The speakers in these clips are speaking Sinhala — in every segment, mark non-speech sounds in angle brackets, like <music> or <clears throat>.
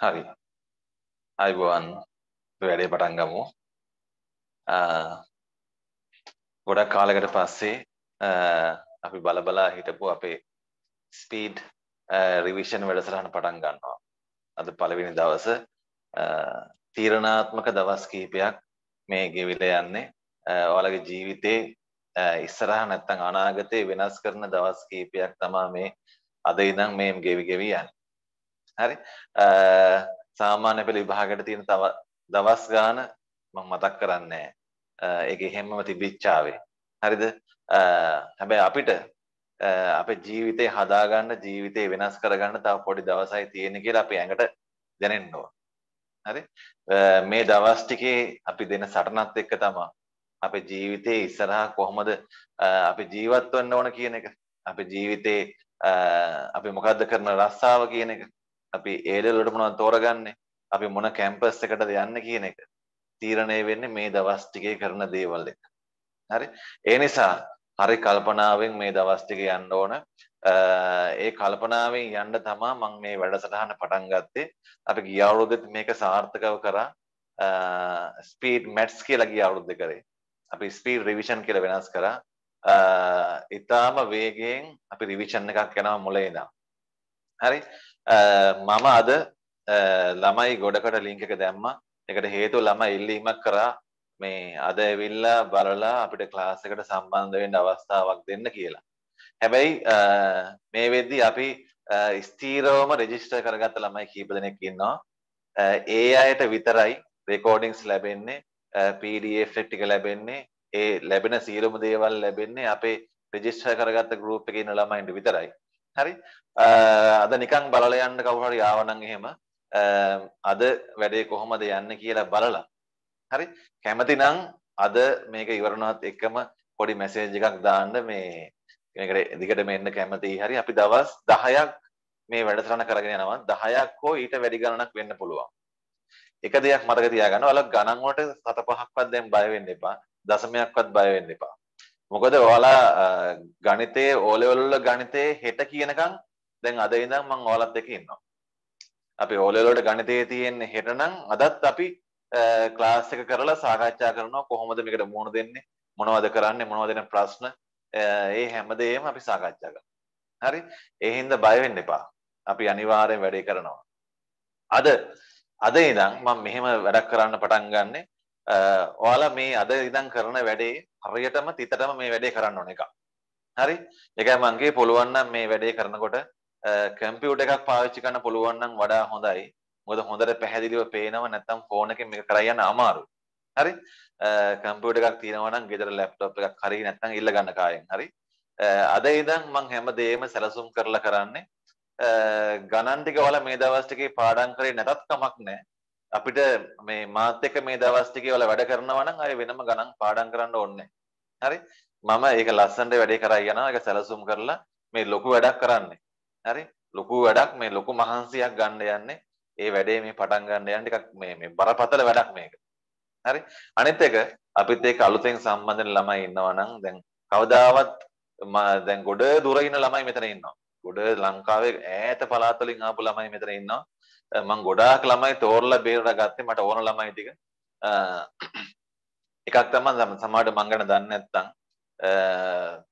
හරි අයිබුවන් වැඩේ පටන් ගමු ගොඩක් කාලකට පස්සේ අපි බලබලා හිටපු අපේ ස්පීඩ් රිවිෂන් වැඩසටහන පටන් ගන්නවා අද පළවෙනි දවස තීරණාත්මක දවස් කීපයක් මේ ගෙවිල යන්නේ ඔයාලගේ ජීවිතේ ඉස්සරහ නැත්තං අනාගතය වෙනස් කරන දවස් කීපයක් තමා මේ අද ඉඳං මේ ගෙවි ගෙවී යන්න හරි සාමාන්‍ය පෙළ විභාගයට තියෙන තව දවස් ගාන මම මතක් කරන්නේ ඒක හැමම තිබිච්චාවේ හරිද හැබැයි අපිට අපේ ජීවිතේ හදාගන්න ජීවිතේ වෙනස් කරගන්න තව පොඩි දවසයි තියෙන්නේ කියලා අපි ඇඟට දැනෙන්න ඕන හරි මේ දවස් ටිකේ අපි දෙන සටනත් එක්ක තමයි අපේ ජීවිතේ ඉස්සරහා කොහොමද අපි ජීවත් වෙන්න ඕන කියන එක අපේ ජීවිතේ අපි මොකද්ද කරන රස්සාව කියන එක අපි ඒඩල්ලට මොනවද තෝරගන්නේ අපි මොන කැම්පස් එකටද යන්න කියන එක තීරණය වෙන්නේ මේ දවස් ටිකේ කරන දේවල් එක. හරි? ඒ නිසා හරි කල්පනාවෙන් මේ දවස් ටික යන්න ඕන. ඒ කල්පනාවෙන් යන්න තමා මම මේ වැඩසටහන පටන් ගත්තේ. අපි ගිය අවුරුද්දේ මේක සාර්ථකව කරා ස්පීඩ් මැට්ස් කියලා ගිය අවුරුද්ද කරේ. අපි ස්පීඩ් රිවිෂන් කියලා වෙනස් කරා. ඉතාම වේගයෙන් අපි රිවිෂන් එකක් යනවා මොලේ ඉඳන්. හරි? මම අද ළමයි ගොඩකට ලිංක එක දැම්මා. ඒකට හේතුව ළමයි ඉල්ලීමක් කරා මේ අද ඇවිල්ලා බලලා අපිට ක්ලාස් එකට සම්බන්ධ වෙන්න අවස්ථාවක් දෙන්න කියලා. හැබැයි මේ වෙද්දී අපි ස්ථීරවම රෙජිස්ටර් කරගත්ත ළමයි කීප දෙනෙක් ඉන්නවා. ඒ අයට විතරයි රෙකෝඩිංස් ලැබෙන්නේ PDF ටික ලැබෙන්නේ ඒ ලැබෙන සියලුම දේවල් ලැබෙන්නේ අපේ රෙජිස්ටර් කරගත්ත ගෲප් එකේ ඉන්න ළමයින්ට විතරයි. හරි අද නිකන් බලලා යන්න කවුරු හරි ආවනම් එහෙම අද වැඩේ කොහොමද යන්න කියලා බලලා හරි කැමතිනම් අද මේක ඉවරනවත් එක්කම පොඩි මැසේජ් එකක් දාන්න මේ මේකට දිගට මෙන්න කැමතියි හරි අපි දවස් 10ක් මේ වැඩසටහන කරගෙන යනවා 10ක් හෝ ඊට වැඩි ගණනක් වෙන්න පුළුවන් එක දෙයක් මතක තියාගන්න ඔයාලා ගණන් වලට සත පහක්වත් දැන් බය වෙන්න එපා දශමයක්වත් බය වෙන්න එපා මොකද ඔයාලා ගණිතේ ඕලෙවල්ල ගණිතේ හෙට කියනකං දැන් අද ඉඳම් මං ඕලත් එක ඉන්නවා අපි ඕලෙලෝට ගණිතේ තියෙන්නේ හෙට නම් අදත් අපි ක්ලාස් එක කරලා සාකච්ඡා කරනවා කොහොමද මේකට මුහුණ දෙන්නේ මොනවද කරන්නේ මොනවද දෙන ප්‍රශ්න ඒ හැමදේම අපි සාකච්ඡා කරනවා හරි ඒ හින්දා බය වෙන්න එපා අපි අනිවාර්යෙන් වැඩේ කරනවා අද අද ඉඳන් මම මෙහෙම වැඩක් කරන්න පටන් ගන්නෙ ඔයාලා මේ අද ඉඳන් කරන වැඩේ හරියටම තිතටම මේ වැඩේ කරන්න ඕන එක. හරි? ඒකයි මංගේ පුළුවන් නම් මේ වැඩේ කරනකොට කම්පියුටර් එකක් පාවිච්චි කරන්න පුළුවන් නම් වඩා හොඳයි. මොකද හොඳට පැහැදිලිව පේනව නැත්නම් ෆෝන් එකෙන් මේක කරා යන්න අමාරුයි. හරි? කම්පියුටර් එකක් තියෙනවා නම් ගෙදර ලැප්ටොප් එකක් හරි නැත්නම් ඉල්ල ගන්න කායෙන් හරි. අද ඉඳන් මං හැමදේම සැලසුම් කරලා කරන්නේ ගණන් ටික වල මේ දවස් ටිකේ පාඩම් කරේ නැතත් කමක් නැහැ. අපිට මේ මාත් එක්ක මේ දවස් ටිකේ වල වැඩ කරනවා නම් අය වෙනම ගණන් පාඩම් කරන්න ඕනේ. හරි? මම ඒක ලස්සනට වැඩේ කරා යනවා. ඒක සැලසුම් කරලා මේ ලොකු වැඩක් කරන්නේ. හරි? ලොකු වැඩක් මේ ලොකු මහන්සියක් ගන්න යන්නේ. ඒ වැඩේ මේ පටන් ගන්න යන ටිකක් මේ මේ බරපතල වැඩක් මේක. හරි? අනිත් එක අපිත් ඒක අලුතෙන් සම්බන්ධන ළමයි ඉන්නවා නම් දැන් කවදාවත් දැන් ගොඩ දුර ඉන්න ළමයි මෙතන ඉන්නවා. ගොඩ ලංකාවේ ඈත පළාත්වලින් ආපු ළමයි මෙතන ඉන්නවා. මං ගොඩාක් ළමයි තෝරලා බේරලා ගත්තේ මට ඕන ළමයි ටික. එකක් තමයි සමහරට මං ගැන දන්නේ නැත්නම්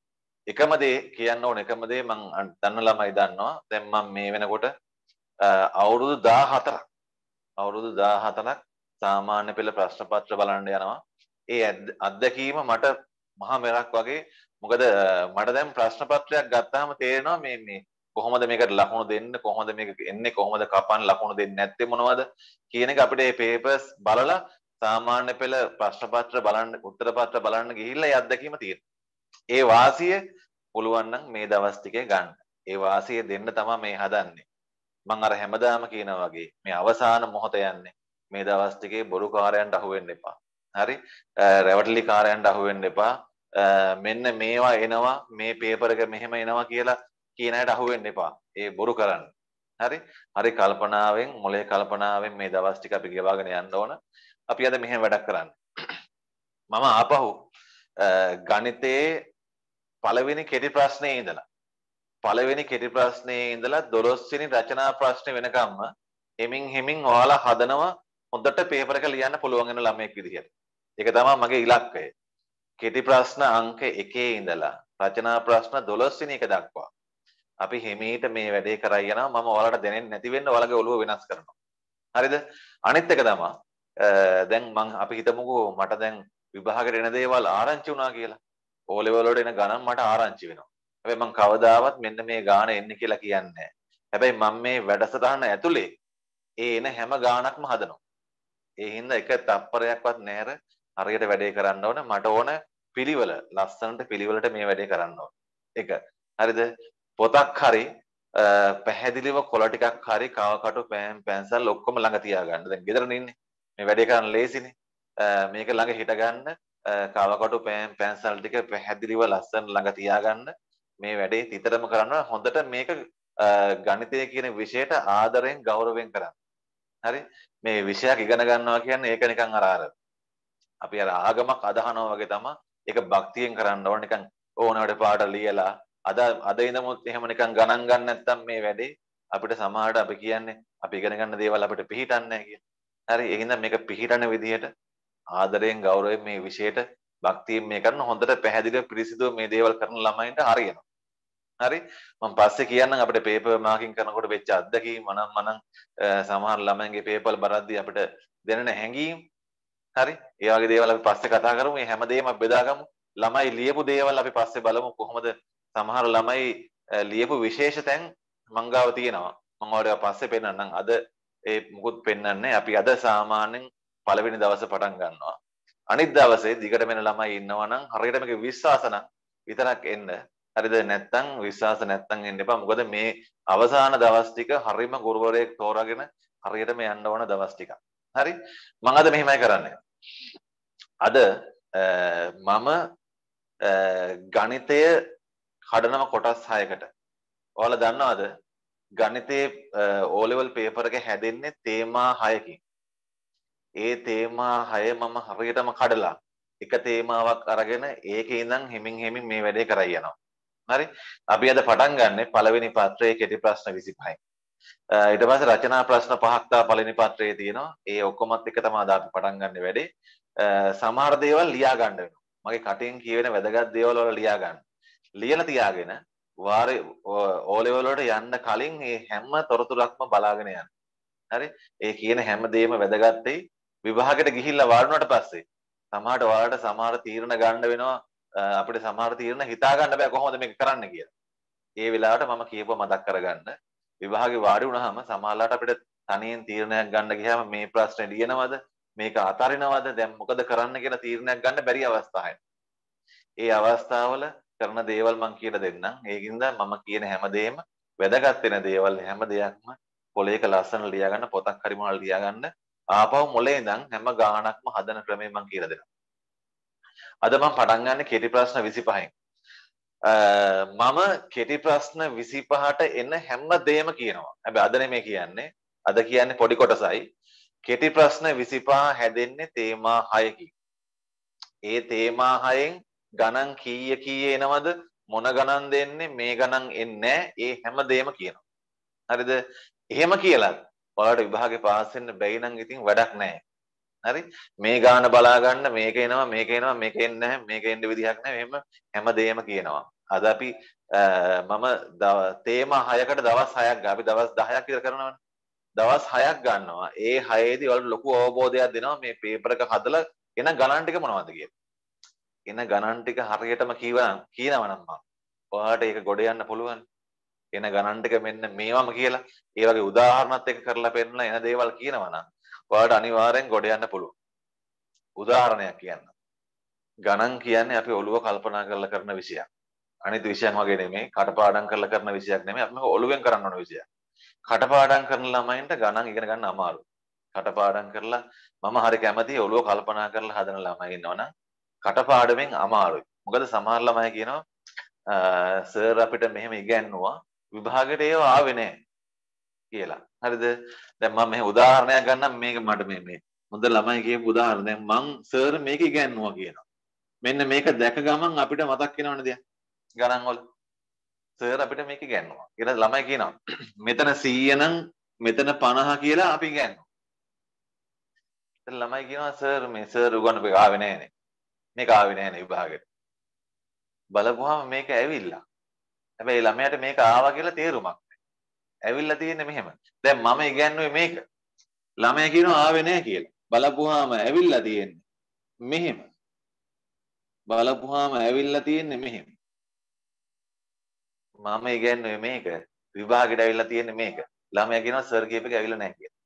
එකම දේ කියන්න ඕන එකම දේ මං දන්න ළමයි දන්නවා. දැන් මම මේ වෙනකොට අවුරුදු 14ක් අවුරුදු 14ක් සාමාන්‍ය පෙළ ප්‍රශ්න පත්‍ර බලන්න යනවා. ඒ අත්දැකීම මට මහා මෙරක් වගේ මොකද මට දැන් ප්‍රශ්න පත්‍රයක් ගත්තාම තේරෙනවා මේ මේ කොහොමද මේකට ලකුණු දෙන්න කොහොමද මේක එන්නේ කොහොමද කපන් ලකුණු දෙන්නේ නැත්තේ මොනවද කියන එක අපිට මේ papers බලලා සාමාන්‍ය පෙළ ප්‍රශ්න පත්‍ර බලන්න උත්තර පත්‍ර බලන්න ගිහිල්ලා ඒ අත්දැකීම තියෙනවා. ඒ වාසිය පුළුවන් නම් මේ දවස් ටිකේ ගන්න. ඒ වාසිය දෙන්න තමයි මේ හදන්නේ. මම අර හැමදාම කියනා වගේ මේ අවසාන මොහොත යන්නේ මේ දවස් ටිකේ බොරු කාරයන්ට අහු වෙන්න එපා. හරි? රැවටිලි කාරයන්ට අහු වෙන්න එපා. මෙන්න මේවා එනවා මේ පේපරක මෙහෙම එනවා කියලා කියන අයට අහු වෙන්න එපා. ඒ බොරු කරන්න. හරි? හරි කල්පනාවෙන් මොලේ කල්පනාවෙන් මේ දවස් ටික අපි ගෙවාගෙන යන්න ඕන. අපි අද මෙහෙම වැඩක් කරන්න. <clears throat> මම ආපහු ගණිතයේ පළවෙනි කෙටි ප්‍රශ්නේ ඉඳලා පළවෙනි කෙටි ප්‍රශ්නේ ඉඳලා 12 වෙනි රචනා ප්‍රශ්නේ වෙනකම්ම හෙමින් හෙමින් ඔයාලා හදනවා හොඳට පේපර් එක ලියන්න පුළුවන් වෙන ළමයෙක් විදිහට. ඒක තමයි මගේ ඉලක්කය. කෙටි ප්‍රශ්න අංක 1 ඉඳලා රචනා ප්‍රශ්න 12 වෙනි එක දක්වා අපි හිමීට මේ වැඩේ කරයි යනවා මම ඔයාලට දැනෙන්නේ නැති වෙන්න ඔයාලගේ ඔළුව වෙනස් කරනවා. හරිද? අනිත් එක තමයි දැන් මං අපි හිතමුකෝ මට දැන් විභාගයට එන දේවල් ආරංචි වුණා කියලා. ඕ ලෙවල් වලට එන ගණන් මට ආරංචි වෙනවා. හැබැයි මං කවදාවත් මෙන්න මේ ගාන එන්නේ කියලා කියන්නේ නැහැ. හැබැයි මම මේ වැඩසටහන ඇතුලේ ඒ එන හැම ගානක්ම හදනවා. ඒ හින්දා එක තප්පරයක්වත් නැහැර හරියට වැඩේ කරන්න ඕන. මට ඕන පිළිවෙල, ලස්සනට පිළිවෙලට මේ වැඩේ කරන්න ඕන. එක. හරිද? පොතක් හරි පැහැදිලිව කොළ ටිකක් හරි කාවකටු පෑම් පැන්සල් ඔක්කොම ළඟ තියාගන්න. දැන් ගෙදර ඉන්නේ. මේ වැඩේ කරන්න ලේසිනේ. මේක ළඟ හිටගන්න කාවකටු පෑම් පැන්සල් ටික පැහැදිලිව ලස්සන ළඟ තියාගන්න. මේ වැඩේ තිතරම කරන්න හොඳට මේක ගණිතය කියන විෂයට ආදරෙන් ගෞරවයෙන් කරන්න. හරි? මේ විෂයක් ඉගෙන ගන්නවා කියන්නේ ඒක නිකන් අර අර අපි අර ආගමක් අදහනවා වගේ තමයි ඒක භක්තියෙන් කරන්න ඕන නිකන් ඕනවට පාට ලියලා අද අද ඉඳමුත් එහෙම නිකන් ගණන් ගන්න නැත්නම් මේ වැඩේ අපිට සමහරට අපි කියන්නේ අපි ඉගෙන ගන්න දේවල් අපිට පිළිහිටන්නේ නැහැ කියලා. හරි ඒ හින්දා මේක පිළිහිටන විදිහට ආදරයෙන් ගෞරවයෙන් මේ විෂයට භක්තියෙන් මේ කරන හොඳට පැහැදිලිව පිරිසිදුව මේ දේවල් කරන ළමයින්ට හරියනවා. හරි මම පස්සේ කියන්නම් අපිට පේපර් මාකින් කරනකොට වෙච්ච අත්දැකීම් මනම් මනම් සමහර ළමයින්ගේ පේපර් බලද්දී අපිට දැනෙන හැඟීම් හරි ඒ වගේ දේවල් අපි පස්සේ කතා කරමු. මේ හැම දෙයක්ම බෙදාගමු. ළමයි ලියපු දේවල් අපි පස්සේ බලමු කොහොමද සමහර ළමයි ලියපු විශේෂ තැන් මංගාව තියෙනවා මංවාඩ පස්සේ පෙන්න්නම් අද ඒ මුකුත් පෙන්න්නන්නේ අපි අද සාමාන්‍යෙන් පළවෙනි දවස පටන් ගන්නවා අනිත් දවසේ දිගට මෙෙන ළමයි ඉන්නවනම් හරියටමක විශ්වාසන විතරක් එන්න හරිද නැත්තං විශ්වාස නැත්තං එන්න එපා මොකද මේ අවසාන දවස් ටික හරිම ගුරුවරයෙක් තෝරාගෙන හරියටම යන්න ඕන දවස් ටික හරි මම අද මෙහෙමයි කරන්නේ අද මම ගණිතය කඩනව කොටස් හයකට ඔයාල දන්නවාද ගණිතේ ඕලෙවල් පේපර එක හැදෙන්නේ තේමා හයකින් ඒ තේමා හය මම හරියටම කඩලා එක තේමාවක් අරගෙන ඒක ඉඳන් හෙමින් හෙමින් මේ වැඩේ කරයි යනවා හරි අපි අද පටන් ගන්න පළවෙනි පත්‍රයේ කෙටි ප්‍රශ්න 25යි ඊට පස්සේ රචනා ප්‍රශ්න පහක් තා පළවෙනි පත්‍රයේ තියෙනවා ඒ ඔක්කොමත් එක තමයි අද අපි පටන් ගන්න වැඩේ සමහර දේවල් ලියා ගන්න වෙනවා මගේ කටින් කියවෙන වැදගත් දේවල් වල ලියා ගන්න ලියලා තියාගෙන වාරේ ඕ ලෙවල් වලට යන්න කලින් මේ හැම තොරතුරක්ම බලාගෙන යන්න. හරි? ඒ කියන හැම දෙයක්ම වැදගත් වෙයි. විභාගෙට ගිහිල්ලා වාරුණාට පස්සේ සමහරට ඔයාලට සමහර තීරණ ගන්න වෙනවා. අපිට සමහර තීරණ හිතා ගන්න බෑ කොහොමද මේක කරන්න කියලා. ඒ වෙලාවට මම කියපුව මතක් කරගන්න. විභාගේ වාඩි වුණාම සමහරලාට අපිට තනියෙන් තීරණයක් ගන්න ගියාම මේ ප්‍රශ්නේ ලියනවද? මේක අතාරිනවද? දැන් මොකද කරන්න කියලා තීරණයක් ගන්න බැරි අවස්ථාවක්. ඒ අවස්ථාවල කරන දේවල් මං කියලා දෙන්නම්. ඒකින්ද මම කියන හැමදේම වැදගත් වෙන දේවල් හැම දෙයක්ම පොලේක ලස්සන ලියාගන්න පොතක් හරි මොනවද ලියාගන්න. ආපහු මොලේ ඉඳන් හැම ගාණක්ම හදන ක්‍රමය මං කියලා දෙනවා. අද මම පටන් ගන්න කෙටි ප්‍රශ්න 25න්. මම කෙටි ප්‍රශ්න 25ට එන හැම දෙයක්ම කියනවා. හැබැයි අද නෙමෙයි කියන්නේ. අද කියන්නේ පොඩි කොටසයි. කෙටි ප්‍රශ්න 25 හැදෙන්නේ තේමා 6කින්. ඒ තේමා 6න් ගණන් කීය කීයේ එනවද මොන ගණන් දෙන්නේ මේ ගණන් එන්නේ ඒ හැම දෙයක්ම කියනවා හරිද එහෙම කියලා ඔයාලට විභාගේ පාස් වෙන්න බැයි නම් ඉතින් වැඩක් නැහැ හරි මේ ගාන බලා ගන්න මේක එනවා මේක එනවා මේක එන්නේ නැහැ මේක එන්න විදිහක් නැහැ එහෙම හැම දෙයක්ම කියනවා අද අපි මම තේමා 6කට දවස් 6ක් අපි දවස් 10ක් විතර කරනවනේ දවස් 6ක් ගන්නවා ඒ 6 ේදී ඔයාලට ලොකු අවබෝධයක් දෙනවා මේ පේපර් එක හදලා එන ගණන් ටික මොනවද කියලා එන ගණන් ටික හරියටම කියවනම් කියනවනම් මම ඔයාට ඒක ගොඩ යන්න පුළුවන් එන ගණන් ටික මෙන්න මේවම කියලා ඒ වගේ උදාහරණත් එක්ක කරලා පෙන්නලා එන දේවල් කියනවනම් ඔයාට අනිවාර්යෙන් ගොඩ යන්න පුළුවන් උදාහරණයක් කියන්න ගණන් කියන්නේ අපි ඔළුව කල්පනා කරලා කරන විෂයක් අනිත් විෂයන් වගේ නෙමෙයි කටපාඩම් කරලා කරන විෂයක් නෙමෙයි අපි ඔළුවෙන් කරන්න ඕන විෂයක් කටපාඩම් කරන ළමයින්ට ගණන් ඉගෙන ගන්න අමාරුයි කටපාඩම් කරලා මම හරි කැමති ඔළුව කල්පනා කරලා හදන ළමයි ඉන්නවනම් කටපාඩමෙන් අමාරුයි. මොකද සමහර ළමයි කියනවා සර් අපිට මෙහෙම ඉගැන්නුවා විභාගයට ඒව ආවේ නැහැ කියලා. හරිද? දැන් මම මේ උදාහරණයක් ගන්නම් මේක මට මේ මේ හොඳ ළමයි කියපු උදාහරණ දැන් මං සර් මේක ඉගැන්නුවා කියනවා. මෙන්න මේක දැක ගමන් අපිට මතක් වෙනවනේ දැන් ගණන් වල. සර් අපිට මේක ඉගැන්නුවා. කියලා ළමයි කියනවා. මෙතන 100 නම් මෙතන 50 කියලා අපි ඉගැන්නුවා. ළමයි කියනවා සර් මේ සර් උගන්වපේ ආවේ නැහනේ. මේක ආවේ නැහැ නේ විභාගෙට. බලපුවාම මේක ඇවිල්ලා. හැබැයි ළමයාට මේක ආවා කියලා තේරුමක් නැහැ. ඇවිල්ලා තියෙන්නේ මෙහෙම. දැන් මම ඉගැන්නුවේ මේක. ළමයා කියනවා ආවේ නැහැ කියලා. බලපුවාම ඇවිල්ලා තියෙන්නේ මෙහෙම. බලපුවාම ඇවිල්ලා තියෙන්නේ මෙහෙම. මම ඉගැන්නුවේ මේක. විභාගෙට ඇවිල්ලා තියෙන්නේ මේක. ළමයා කියනවා සර් කියපේක ඇවිල්ලා නැහැ කියලා.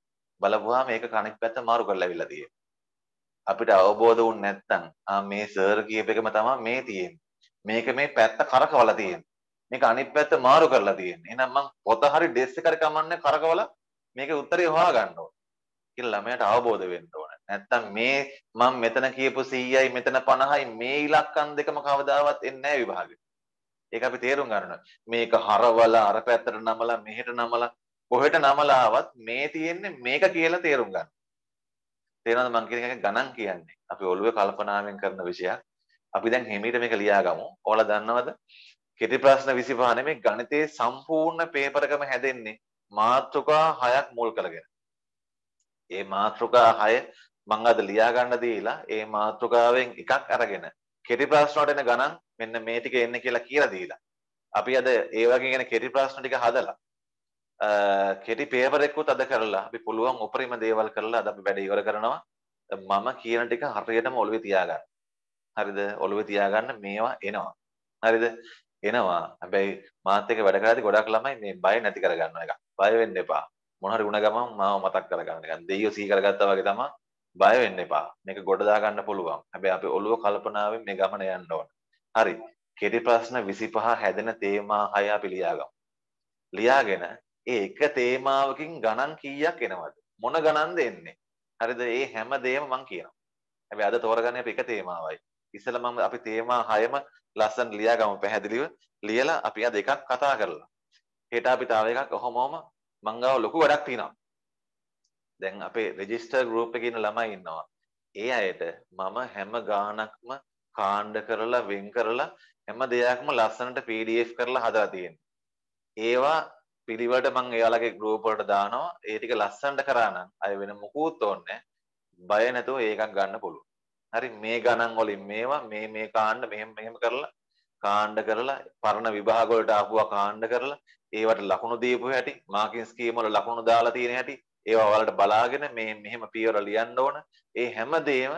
බලපුවාම ඒක කණෙක් පැත්ත මාරු කරලා ඇවිල්ලා තියෙනවා. අපිට අවබෝධ වුන් නැත්තම් ආ මේ සර් කියප එකම තමයි මේ තියෙන්නේ. මේක මේ පැත්ත කරකවලා තියෙන්නේ. මේක අනිත් පැත්ත මාරු කරලා තියෙන්නේ. එහෙනම් මං පොත හරි ඩෙස් එක හරි කමන්නේ කරකවලා මේකේ උත්තරේ හොයා ගන්න ඕන. කියලා ළමයට අවබෝධ වෙන්න ඕන. නැත්තම් මේ මම මෙතන කියපු 100යි මෙතන 50යි මේ ඉලක්කම් දෙකම කවදාවත් එන්නේ නැහැ විභාගෙට. ඒක අපි තේරුම් ගන්න ඕනේ. මේක හරවලා අර පැත්තට නමලා මෙහෙට නමලා කොහෙට නමලාවත් මේ තියෙන්නේ මේක කියලා තේරුම් ගන්න. තේරෙනවද මම කියන එක ගණන් කියන්නේ? අපි ඔළුවේ කල්පනාවෙන් කරන විෂයක්. අපි දැන් හිමීට මේක ලියාගමු. ඔයාලා දන්නවද? කෙටි ප්‍රශ්න 25 නෙමේ ගණිතයේ සම්පූර්ණ පේපර් එකම හැදෙන්නේ මාතෘකා හයක් මුල් කරගෙන. ඒ මාතෘකා හය මං අද ලියා ගන්න දීලා ඒ මාතෘකාවෙන් එකක් අරගෙන කෙටි ප්‍රශ්න වලට එන ගණන් මෙන්න මේ ටික එන්නේ කියලා කියලා දීලා අපි අද ඒ වගේ ගැන කෙටි ප්‍රශ්න ටික හදලා කෙටි පේවරෙක්කුත් අද කරලා අපි පුළුවන් උපරිම දේවල් කරලා අද අපි වැඩ ඉවර කරනවා මම කියන ටික හරියටම ඔළුවේ තියාගන්න හරිද ඔළුවේ තියාගන්න මේවා එනවා හරිද එනවා හැබැයි මාත් එක්ක වැඩ කරද්දී ගොඩක් ළමයි මේ බය නැති කරගන්න එක බය වෙන්න එපා මොන හරි වුණ ගමන් මාව මතක් කරගන්න එක දෙයියෝ සිහි කරගත්තා වගේ තමයි බය වෙන්න එපා මේක ගොඩ දා ගන්න පුළුවන් හැබැයි අපි ඔළුව කල්පනාවෙන් මේ ගමන යන්න ඕන හරි කෙටි ප්‍රශ්න 25 හැදෙන තේමා 6 අපි ලියාගමු ලියාගෙන ඒ එක තේමාවකින් ගණන් කීයක් එනවද? මොන ගණන්ද එන්නේ? හරිද? ඒ හැම දෙයක්ම මම කියනවා. හැබැයි අද තෝරගන්නේ අපි එක තේමාවයි. ඉස්සෙල්ලා මම අපි තේමා හයම ලස්සන ලියාගමු පැහැදිලිව. ලියලා අපි අද එකක් කතා කරලා. හෙට අපි තව එකක් ඔහොමම මංගාව ලොකු වැඩක් තියෙනවා. දැන් අපේ රෙජිස්ටර් ගෲප් එකේ ඉන්න ළමයි ඉන්නවා. ඒ අයට මම හැම ගාණක්ම කාණ්ඩ කරලා වෙන් කරලා හැම දෙයක්ම ලස්සනට PDF කරලා හදලා තියෙනවා. ඒවා පිළිවට මං ඒයාලගේ ගරූපට දානවා ඒතික ලස්සන්ට කරන්න අය වෙන මුකූත් ඕන්න බය නැතුව ඒකක් ගන්න පුළු හරි මේ ගණන් වලින් මේවා මේ මේ කාණ්ඩ මෙහෙම මෙහෙම කරලා කාණ්ඩ කරලා පරණ විභාගොලට ආපුවා කාණ්ඩ කරලා ඒවට ලකුණු දීපු හැටි මාකින්ස් කීමවල ලකුණු දාලා තියෙන හැටි ඒවා වලට බලාගෙන මේ මෙහෙම පියවර ලියන්න ඕන ඒ හැම දෙයක්ම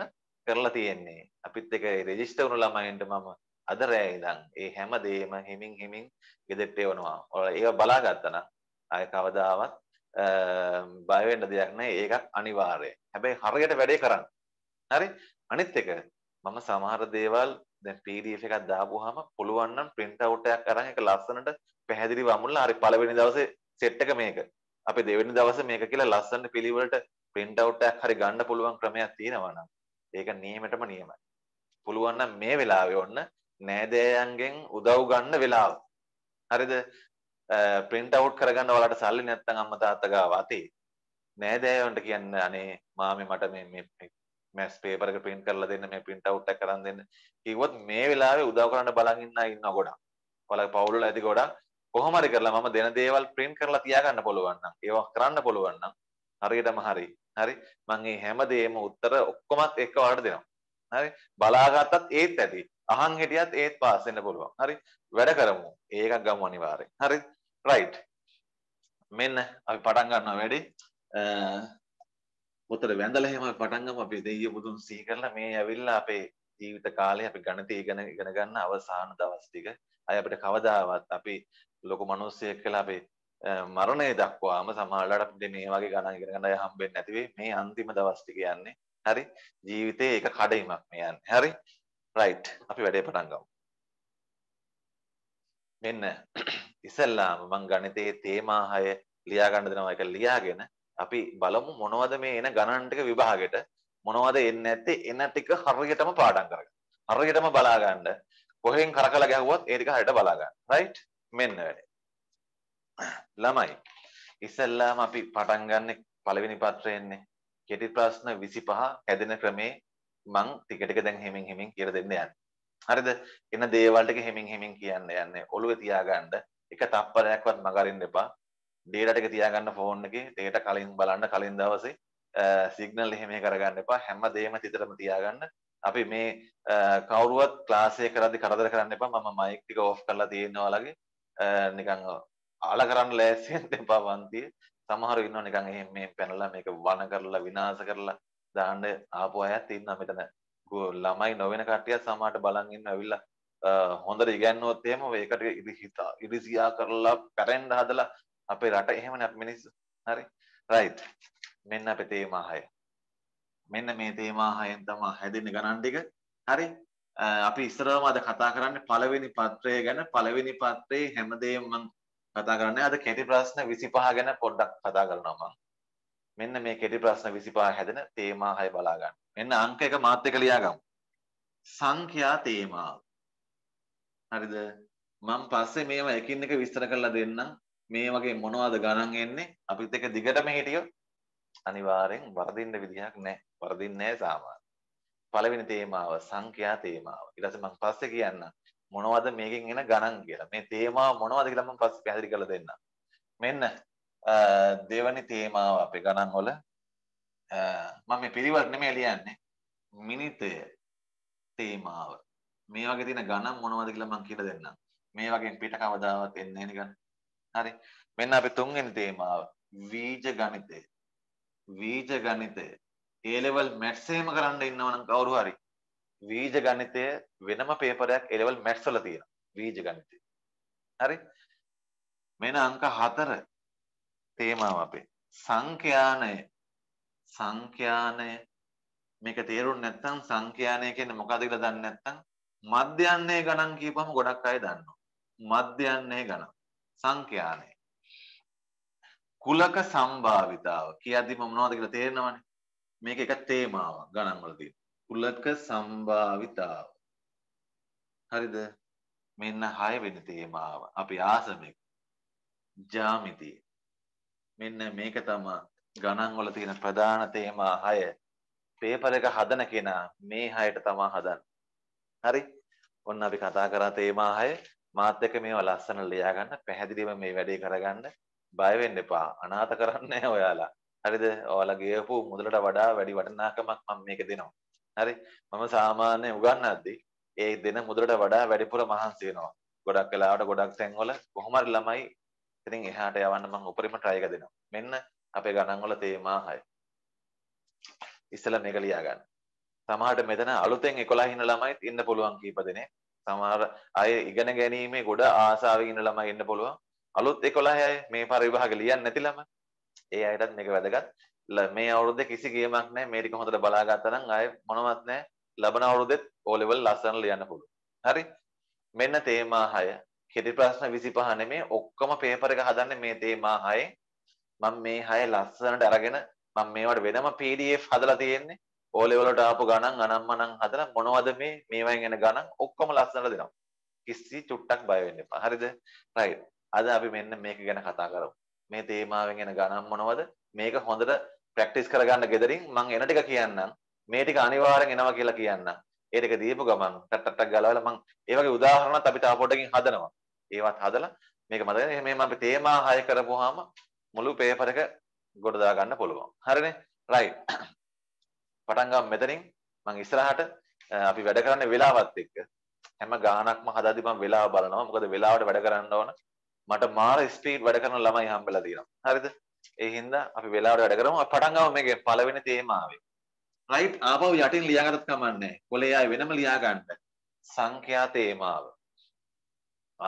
කරලා තියෙන්නේ අපිත් එක රෙජිස්ටර් වුණු ළමයින්ට මම අද රෑ ඉඳන් ඒ හැම දෙයක්ම හිමින් හිමින් ගෙදෙට්ට එවනවා. ඔයාලා ඒක බලාගත්තා නම් ආය කවදාවත් බය වෙන්න දෙයක් නැහැ. ඒකත් අනිවාර්යයි. හැබැයි හරියට වැඩේ කරන්න. හරි? අනිත් එක මම සමහර දේවල් දැන් PDF එකක් දාපුවාම පුළුවන් නම් print out එකක් අරන් ඒක ලස්සනට පැහැදිලිව අමුණලා හරි පළවෙනි දවසේ set එක මේක. අපි දෙවෙනි දවසේ මේක කියලා ලස්සන පිළිවෙලට print out එකක් හරි ගන්න පුළුවන් ක්‍රමයක් තියෙනවා නම් ඒක නියමෙටම නියමයි. පුළුවන් නම් මේ වෙලාවේ ඔන්න නෑදෑයන්ගෙන් උදව් ගන්න වෙලාව. හරිද? print out කරගන්න ඔයාලට සල්ලි නැත්නම් අම්මා තාත්තා ගාව අතේ. නෑදෑයන්ට කියන්න අනේ මාමේ මට මේ මේ මැස් පේපර් එක print කරලා දෙන්න මේ print out එක කරන් දෙන්න. කිව්වොත් මේ වෙලාවේ උදව් කරන්න බලන් ඉන්න ඉන්න ගොඩක්. ඔයාලා පවුල් වල ඇති ගොඩක් කොහොම හරි කරලා මම දෙන දේවල් print කරලා තියාගන්න පුළුවන් නම් ඒවා කරන්න පුළුවන් නම් හරියටම හරි. හරි මම මේ හැම දෙයක්ම උත්තර ඔක්කොමත් එක වලට දෙනවා. හරි බලාගත්තත් ඒත් ඇති අහන් හිටියත් ඒත් පාස් වෙන්න පුළුවන්. හරි. වැඩ කරමු. ඒකක් ගමු අනිවාර්යෙන්. හරි. රයිට්. මෙන්න අපි පටන් ගන්නවා වැඩි. පොතේ වැඳලා එහෙම අපි පටන් ගමු අපි දෙවියන් බුදුන් සිහි කරලා මේ ඇවිල්ලා අපේ ජීවිත කාලේ අපි ගණිතය ඉගෙන ඉගෙන ගන්න අවසාන දවස් ටික. අය අපිට කවදාවත් අපි ලොකු මිනිස්සෙක් කියලා අපි මරණය දක්වාම සමහරවිට අපිට මේ වගේ ගණන් ඉගෙන ගන්න අය හම්බෙන්නේ නැති වෙයි. මේ අන්තිම දවස් ටික යන්නේ. හරි. ජීවිතේ ඒක කඩයිමක් මේ යන්නේ. හරි. රයිට් අපි වැඩේ පටන් ගමු. මෙන්න <clears throat> ඉස්සල්ලාම මම ගණිතයේ තේමා හය ලියා ගන්න දෙනවා ඒක ලියාගෙන අපි බලමු මොනවද මේ එන ගණන් ටික විභාගෙට මොනවද එන්නේ නැත්තේ එන ටික හරියටම පාඩම් කරගන්න. හරියටම බලා ගන්න. කොහෙන් කරකලා ගැහුවත් ඒ ටික හරියට බලා ගන්න. රයිට්? මෙන්න වැඩේ. <clears throat> ළමයි ඉස්සල්ලාම අපි පටන් ගන්න පළවෙනි පත්‍රය එන්නේ කෙටි ප්‍රශ්න 25 හැදෙන ක්‍රමේ මං ටික ටික දැන් හෙමින් හෙමින් කියලා දෙන්න යන්නේ. හරිද? එන දේවල් ටික හෙමින් හෙමින් කියන්න යන්නේ. ඔළුවේ තියාගන්න එක තප්පරයක්වත් මගරින්න එපා. ඩේටා ටික තියාගන්න ෆෝන් එකේ ඩේටා කලින් බලන්න කලින් දවසේ සිගනල් එහෙම කරගන්න එපා. හැම දෙයක්ම තිතරම තියාගන්න. අපි මේ කවුරුවත් ක්ලාස් එක කරද්දි කරදර කරන්න එපා. මම මයික් ටික ඕෆ් කරලා තියෙනවා වගේ නිකන් අල කරන්න ලෑස්තියෙන් එපා වන්තියේ. සමහරු ඉන්නවා නිකන් එහෙම මේ පැනලා මේක වණ කරලා විනාශ කරලා දාන්න ආපු අයත් ඉන්නවා මෙතන. ළමයි නොවන කට්ටියත් සමහරට බලන් ඉන්න ඇවිල්ලා හොඳට ඉගැන්නුවොත් එහෙම ඒකට ඉරි හිතා ඉරිසියා කරලා පැටෙන්න හදලා අපේ රට එහෙමනේ අපි මිනිස්සු. හරි. රයිට්. මෙන්න අපේ තේමා 6. මෙන්න මේ තේමා 6ෙන් තමයි හැදෙන්නේ ගණන් ටික. හරි. අපි ඉස්සරවම අද කතා කරන්නේ පළවෙනි පත්‍රය ගැන පළවෙනි පත්‍රයේ හැමදේම මම කතා කරන්නේ අද කෙටි ප්‍රශ්න 25 ගැන පොඩ්ඩක් කතා කරනවා මම. මෙන්න මේ කෙටි ප්‍රශ්න 25 හැදෙන තේමා 6 බලා ගන්න. මෙන්න අංක 1 මාත් එක ලියාගමු. සංඛ්‍යා තේමා. හරිද? මම පස්සේ මේවා එකින් එක විස්තර කරලා දෙන්නම්. මේ වගේ මොනවද ගණන් එන්නේ? අපිත් එක දිගටම හිටියොත් අනිවාර්යෙන් වරදින්න විදිහක් නැහැ. වරදින්නේ නැහැ සාමාන්‍ය. පළවෙනි තේමාව සංඛ්‍යා තේමාව. ඊට පස්සේ මම පස්සේ කියන්න මොනවද මේකෙන් එන ගණන් කියලා. මේ තේමාව මොනවද කියලා මම පස්සේ පැහැදිලි කරලා දෙන්නම්. මෙන්න දෙවනි තේමාව අපේ ගණන් වල මම මේ පිළිවෙල නෙමෙයි ලියන්නේ මිනිතය තේමාව මේ වගේ තියෙන ගණන් මොනවද කියලා මම කියලා දෙන්නම් මේ වගේ පිට කවදාවත් එන්නේ නැහැ නිකන් හරි මෙන්න අපි තුන්වෙනි තේමාව වීජ ගණිතය වීජ ගණිතය ඒ ලෙවල් මැට්සේම කරන්න ඉන්නවනම් කවුරු හරි වීජ ගණිතය වෙනම පේපරයක් ඒ ලෙවල් මැට්ස් වල තියෙනවා වීජ ගණිතය හරි මෙන්න අංක 4 තේමාව අපේ. සංඛ්‍යානය සංඛ්‍යානය මේක තේරුම් නැත්නම් සංඛ්‍යානය කියන්නේ මොකද්ද කියලා දන්නේ නැත්නම් මධ්‍යන්නේ ගණන් කියපුවම ගොඩක් අය දන්නවා. මධ්‍යන්නේ ගණන් සංඛ්‍යානය. කුලක සම්භාවිතාව කියද්දි මම මොනවද කියලා තේරෙනවනේ. මේක එක තේමාවක් ගණන් වල තියෙන. කුලක සම්භාවිතාව. හරිද? මෙන්න 6 වෙනි තේමාව. අපි ආසමෙක් ජ්‍යාමිතිය. මෙන්න මේක තම ගණන් වල තියෙන ප්‍රධාන තේමා 6 පේපර් එක හදන කෙනා මේ 6ට තමයි හදන්නේ හරි ඔන්න අපි කතා කරා තේමා 6 මාත් එක්ක මේවා ලස්සන ලියා ගන්න පැහැදිලිව මේ වැඩේ කරගන්න බය වෙන්න එපා අනාථ කරන්නේ නැහැ ඔයාලා හරිද ඔයාලා ගියපු මුදලට වඩා වැඩි වටිනාකමක් මම මේක දෙනවා හරි මම සාමාන්‍ය උගන්වද්දී ඒ දෙන මුදලට වඩා වැඩිපුර මහන්සි වෙනවා ගොඩක් වෙලාවට ගොඩක් තැන්වල කොහොම හරි ළමයි ඉතින් එහාට යවන්න මම උපරිම try එක දෙනවා. මෙන්න අපේ ගණන් වල තේමා 6. ඉස්සෙල්ලා මේක ලියා ගන්න. සමහරට මෙතන අලුතෙන් 11 ඉන්න ළමයිත් ඉන්න පුළුවන් කීප දෙනෙක්. සමහර අය ඉගෙන ගැනීමේ ගොඩ ආසාවෙන් ඉන්න ළමයි ඉන්න පුළුවන්. අලුත් 11 අය මේ පරිවිභාග ලියන්නේ නැති ළමයි. ඒ අයටත් මේක වැදගත්. මේ අවුරුද්දේ කිසි ගේමක් නැහැ. මේ ටික හොඳට බලා ගත්තා නම් ආයේ මොනවත් නැහැ. ලබන අවුරුද්දෙත් ඕ ලෙවල් ලස්සන ලියන්න පුළුවන්. හරි? මෙන්න තේමා 6 කෙටි ප්‍රශ්න 25 නෙමේ ඔක්කොම පේපර් එක හදන්නේ මේ තේමා හයේ. මම මේ හය ලස්සනට අරගෙන මම මේවට වෙනම PDF හදලා තියෙන්නේ. ඕ ලෙවල් වලට ආපු ගණන් අනම්මනම් හදලා මොනවද මේ මේවෙන් එන ගණන් ඔක්කොම ලස්සනට දෙනවා. කිසි චුට්ටක් බය වෙන්න එපා. හරිද? right. අද අපි මෙන්න මේක ගැන කතා කරමු. මේ තේමාවෙන් එන ගණන් මොනවද? මේක හොඳට ප්‍රැක්ටිස් කරගන්න ගෙදරින් මං එන ටික කියන්නම්. මේ ටික අනිවාර්යෙන් එනවා කියලා කියන්නම්. ඒ ටික දීපු ගමන් ටටටක් ගලවලා මං ඒ වගේ උදාහරණත් අපිට ආපොඩකින් හදනවා. ඒවත් හදලා මේක මතකද මේ මම තේමා හය කරපුවාම මුළු පේපර් එක ගොඩ දා ගන්න පුළුවන්. හරිනේ? රයිට්. පටන් ගමු මෙතනින් මම ඉස්සරහට අපි වැඩ කරන්න වෙලාවත් එක්ක හැම ගානක්ම හදද්දි මම වෙලාව බලනවා. මොකද වෙලාවට වැඩ කරන්න ඕන. මට මාර ස්පීඩ් වැඩ කරන ළමයි හම්බෙලා තියෙනවා. හරිද? ඒ හින්දා අපි වෙලාවට වැඩ කරමු. අපි පටන් ගමු මේකේ පළවෙනි තේමාවේ. රයිට් ආපහු යටින් ලියාගත්තත් කමන්නේ. කොලේ ආයේ වෙනම ලියා ගන්න. සංඛ්‍යා තේමාව.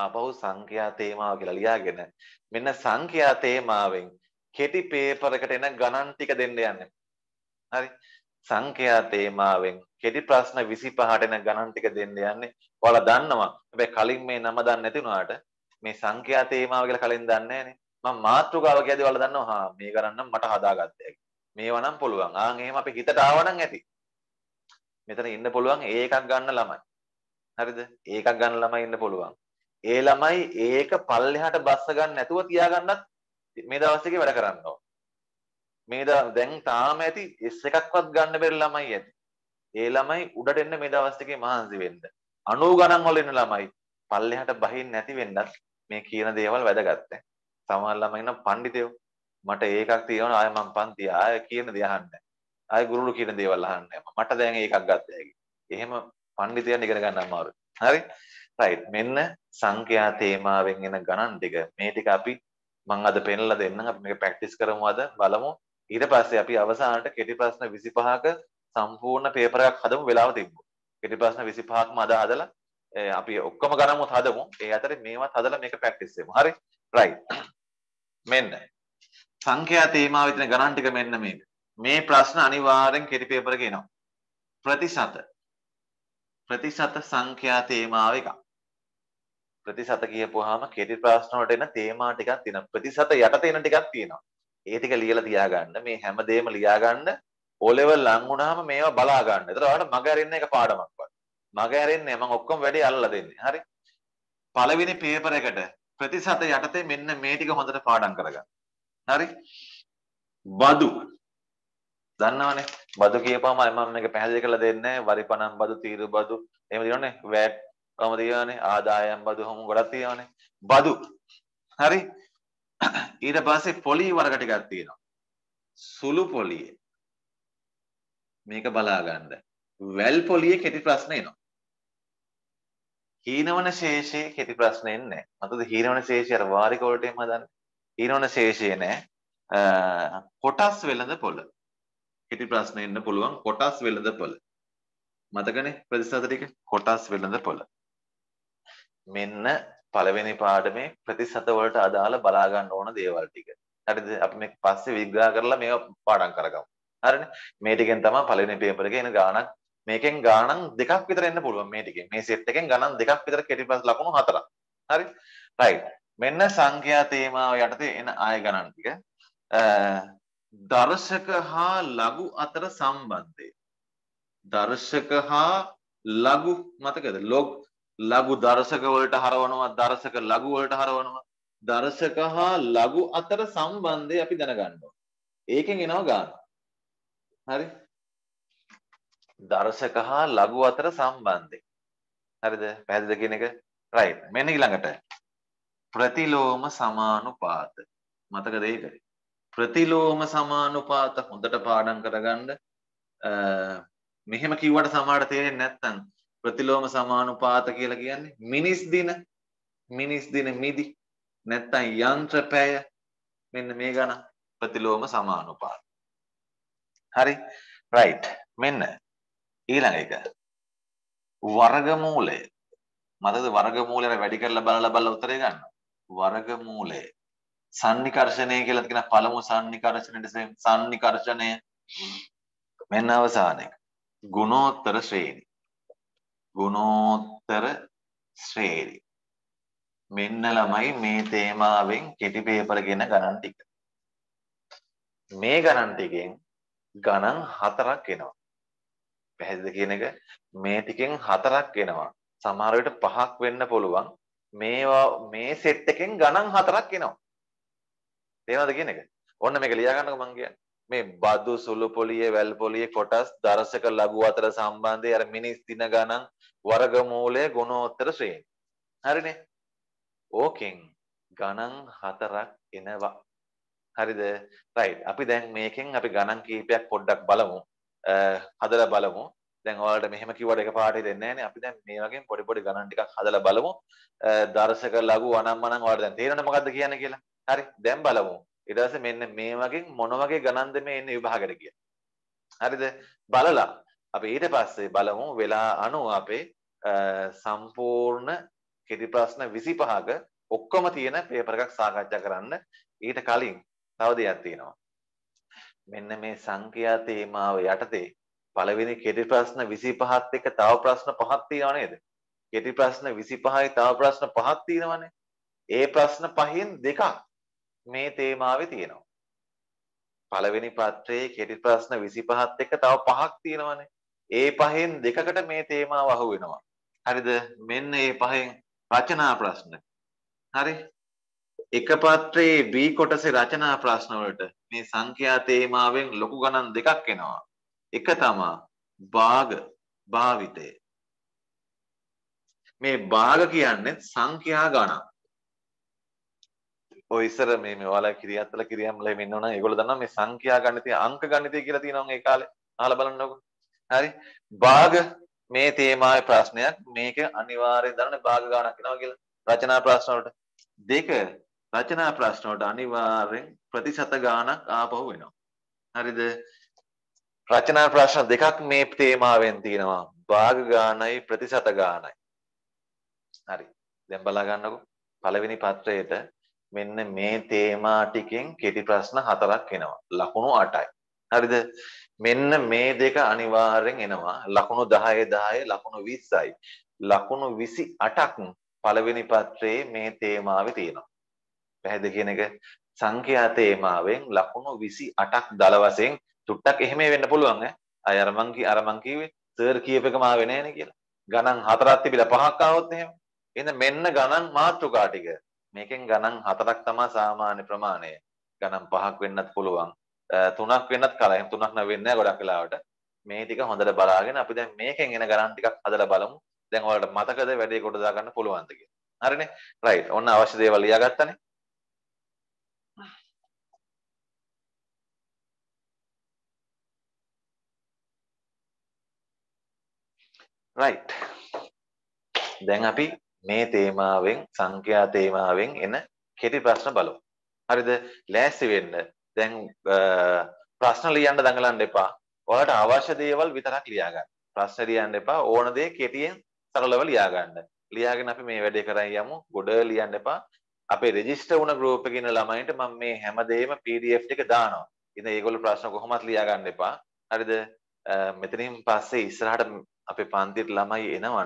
ආපහු සංඛ්‍යා තේමාව කියලා ලියාගෙන මෙන්න සංඛ්‍යා තේමාවෙන් කෙටි පේපරකට එන ගණන් ටික දෙන්න යන්නේ. හරි. සංඛ්‍යා තේමාවෙන් කෙටි ප්‍රශ්න 25ට එන ගණන් ටික දෙන්න යන්නේ. ඔයාලා දන්නවා. හැබැයි කලින් මේ නම දන්නේ නැති වුණාට මේ සංඛ්‍යා තේමාව කියලා කලින් දන්නේ නැහනේ. මම මාතෘකාව කියද්දී ඔයාලා දන්නවා. හා මේ ගණන් නම් මට හදාගත්තා. මේවා නම් පුළුවන්. ආන් එහෙම අපේ හිතට ආවනම් ඇති. මෙතන ඉන්න පුළුවන් ඒ එකක් ගන්න ළමයි. හරිද? ඒකක් ගන්න ළමයි ඉන්න පුළුවන්. ඒ ළමයි ඒක පල්ලෙහාට බස්ස ගන්න නැතුව තියාගන්නත් මේ දවස් එකේ වැඩ කරන්න ඕන. මේ දැන් තාම ඇති S එකක්වත් ගන්න බැරි ළමයි ඇති. ඒ ළමයි උඩට එන්න මේ දවස් එකේ මහන්සි වෙන්න. 90 ගණන් වල ඉන්න ළමයි පල්ලෙහාට බහින් නැති වෙන්නත් මේ කියන දේවල් වැදගත් නැහැ. සමහර ළමයි නම් පඬිතයෝ මට ඒකක් තියෙනවා ආය මම පන්ති ආය කියන දේ අහන්නේ. ආය ගුරුලු කියන දේවල් අහන්නේ. මට දැන් ඒකක් ගත්තා හැකි. එහෙම පඬිතයන් ඉගෙන ගන්න අමාරුයි. හරි. රයිට් මෙන්න සංඛ්‍යා තේමාවෙන් එන ගණන් ටික මේ ටික අපි මම අද පෙන්ලා දෙන්නම් අපි මේක ප්‍රැක්ටිස් කරමු අද බලමු ඊට පස්සේ අපි අවසානට කෙටි ප්‍රශ්න 25ක සම්පූර්ණ පේපර් එකක් හදමු වෙලාව තිබ්බු කෙටි ප්‍රශ්න 25ක්ම අද හදලා අපි ඔක්කොම ගණන්වත් හදමු ඒ අතරේ මේවත් හදලා මේක ප්‍රැක්ටිස් වෙමු හරි රයිට් මෙන්න සංඛ්‍යා තේමාව විතර ගණන් ටික මෙන්න මේක. මේ ප්‍රශ්න අනිවාර්යෙන් කෙටි පේපර් එකේ එනවා. ප්‍රතිශත ප්‍රතිශත සංඛ්‍යා තේමාව එකක්. ප්‍රතිසත කියපුවාම කෙටි ප්‍රශ්න වලට එන තේමා ටිකක් තියෙනවා. ප්‍රතිසත යට තියෙන ටිකක් තියෙනවා. ඒ ටික ලියලා තියාගන්න. මේ හැමදේම ලියාගන්න. O level ලං වුණාම මේවා බලා ගන්න. ඒතර ඔයාලට මග ඇරෙන්න එක පාඩමක් වත්. මග ඇරෙන්නේ මම ඔක්කොම වැඩි අල්ලලා දෙන්නේ. හරි. පළවෙනි පේපර් එකට ප්‍රතිසත යටතේ මෙන්න මේ ටික හොඳට පාඩම් කරගන්න. හරි. බදු දන්නවනේ බදු කියපුවාම මම මේක පැහැදිලි කරලා දෙන්නේ වරි පණම් බදු තීරු බදු එහෙම දිනවනේ වැට් කොහොමද කියවනේ ආදායම් බදු හමු ගොඩක් තියෙනවානේ බදු හරි ඊට පස්සේ පොලි වර්ග ටිකක් තියෙනවා සුළු පොලිය මේක බලා ගන්න වැල් පොලියේ කෙටි ප්‍රශ්න එනවා හීනවන ශේෂයේ කෙටි ප්‍රශ්න එන්නේ මතකද හීනවන ශේෂය අර වාරික වලට එහෙම හදන්නේ හීනවන ශේෂය නෑ කොටස් වෙළඳ පොළ කෙටි ප්‍රශ්න එන්න පුළුවන් කොටස් වෙළඳ පොළ මතකනේ ප්‍රතිසත ටික කොටස් වෙළඳ පොළ මෙන්න පළවෙනි පාඩමේ ප්‍රතිශත වලට අදාළ බලා ගන්න ඕන දේවල් ටික. හරිද? අපි මේ පස්සේ විග්‍රහ කරලා මේවා පාඩම් කරගමු. හරිනේ? මේ ටිකෙන් තමයි පළවෙනි පේපර් එකේ එන ගාණක් මේකෙන් ගාණක් දෙකක් විතර එන්න පුළුවන් මේ ටිකෙන්. මේ සෙට් එකෙන් ගණන් දෙකක් විතර කෙටිපස් ලකුණු හතරක්. හරි? රයිට්. මෙන්න සංඛ්‍යා තේමාව යටතේ එන ආය ගණන් ටික. දර්ශක හා ලඝු අතර සම්බන්ධය. දර්ශක හා ලඝු මතකද? log ලඝු දර්ශක වලට හරවනවා දර්ශක ලඝු වලට හරවනවා දර්ශක හා ලඝු අතර සම්බන්ධය අපි දැනගන්න ඒකෙන් එනවා ගාන හරි දර්ශක හා ලඝු අතර සම්බන්ධය හරිද පැහැදිලිද කියන එක රයිට් මෙන්න ඊළඟට ප්‍රතිලෝම සමානුපාත මතකද ඒක ප්‍රතිලෝම සමානුපාත හොඳට පාඩම් කරගන්න මෙහෙම කිව්වට සමහරට තේරෙන්නේ නැත්නම් ප්‍රතිලෝම සමානුපාත කියලා කියන්නේ මිනිස් දින මිනිස් දින මිදි නැත්තම් යන්ත්‍ර පැය මෙන්න මේ ගණන් ප්‍රතිලෝම සමානුපාත. හරි රයිට් මෙන්න ඊළඟ එක වර්ගමූලය මතකද වර්ගමූලය වැඩි කරලා බලලා බලලා උත්තරේ ගන්න වර්ගමූලය සන්නිකර්ෂණය කියලා කියන පළමු සන්නිකර්ෂණයට සන්නිකර්ෂණය මෙන්න අවසාන එක ගුණෝත්තර ශ්‍රේණි ගුණෝත්තර ශ්‍රේණි. මෙන්න ළමයි මේ තේමාවෙන් කෙටි පේපර් ගෙන ගණන් ටික. මේ ගණන් ටිකෙන් ගණන් හතරක් එනවා. පැහැදිලිද කියන එක? මේ ටිකෙන් හතරක් එනවා. සමහර විට පහක් වෙන්න පුළුවන්. මේවා මේ සෙට් එකෙන් ගණන් හතරක් එනවා. තේරෙනවද කියන එක? ඔන්න මේක ලියා ගන්නකෝ මං කියන්නේ. මේ බදු සුළු පොලිය වැල් පොලිය කොටස් දර්ශක ලඝු අතර සම්බන්ධය අර මිනිස් දින ගණන් වර්ගමූලය ගුණෝත්තර ශ්‍රේණි. හරිනේ? ඕකෙන් ගණන් හතරක් එනවා. හරිද? right. අපි දැන් මේකෙන් අපි ගණන් කීපයක් පොඩ්ඩක් බලමු. හදලා බලමු. දැන් ඔයාලට මෙහෙම කිව්වට එකපාරට දෙන්නේ නැහැ අපි දැන් මේ වගේ පොඩි පොඩි ගණන් ටිකක් හදලා බලමු. දර්ශක ලඝු අනම්මනම් ඔයාලට දැන් තේරෙන්නේ මොකද්ද කියන්නේ කියලා. හරි. දැන් බලමු. ඊට පස්සේ මෙන්න මේ වගේ මොන වගේ ගණන්ද මේ එන්නේ විභාගයට කියලා. හරිද? බලලා අපි ඊට පස්සේ බලමු වෙලා අනුව අපේ සම්පූර්ණ කෙටි ප්‍රශ්න 25ක ඔක්කොම තියෙන පේපර් එකක් සාකච්ඡා කරන්න ඊට කලින් තව දෙයක් තියෙනවා. මෙන්න මේ සංඛ්‍යා තේමාව යටතේ පළවෙනි කෙටි ප්‍රශ්න 25ත් එක්ක තව ප්‍රශ්න පහක් තියෙනව නේද? කෙටි ප්‍රශ්න 25යි තව ප්‍රශ්න පහක් තියෙනවනේ. ඒ ප්‍රශ්න පහෙන් දෙකක් මේ තේමාවේ තියෙනවා. පළවෙනි පත්‍රයේ කෙටි ප්‍රශ්න 25ත් එක්ක තව පහක් තියෙනවනේ. ඒ පහෙන් දෙකකට මේ තේමාව අහුවෙනවා. හරිද මෙන්න මේ පහෙන් රචනා ප්‍රශ්න හරි එක පත්‍රයේ B කොටසේ රචනා ප්‍රශ්න වලට මේ සංඛ්‍යා තේමාවෙන් ලොකු ගණන් දෙකක් එනවා එක තමා භාග භාවිතය මේ භාග කියන්නේ සංඛ්‍යා ගණන් ඔය ඉස්සර මේ මේ ඔයාලා කිරියත්තල කිරියම්ල මෙන්න උනා ඒගොල්ලෝ දන්නවා මේ සංඛ්‍යා ගණිතය අංක ගණිතය කියලා තියෙනවා මේ කාලේ අහලා බලන්නකො හරි භාග මේ තේමාවේ ප්‍රශ්නයක් මේක අනිවාර්යයෙන් දරන භාග ගණනක් වෙනවා කියලා රචනා ප්‍රශ්න වලට. දෙක රචනා ප්‍රශ්න වලට අනිවාර්යෙන් ප්‍රතිශත ගණනක් ආපහු වෙනවා. හරිද? රචනා ප්‍රශ්න දෙකක් මේ තේමාවෙන් තියෙනවා. භාග ගණනයි ප්‍රතිශත ගණනයි. හරි. දැන් බලා ගන්නකො පළවෙනි පත්‍රයේට මෙන්න මේ තේමා ටිකෙන් කෙටි ප්‍රශ්න හතරක් එනවා. ලකුණු 8යි. හරිද? මෙන්න මේ දෙක අනිවාර්යෙන් එනවා ලකුණු 10 10 ලකුණු 20යි ලකුණු 28ක් පළවෙනි පත්‍රයේ මේ තේමාවේ තියෙනවා පැහැදිලි කියන එක සංඛ්‍යා තේමාවෙන් ලකුණු 28ක් දල වශයෙන් තුට්ටක් එහෙම වෙන්න පුළුවන් ඈ අය අර මං කි අර මං කිව්වේ සර් කියප එකම ආවේ නැහැ නේ කියලා ගණන් හතරක් තිබිලා පහක් ආවොත් එහෙම එහෙනම් මෙන්න ගණන් මාතෘකා ටික මේකෙන් ගණන් හතරක් තමයි සාමාන්‍ය ප්‍රමාණය ගණන් පහක් වෙන්නත් පුළුවන් තුනක් වෙන්නත් කලයි. තුනක් නවෙන්නේ නැහැ ගොඩක් වෙලාවට. මේ ටික හොඳට බලාගෙන අපි දැන් මේකෙන් එන ගණන් ටිකක් හදලා බලමු. දැන් ඔයාලට මතකද වැඩේ කොට දා ගන්න පුළුවන්ද කියලා. හරිනේ? රයිට්. ඔන්න අවශ්‍ය දේවල් ලියාගත්තනේ. රයිට්. දැන් අපි මේ තේමාවෙන් සංඛ්‍යා තේමාවෙන් එන කෙටි ප්‍රශ්න බලමු. හරිද? ලෑස්ති වෙන්න දැන් ප්‍රශ්න ලියන්න දඟලන්න එපා. ඔයාලට අවශ්‍ය දේවල් විතරක් ලියාගන්න. ප්‍රශ්න ලියන්න එපා. ඕන දේ කෙටියෙන් සරලව ලියාගන්න. ලියාගෙන අපි මේ වැඩේ කරන් යමු. ගොඩ ලියන්න එපා. අපේ රෙජිස්ටර් වුණ ගෲප් එකේ ඉන්න ළමයින්ට මම මේ හැමදේම PDF ටික දානවා. ඉතින් ඒගොල්ලෝ ප්‍රශ්න කොහොමවත් ලියාගන්න එපා. හරිද? මෙතනින් පස්සේ ඉස්සරහට අපේ පන්තියට ළමයි එනවනම්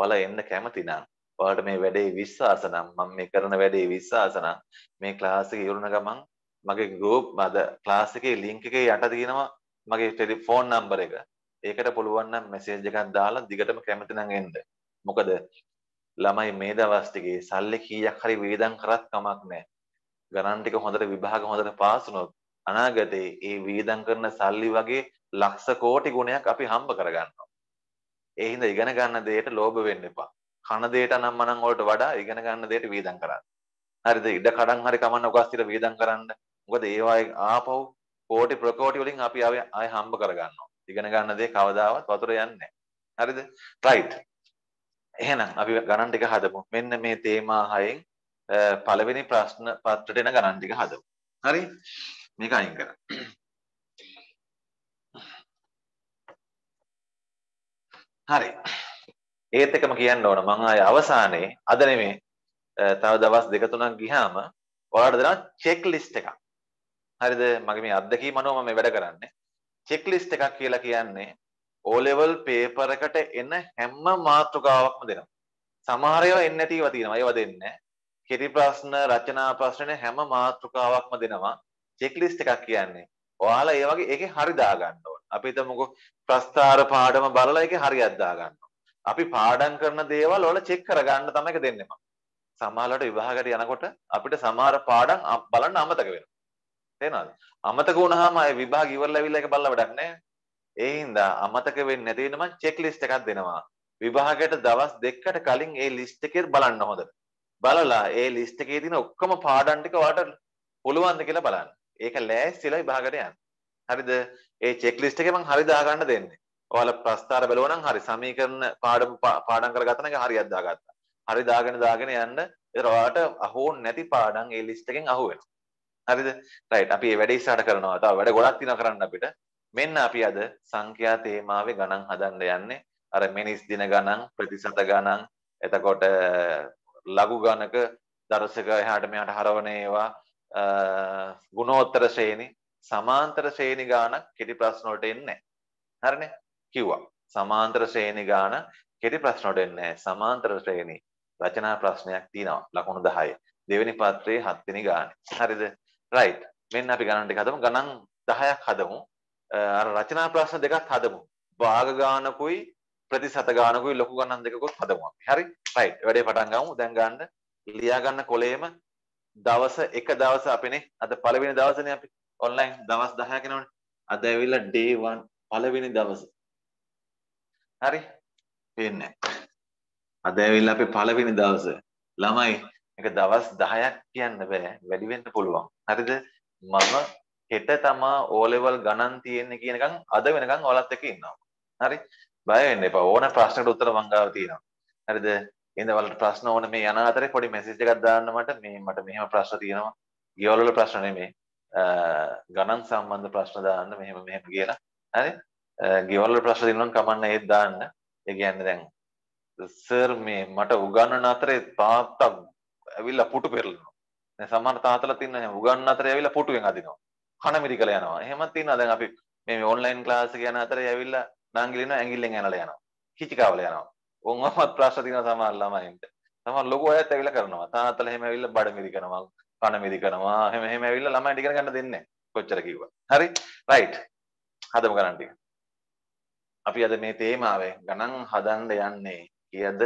ඔයාලා එන්න කැමති නම් ඔයාලට මේ වැඩේ විශ්වාස නම් මම මේ කරන වැඩේ විශ්වාස නම් මේ ක්ලාස් එක ඉවරන ගමන් මගේ ගරප් මද ලාස් එකේ ලිංක එකේ යට තියෙනවා මගේ ටෙලිෆෝන් නම්බර එක ඒකට පුළුවන්න මෙසේජ් එකක් දාලා දිගටම කැමතිනං එන්ට මොකද ළමයි මේ දවස්ටිගේ සල්ලි කීයක් හරි වේදන් කරත් කමක් නෑ ගණන්ටික හොඳට විභාග හොඳට පාසුනොත් අනාගතයේ ඒ වීදන් කරන සල්ලි වගේ ලක්ස කෝටි ගුණයක් අපි හම්බ කරගන්නවා එහින්ද ඉගෙන ගන්න දේට ලෝභ වෙන්න එපා කන දේට නම් මනං වලට වඩා ඉගෙන ගන්න දේට වේදම් කරන්න. හරිද? ඉඩ කඩන් හරි කමන්න උගස්තිර වේදම් කරන්න. මොකද ඒවා ආපහු කෝටි ප්‍රකෝටි වලින් අපි ආවේ ආය හම්බ කරගන්නවා. ඉගෙන ගන්න දේ කවදාවත් වතුර යන්නේ නැහැ. හරිද? right. එහෙනම් අපි ගණන් ටික හදමු. මෙන්න මේ තේමා හයෙන් පළවෙනි ප්‍රශ්න පත්‍රයට එන ගණන් ටික හදමු. හරි? මේක අයින් කරන්න. හරි. ඒත් එකම කියන්න ඕන මම ආයේ අවසානයේ අද නෙමෙයි තව දවස් දෙක තුනක් ගියාම ඔයාලට දෙනවා චෙක් ලිස්ට් එකක්. හරිද මගේ මේ අත්දැකීම අනුව මම වැඩ කරන්නේ චෙක් ලිස්ට් එකක් කියලා කියන්නේ ඕ ලෙවල් පේපර් එකට එන හැම මාතෘකාවක්ම දෙනවා සමහර ඒවා එන්නේ නැතිව තියෙනවා ඒවා දෙන්නේ කෙටි ප්‍රශ්න රචනා ප්‍රශ්න හැම මාතෘකාවක්ම දෙනවා චෙක් ලිස්ට් එකක් කියන්නේ ඔයාලා ඒ වගේ ඒකේ හරි දා ගන්න ඕන අපි හිතමුකෝ ප්‍රස්ථාර පාඩම බලලා ඒකේ හරියක් දා ගන්න අපි පාඩම් කරන දේවල් වල චෙක් කරගන්න තමයි ඒක දෙන්නේ මම සමහරවිට විභාගයට යනකොට අපිට සමහර පාඩම් බලන්න අමතක වෙනවා තේනවද? අමතක වුණාම අය විභාග ඉවරලා ඇවිල්ලා ඒක බලලා වැඩක් නැහැ. ඒ හින්දා අමතක වෙන්නේ නැති වෙන මම චෙක් ලිස්ට් එකක් දෙනවා. විභාගයට දවස් දෙකකට කලින් ඒ ලිස්ට් එකේ බලන්න හොඳට. බලලා ඒ ලිස්ට් එකේ තියෙන ඔක්කොම පාඩම් ටික ඔයාලට පුළුවන්ද කියලා බලන්න. ඒක ලෑස්තිලා විභාගයට යන්න. හරිද? ඒ චෙක් ලිස්ට් එකේ මම හරි දාගන්න දෙන්නේ. ඔයාලා ප්‍රස්තාර බලවනම් හරි සමීකරණ පාඩම් පාඩම් කරගත්තා නම් හරියක් දාගත්තා. හරි දාගෙන දාගෙන යන්න ඒතර ඔයාලට අහෝන් නැති පාඩම් ඒ ලිස්ට් එකෙන් අහුවෙනවා. හරිද රයිට් අපි මේ වැඩේ ඉස්සරහට කරනවා තව වැඩ ගොඩක් තියෙනවා කරන්න අපිට මෙන්න අපි අද සංඛ්‍යා තේමාවේ ගණන් හදන්න යන්නේ අර මිනිස් දින ගණන් ප්‍රතිශත ගණන් එතකොට ලඝු ගණක දර්ශක එහාට මෙහාට හරවන ඒවා ගුණෝත්තර ශ්‍රේණි සමාන්තර ශ්‍රේණි ගාණක් කෙටි ප්‍රශ්න වලට එන්නේ හරිනේ කිව්වා සමාන්තර ශ්‍රේණි ගාණ කෙටි ප්‍රශ්න වලට එන්නේ සමාන්තර ශ්‍රේණි රචනා ප්‍රශ්නයක් තියෙනවා ලකුණු 10 දෙවෙනි පත්‍රයේ 7 වෙනි ගාණේ හරිද රයිට් මෙන්න අපි ගණන්ට හදම ගණන් දහයක් හදමු රචනා ප්‍රශ්න දෙකත් හදමු භාගගානකුයි ප්‍රතිසත ගානකුයි ලොකු ගණන් දෙකකුත් හදමු හරි රයිට් වැඩේ පටන් ගමු දැන් ගන්න ලියාගන්න කොලේම දවස එක දවස අපිනේ අද පළවෙනි දවසනේ අපි ඔන්ලයින් දවස් 10ක් වෙනවනේ අද ඇවිල්ලා day 1 පළවෙනි දවස හරි පේන්නේ අද ඇවිල්ලා අපි පළවෙනි දවස ළමයි මේක දවස් 10ක් කියන්න බෑ වැඩි වෙන්න පුළුවන්. හරිද? මම හෙට තමා O level ගණන් තියෙන්නේ කියනකම් අද වෙනකම් ඔයාලත් එක්ක ඉන්නවා. හරි? බය වෙන්න එපා. ඕන ප්‍රශ්නකට උත්තර මං ගාව තියෙනවා. හරිද? එහෙනම් ඔයාලට ප්‍රශ්න ඕන මේ යන අතරේ පොඩි මැසේජ් එකක් දාන්න මට මේ මට මෙහෙම ප්‍රශ්න තියෙනවා. ගෙවල් වල ප්‍රශ්න නෙමෙයි. ගණන් සම්බන්ධ ප්‍රශ්න දාන්න මෙහෙම මෙහෙම කියලා. හරි? ගෙවල් වල ප්‍රශ්න තියෙනවා නම් කමන්න ඒත් දාන්න. ඒ කියන්නේ දැන් සර් මේ මට උගන්නන අතරේ තාත්තා ඇවිල්ලා පුටු පෙරලනවා. දැන් සමහර තාත්තලා තියෙනවා උගන්න අතරේ ඇවිල්ලා පුටුවෙන් අදිනවා. කන මිරිකලා යනවා. එහෙමත් තියෙනවා. දැන් අපි මේ ඔන්ලයින් ක්ලාස් එක යන අතරේ ඇවිල්ලා නාංගිලින ඇඟිල්ලෙන් ඇනලා යනවා. කිචිකාවල යනවා. උන්වමත් ප්‍රශ්න තියෙනවා සමහර ළමයින්ට. සමහර ලොකු අයත් ඇවිල්ලා කරනවා. තාත්තලා එහෙම ඇවිල්ලා බඩ මිරිකනවා. කන මිරිකනවා. එහෙම එහෙම ඇවිල්ලා ළමයින්ට ඉගෙන ගන්න දෙන්නේ නැහැ. කොච්චර කිව්වා. හරි. රයිට්. හදමු ගණන් ටික. අපි අද මේ තේමාවේ ගණන් හදන්න යන්නේ කීයද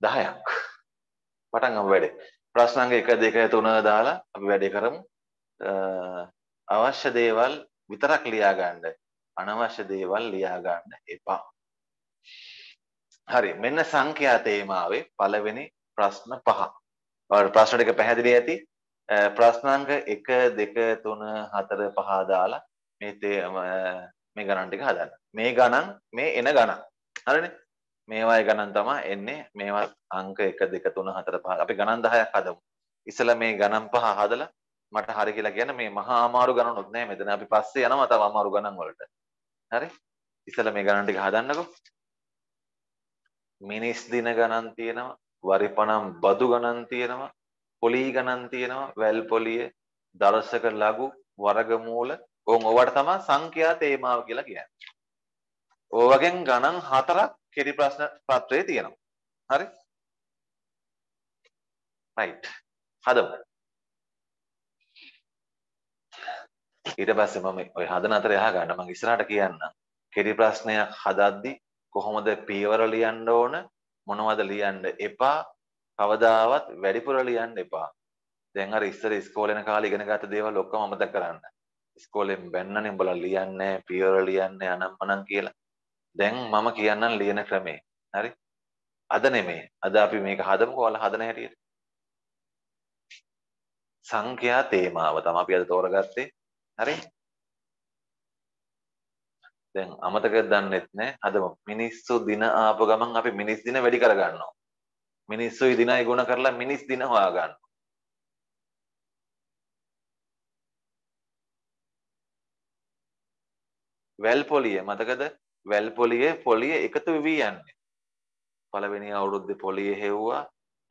දහයක් පටන් අම වැඩේ ප්‍රශ්නංග එක දෙක තුන දාලා අපි වැඩේ කරමු අවශ්‍ය දේවල් විතරක් ලියාගන්න අනවශ්‍ය දේවල් ලියාගන්න එපා හරි මෙන්න සංඛ්‍යා තේමාවේ පළවෙනි ප්‍රශ්න පහ ප්‍රශ්න ටික පැහැදිලි ඇති ප්‍රශ්නාංග එක දෙක තුන හතර පහ දාලා මේ මේ ගණන් ටික හදන්න මේ ගණන් මේ එන ගණන් හරන මේවාය ගණන් තමා එන්නේ මේවා අංක එක දෙක තුන හතර පහ අපි ගණන් දහයක් හදමු ඉසල මේ ගණන් පහ හදලා මට හරි කියලා කියන මේ මහා අමාරු ගණනුත් නෑ මෙතන අපි පස්සේ යනවා තව අමාරු ගණන් වලට හරි ඉසල මේ ගණන් ටික හදන්නකෝ මිනිස් දින ගණන් තියෙනවා වරිපනම් බදු ගණන් තියෙනවා පොලී ගණන් තියෙනවා වැල් පොලිය දර්ශක ලඝු වර්ගමූල ඕන් ඔවට තමයි සංඛ්‍යා තේමාව කියලා කියන්නේ ඕවගෙන් ගණන් හතරක් කෙටි ප්‍රශ්න පත්‍රයේ තියෙනවා හරි රයිට් හදමු ඊට පස්සේ මම ඔය හදන අතර යහ ගන්න මම ඉස්සරහට කියන්නම් කෙටි ප්‍රශ්නයක් හදද්දි කොහොමද පියවර ලියන්න ඕන මොනවද ලියන්න එපා කවදාවත් වැඩිපුර ලියන්න එපා දැන් අර ඉස්සර ඉස්කෝලේ යන කාලේ ඉගෙන ගත්ත දේවල් ඔක්කොම අමතක කරන්න ඉස්කෝලෙන් බැන්නනේ උඹලා ලියන්නේ පියවර ලියන්නේ අනම්මනම් කියලා දැන් මම කියන්නම් ලියන ක්‍රමේ. හරි? අද නෙමෙයි. අද අපි මේක හදමුකෝ ඔයාලා හදන හැටියට. සංඛ්‍යා තේමාව තමයි අපි අද තෝරගත්තේ. හරි? දැන් අමතක දන්නෙත් නෑ. හදමු. මිනිස්සු දින ආපු ගමන් අපි මිනිස් දින වැඩි කරගන්නවා. මිනිස්සුයි දිනයි ගුණ කරලා මිනිස් දින හොයාගන්නවා. වැල්පොලිය මතකද වැල් පොලිය පොලිය එකතු වී යන්නේ. පළවෙනි අවුරුද්දේ පොලිය හෙව්වා.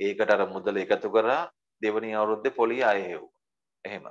ඒකට අර මුදල එකතු කරා දෙවෙනි අවුරුද්දේ පොලිය ආයෙ හෙව්වා. එහෙම.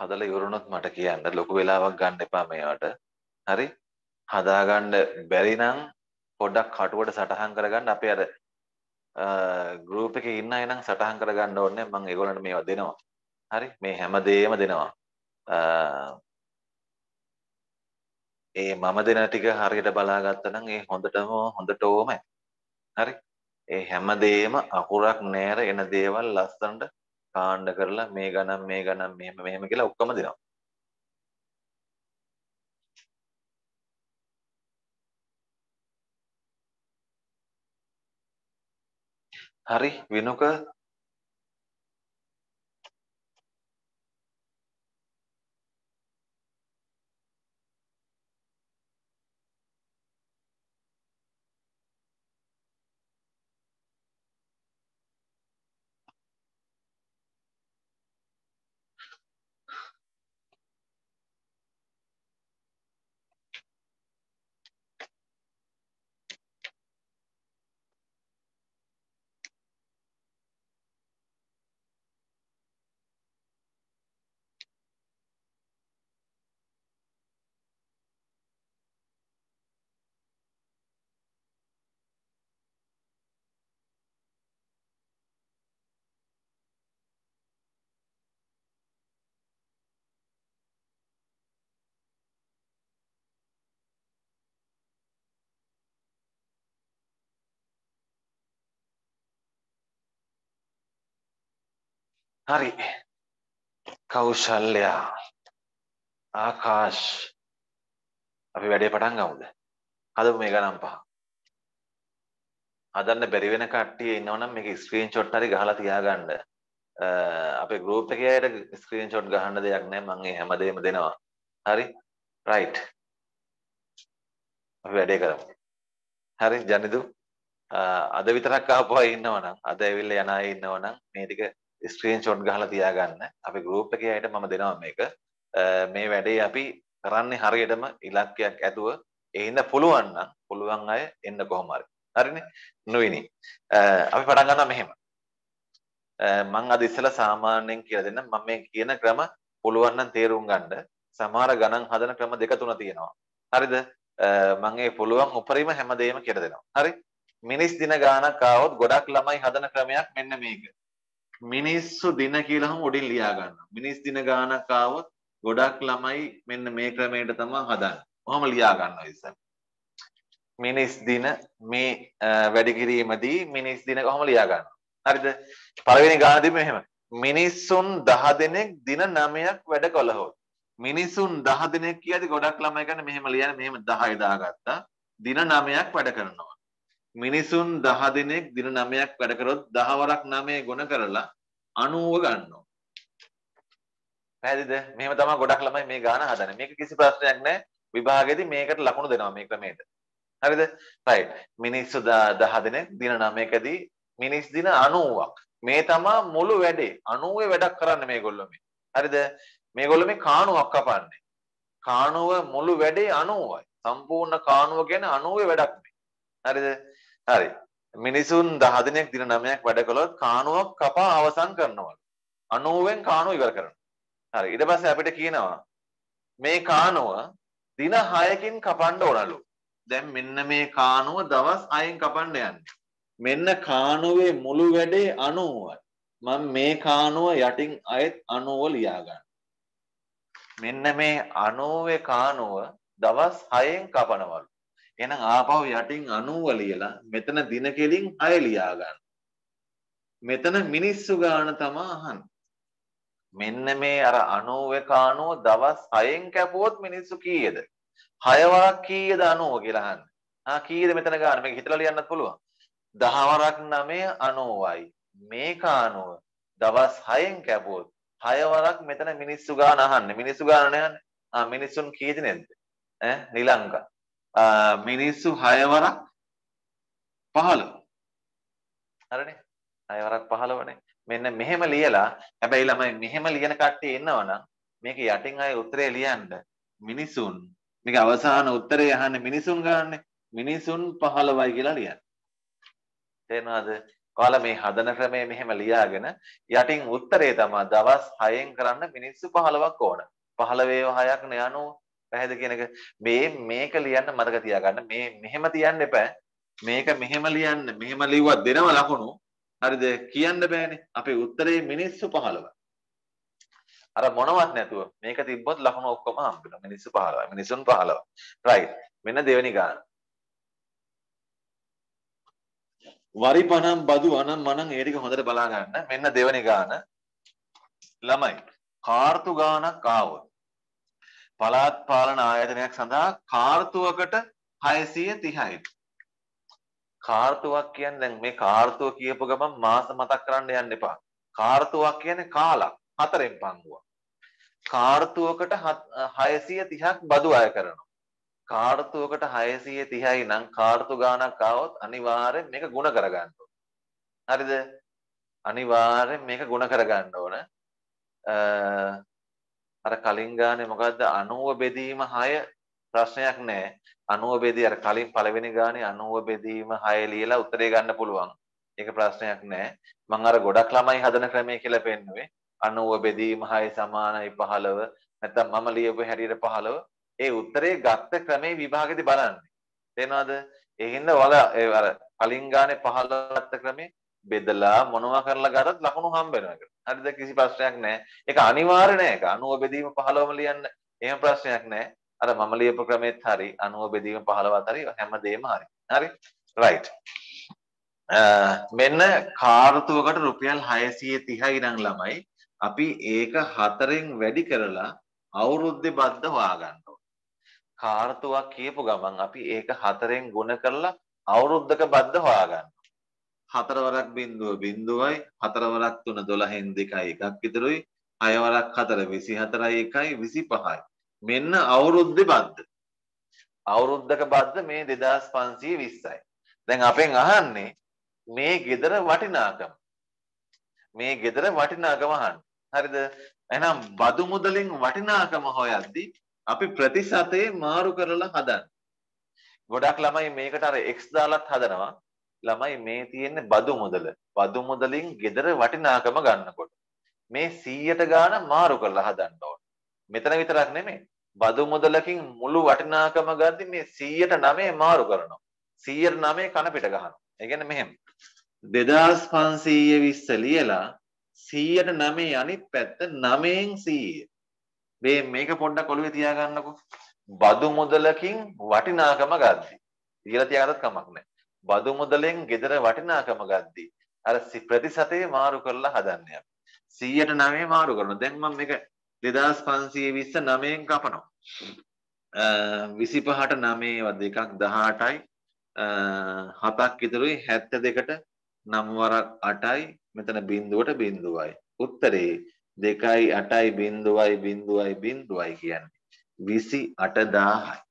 හදලා ඉවරුනොත් මට කියන්න ලොකු වෙලාවක් ගන්න එපා මේවට. හරි? හදාගන්න බැරි නම් පොඩ්ඩක් කටුවට සටහන් කරගන්න අපේ අර ගෲප් එකේ ඉන්න අය නම් සටහන් කරගන්න ඕනේ මම ඒගොල්ලන්ට මේවා දෙනවා. හරි? මේ හැමදේම දෙනවා. ඒ මම දෙන ටික හරියට බලාගත්තනම් ඒ හොඳටම හොඳටම හරි? ඒ හැමදේම අකුරක් නෑර එන දේවල් ලස්සනට කාණ්ඩ කරලා මේ ගණන් මේ ගණන් මෙහෙම මෙහෙම කියලා ඔක්කොම දෙනවා. හරි විනුක හරි කෞශල්‍යයා ආකාශ් අපි වැඩේ පටන් ගමුද හදමු මේ ගණන් පහ හදන්න බැරි වෙන කට්ටිය ඉන්නවනම් මේක ස්ක්‍රීන්ෂොට් හරි ගහලා තියාගන්න අපේ ගෲප් එකේ අයට ස්ක්‍රීන්ෂොට් ගහන්න දෙයක් නැහැ මම ඒ හැමදේම දෙනවා හරි රයිට් අපි වැඩේ කරමු හරි ජනිදු අද විතරක් ආපුවා ඉන්නවනම් අද ඇවිල්ලා යන අය ඉන්නවනම් මේ ටික ස්ක්‍රීන්ෂොට් ගහලා තියාගන්න අපි ගෲප් එකේ අයට මම දෙනවා මේක. මේ වැඩේ අපි කරන්නේ හරියටම ඉලක්කයක් ඇතුව එහෙනම් පුළුවන් නම් පුළුවන් අය එන්න කොහොම හරි. හරිනේ? නුවිනි. අපි පටන් ගන්නවා මෙහෙම. මම අද ඉස්සලා සාමාන්‍යයෙන් කියලා දෙන්නම් මම මේ කියන ක්‍රම පුළුවන් නම් තේරුම් ගන්න. සමහර ගණන් හදන ක්‍රම දෙක තුන තියෙනවා. හරිද? මම ඒ පුළුවන් උපරිම හැමදේම කියලා දෙනවා. හරි? මිනිස් දින ගාණක් ආවොත් ගොඩක් ළමයි හදන ක්‍රමයක් මෙන්න මේක. මිනිස්සු දින කියලා හම උඩින් ලියා ගන්න. මිනිස් දින ගානක් ආවොත් ගොඩක් ළමයි මෙන්න මේ ක්‍රමයට තමයි හදන්නේ. ඔහම ලියා ගන්නවා ඉතින්. මිනිස් දින මේ වැඩි කිරීමදී මිනිස් දින කොහොම ලියා ගන්නවා. හරිද? පළවෙනි ගානදී මෙහෙම. මිනිස්සුන් 10 දෙනෙක් දින 9ක් වැඩ කළහොත් මිනිසුන් දහ දෙනෙක් කියද ගොඩක් ළමයි ගන්න මෙහෙම ලියන මෙහෙම 10 දාගත්තා දින 9ක් වැඩ කරනවා මිනිසුන් දහ දෙනෙක් දින නමයක් වැඩකරොත් දහවරක් නමේ ගොන කරලා අනුව ගන්නවා. පැහැදිද මෙහම තම ගොඩක් ළමයි මේ ගාන හදන මේක කිසි ප්‍රශ්නයක් නෑ විභාගෙදි මේකට ලකුණු දෙනවා මේ ක්‍රමයට. හරිද රයි මිනිස්සු දහ දෙනෙක් දින නමයකදී මිනිස් දින අනුවක් මේ තමා මුළු වැඩේ අනුවේ වැඩක් කරන්න මේ ගොල්ලොම හරිද මේ ගොල්ලොම කානුවක් කපන්නේ කානුව මුළු වැඩේ අනුවයි සම්පූර්ණ කානුව ගැන අනුවේ වැඩක් මේ හරිද හරි. මිනිසුන් 10 දිනක් දින 9ක් වැඩ කළොත් කාණුවක් කපා අවසන් කරනවා. 90ෙන් කාණුව ඉවර කරනවා. හරි. ඊට පස්සේ අපිට කියනවා මේ කාණුව දින 6කින් කපන්න ඕනලු. දැන් මෙන්න මේ කාණුව දවස් 6න් කපන්න යන්නේ. මෙන්න කාණුවේ මුළු වැඩේ 90යි. මම මේ කාණුව යටින් අයත් 90 ලියා ගන්න. මෙන්න මේ 90 කාණුව දවස් 6න් කපනවලු. එහෙනම් ආපහු යටින් 90 ලියලා මෙතන දින කෙලින් 6 ලියා ගන්න. මෙතන මිනිස්සු ගාන තමා අහන්නේ. මෙන්න මේ අර 91 කානෝ දවස් 6න් කැපුවොත් මිනිස්සු කීයද? 6 වරක් කීයද 90 කියලා අහන්නේ. ආ කීයද මෙතන ගන්න? මේක හිතලා ලියන්නත් පුළුවන්. 10 වරක් 9 90යි. මේ කානෝ දවස් 6න් කැපුවොත් 6 වරක් මෙතන මිනිස්සු ගාන අහන්නේ. මිනිස්සු ගාන නෑනේ. ආ මිනිස්සුන් කීයද නැද්ද? ඈ ශ්‍රී ලංකා මිනිස්සු 6 වරක් 15. හරිනේ. 6 වරක් 15නේ. මෙන්න මෙහෙම ලියලා හැබැයි ළමයි මෙහෙම ලියන කට්ටිය ඉන්නවනම් මේක යටින් අය උත්තරේ ලියන්න මිනිසුන් මේක අවසාන උත්තරේ අහන්නේ මිනිසුන් ගන්නනේ. මිනිසුන් 15යි කියලා ලියන්න. තේරෙනවද? ඔයාලා මේ හදන ක්‍රමය මෙහෙම ලියාගෙන යටින් උත්තරේ තමයි දවස් 6ෙන් කරන්න මිනිස්සු 15ක් ඕන. 15 ඒවා 6ක් නෑ 90 පැහැද කියන එක මේ මේක ලියන්න මතක තියාගන්න මේ මෙහෙම තියන්න එපා මේක මෙහෙම ලියන්න මෙහෙම ලිව්වා දෙනම ලකුණු හරිද කියන්න බෑනේ අපේ උත්තරේ මිනිස්සු 15 අර මොනවත් නැතුව මේක තිබ්බොත් ලකුණු ඔක්කොම හම්බෙනවා මිනිස්සු 15 මිනිසුන් 15 right මෙන්න දෙවෙනි ගාන වරි පනම් බදු අනම් මනම් ඒ ටික හොඳට බලා ගන්න මෙන්න දෙවෙනි ගාන ළමයි කාර්තු ගානක් ආවොත් පළාත් පාලන ආයතනයක් සඳහා කාර්තුවකට 630යි. කාර්තුවක් කියන්නේ දැන් මේ කාර්තුව කියපු ගමන් මාස මතක් කරන්න යන්න එපා. කාර්තුවක් කියන්නේ කාලක් හතරෙන් පංගුවක්. කාර්තුවකට 630ක් බදු අය කරනවා. කාර්තුවකට 630යි නම් කාර්තු ගාණක් ආවොත් අනිවාර්යෙන් මේක ಗುಣ කරගන්න ඕන. හරිද? අනිවාර්යෙන් මේක ಗುಣ කරගන්න ඕන. අර කලින් ගානේ මොකද්ද 90 බෙදීම 6 ප්‍රශ්නයක් නැහැ. 90 බෙදී අර කලින් පළවෙනි ගානේ 90 බෙදීම 6 ලියලා උත්තරේ ගන්න පුළුවන්. ඒක ප්‍රශ්නයක් නැහැ. මම අර ගොඩක් ළමයි හදන ක්‍රමය කියලා පෙන්නුවේ 90 බෙදීම 6 සමානයි 15. නැත්නම් මම ලියපු හැටියට 15. ඒ උත්තරේ ගත්ත ක්‍රමේ විභාගෙදි බලන්නේ. තේනවද? ඒ හින්දා ඔයාලා අර කලින් ගානේ 15 ගත්ත ක්‍රමේ බෙදලා මොනවා කරලා ගත්තත් ලකුණු හම්බ වෙනවා ඒක. හරිද කිසි ප්‍රශ්නයක් නැහැ. ඒක අනිවාර්ය නෑ. ඒක 90 බෙදීම 15ම ලියන්න එහෙම ප්‍රශ්නයක් නැහැ. අර මම ලියපු ක්‍රමෙත් හරි 90 බෙදීම 15ත් හරි හැමදේම හරි. හරි? right. මෙන්න කාර්තුවකට රුපියල් 630 ඉරන් ළමයි අපි ඒක හතරෙන් වැඩි කරලා අවුරුද්දේ බද්ද හොයාගන්න කාර්තුවක් කියපු ගමන් අපි ඒක හතරෙන් ගුණ කරලා අවුරුද්දක බද්ද හොයාගන්න. හතරවරක් බින්දුව බින්දුවයි හතරවරක් තුන දොළහෙන් දෙකයි එකක් විතරුයි හයවරක් හතර විසි හතරයි එකයි විසි පහයි මෙන්න අවුරුද්ධ බද්ධ අවුරුද්ධක බද්ධ මේ දෙදස් පන්සී විස්සයි දැන් අපෙන් අහන්නේ මේ ගෙදර වටිනාකම මේ ගෙදර වටිනාකම අහන්න හරිද එනම් බදු මුදලින් වටිනාකම හොයද්දී අපි ප්‍රතිශතේ මාරු කරලා හදන්න ගොඩක් ළමයි මේකට අර x දාලත් හදනවා ළමයි මේ තියෙන බදු මුදල. බදු මුදලින් gedara වටිනාකම ගන්නකොට මේ 100ට ගාන මාරු කරලා හදන්න ඕන. මෙතන විතරක් නෙමෙයි. බදු මුදලකින් මුළු වටිනාකම ගද්දි මේ 100ට මාරු කරනවා. 100ට කන පිට ගහනවා. ඒ කියන්නේ මෙහෙම. 2520 ලියලා 100ට අනිත් පැත්ත 9න් 100. මේ මේක පොඩ්ඩක් ඔළුවේ තියාගන්නකෝ. බදු මුදලකින් වටිනාකම ගද්දි. කියලා තියාගත්තත් කමක් නැහැ. බදු මුදලෙන් ගෙදර වටිනාකම ගද්දී අර ප්‍රතිශතේ මාරු කරලා හදන්න යනවා. 100ට 9 මාරු කරනවා. දැන් මම මේක 2529න් කපනවා. 25ට 9 වද එකක් 18යි 7ක් ඉතුරුයි 72කට 9 වරක් 8යි මෙතන බිඳුවට බිඳුවයි. උත්තරේ 2යි 8යි බිඳුවයි බිඳුවයි බිඳුවයි කියන්නේ 28000යි.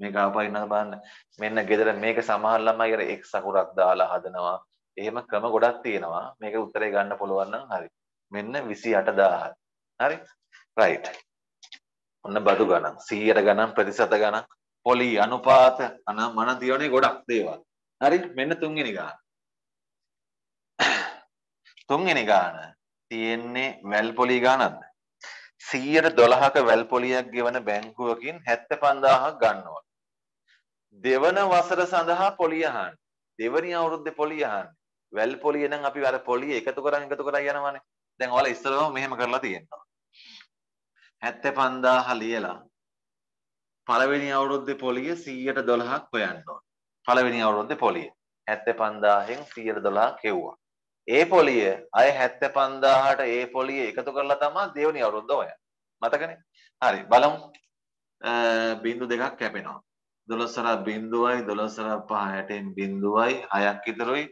මේක ආපයින්නද බලන්න. මෙන්න ගෙදර මේක සමහර ළමයි අර එක් සකුරක් දාලා හදනවා. එහෙම ක්‍රම ගොඩක් තියෙනවා. මේක උත්තරේ ගන්න පුළුවන් නම් හරි. මෙන්න 28000. හරි? right. ඔන්න බදු ගණන් 100ට ගණන් ප්‍රතිශත ගණන් පොලි අනුපාත අන මන දියෝනේ ගොඩක් දේවල්. හරි? මෙන්න තුන්වෙනි ගාන. තුන්වෙනි ගාන තියෙන්නේ වැල් පොලි ගානක්ද? 112ක වැල් පොලියක් ගෙවන බැංකුවකින් 75000ක් ගන්නවා. දෙවන වසර සඳහා පොලිය අහන්න. දෙවනි අවුරුද්දේ පොලිය අහන්න. වැල් පොලිය නම් අපි අර පොලිය එකතු කරන් එකතු කරන් යනවානේ. දැන් ඔයාලා ඉස්සරහම මෙහෙම කරලා තියෙනවා. 75000 ලියලා පළවෙනි අවුරුද්දේ පොලිය 112ක් හොයන්න ඕන. පළවෙනි අවුරුද්දේ පොලිය 75000න් 112 කෙව්වා. ඒ පොලිය අය 75000ට ඒ පොලිය එකතු කරලා තමයි දෙවනි අවුරුද්ද හොයන්නේ. මතකනේ? හරි බලමු. බින්දු දෙකක් කැපෙනවා. දොළොස්සරා බින්දුවයි දොළොස්සරා පහ හැටෙන් බින්දුවයි හයක් ඉතරුයි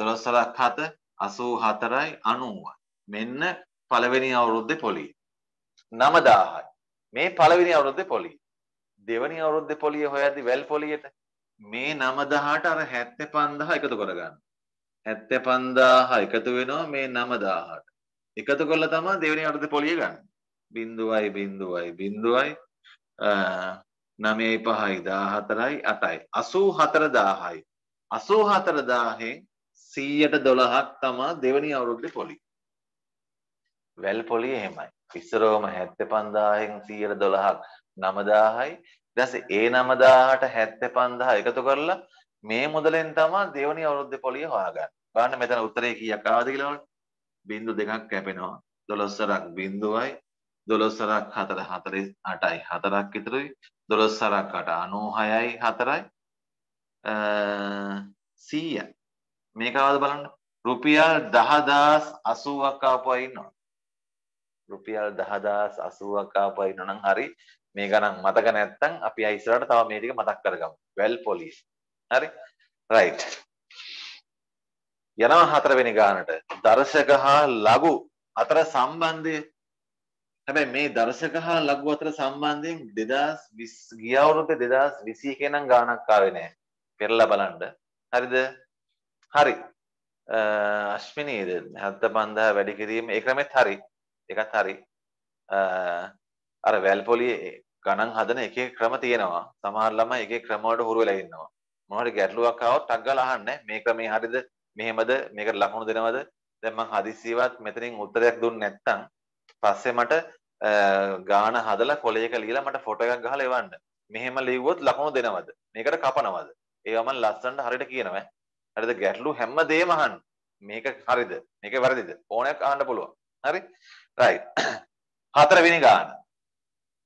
දොළොස්සරක් හත අසූ හතරයි අනුවයි මෙන්න පළවෙනි අවුරුද්ද පොලී නමදාහයි මේ පළවෙනි අවුරුද්ද පොලී දෙවනි අවුරුද්ද පොලිය හොයද්දි වැල් පොලියට මේ නමදහට අර හැත්ත පන්දහ එකතු කරගන්න හැත්ත පන්දාහ එකතු වෙනවා මේ නමදාහට එකතු කොල්ල තම දෙවනි අවුරුද්ද පොලිය ගන්න බින්දුවයි බින්දුවයි බින්දුවයි නමයයි පහයි දාහතරයි අටයි. අසූ හතර දාහයි. අසූ හතර දාහෙන් සීයට දොළහක් තමා දෙවනි අවුරුද්ධි පොලි. වැල් පොලි එහෙමයි. ඉස්සරෝම හැත්ත පන්දාහෙන් සීයට දොළහක් නමදාහයි දැස ඒ නමදාහට හැත්ත පන්දහ එකතු කරලා මේ මුදලෙන් තමා දෙවනි අවුරුද්ධ පොලිය හොයාගන්න. බලන්න මෙතන උත්තරේ කීයක් ආවද කියලා බලන්න. බිංදු දෙකක් කැපෙනවා. 12ක් බිංදුවයි 12ක් 4 48යි 4ක් විතරයි දොළොස් සරක්කට අනූ හයයි හතරයි සීය මේකවද බලන්න රුපියල් දහදස් අසුවක්කාපයින්නවා රුපියල් දහදස් අසුවක්කාපයි නොනම් හරි මේ ගණන් මතක නැත්තං අපි අයිස්රට තව මේටික මතක් කරගම් වැල් පොලිස් හරි රයි් යනවා හතරවෙනි ගානට දර්ශක හා ලගු අතර සම්බන්ධය හැබැයි මේ දර්ශක හා ලඝු අතර සම්බන්ධයෙන් 2020 ගිය අවුරුද්දේ 2021 කනම් ගාණක් ආවේ නැහැ. පෙරලා බලන්න. හරිද? හරි. අශ්විනීද 75000 වැඩි කිරීම ඒ ක්‍රමෙත් හරි. ඒකත් හරි. අර වැල්පොලියේ ගණන් හදන එකේ ක්‍රම තියෙනවා. සමහර ළමයි එකේ ක්‍රම වලට හුරු වෙලා ඉන්නවා. මොනවාරි ගැටලුවක් ආවොත් ටක් ගාලා අහන්නේ මේ ක්‍රමේ හරිද? මෙහෙමද? මේකට ලකුණු දෙනවද? දැන් මං හදිස්සියවත් මෙතනින් උත්තරයක් දුන්නේ නැත්නම් පස්සේ මට ගාන හදලා කොලේක ලියලා මට ෆොටෝ එකක් ගහලා එවන්න. මෙහෙම ලිව්වොත් ලකුණු දෙනවද? මේකට කපනවද? ඒවා මම ලස්සනට හරියට කියනවා. හරිද? ගැටලු හැම දෙයක්ම අහන්න. මේක හරිද? මේක වැරදිද? ඕනෑක් අහන්න පුළුවන්. හරි? right. <coughs> හතරවෙනි ගාන.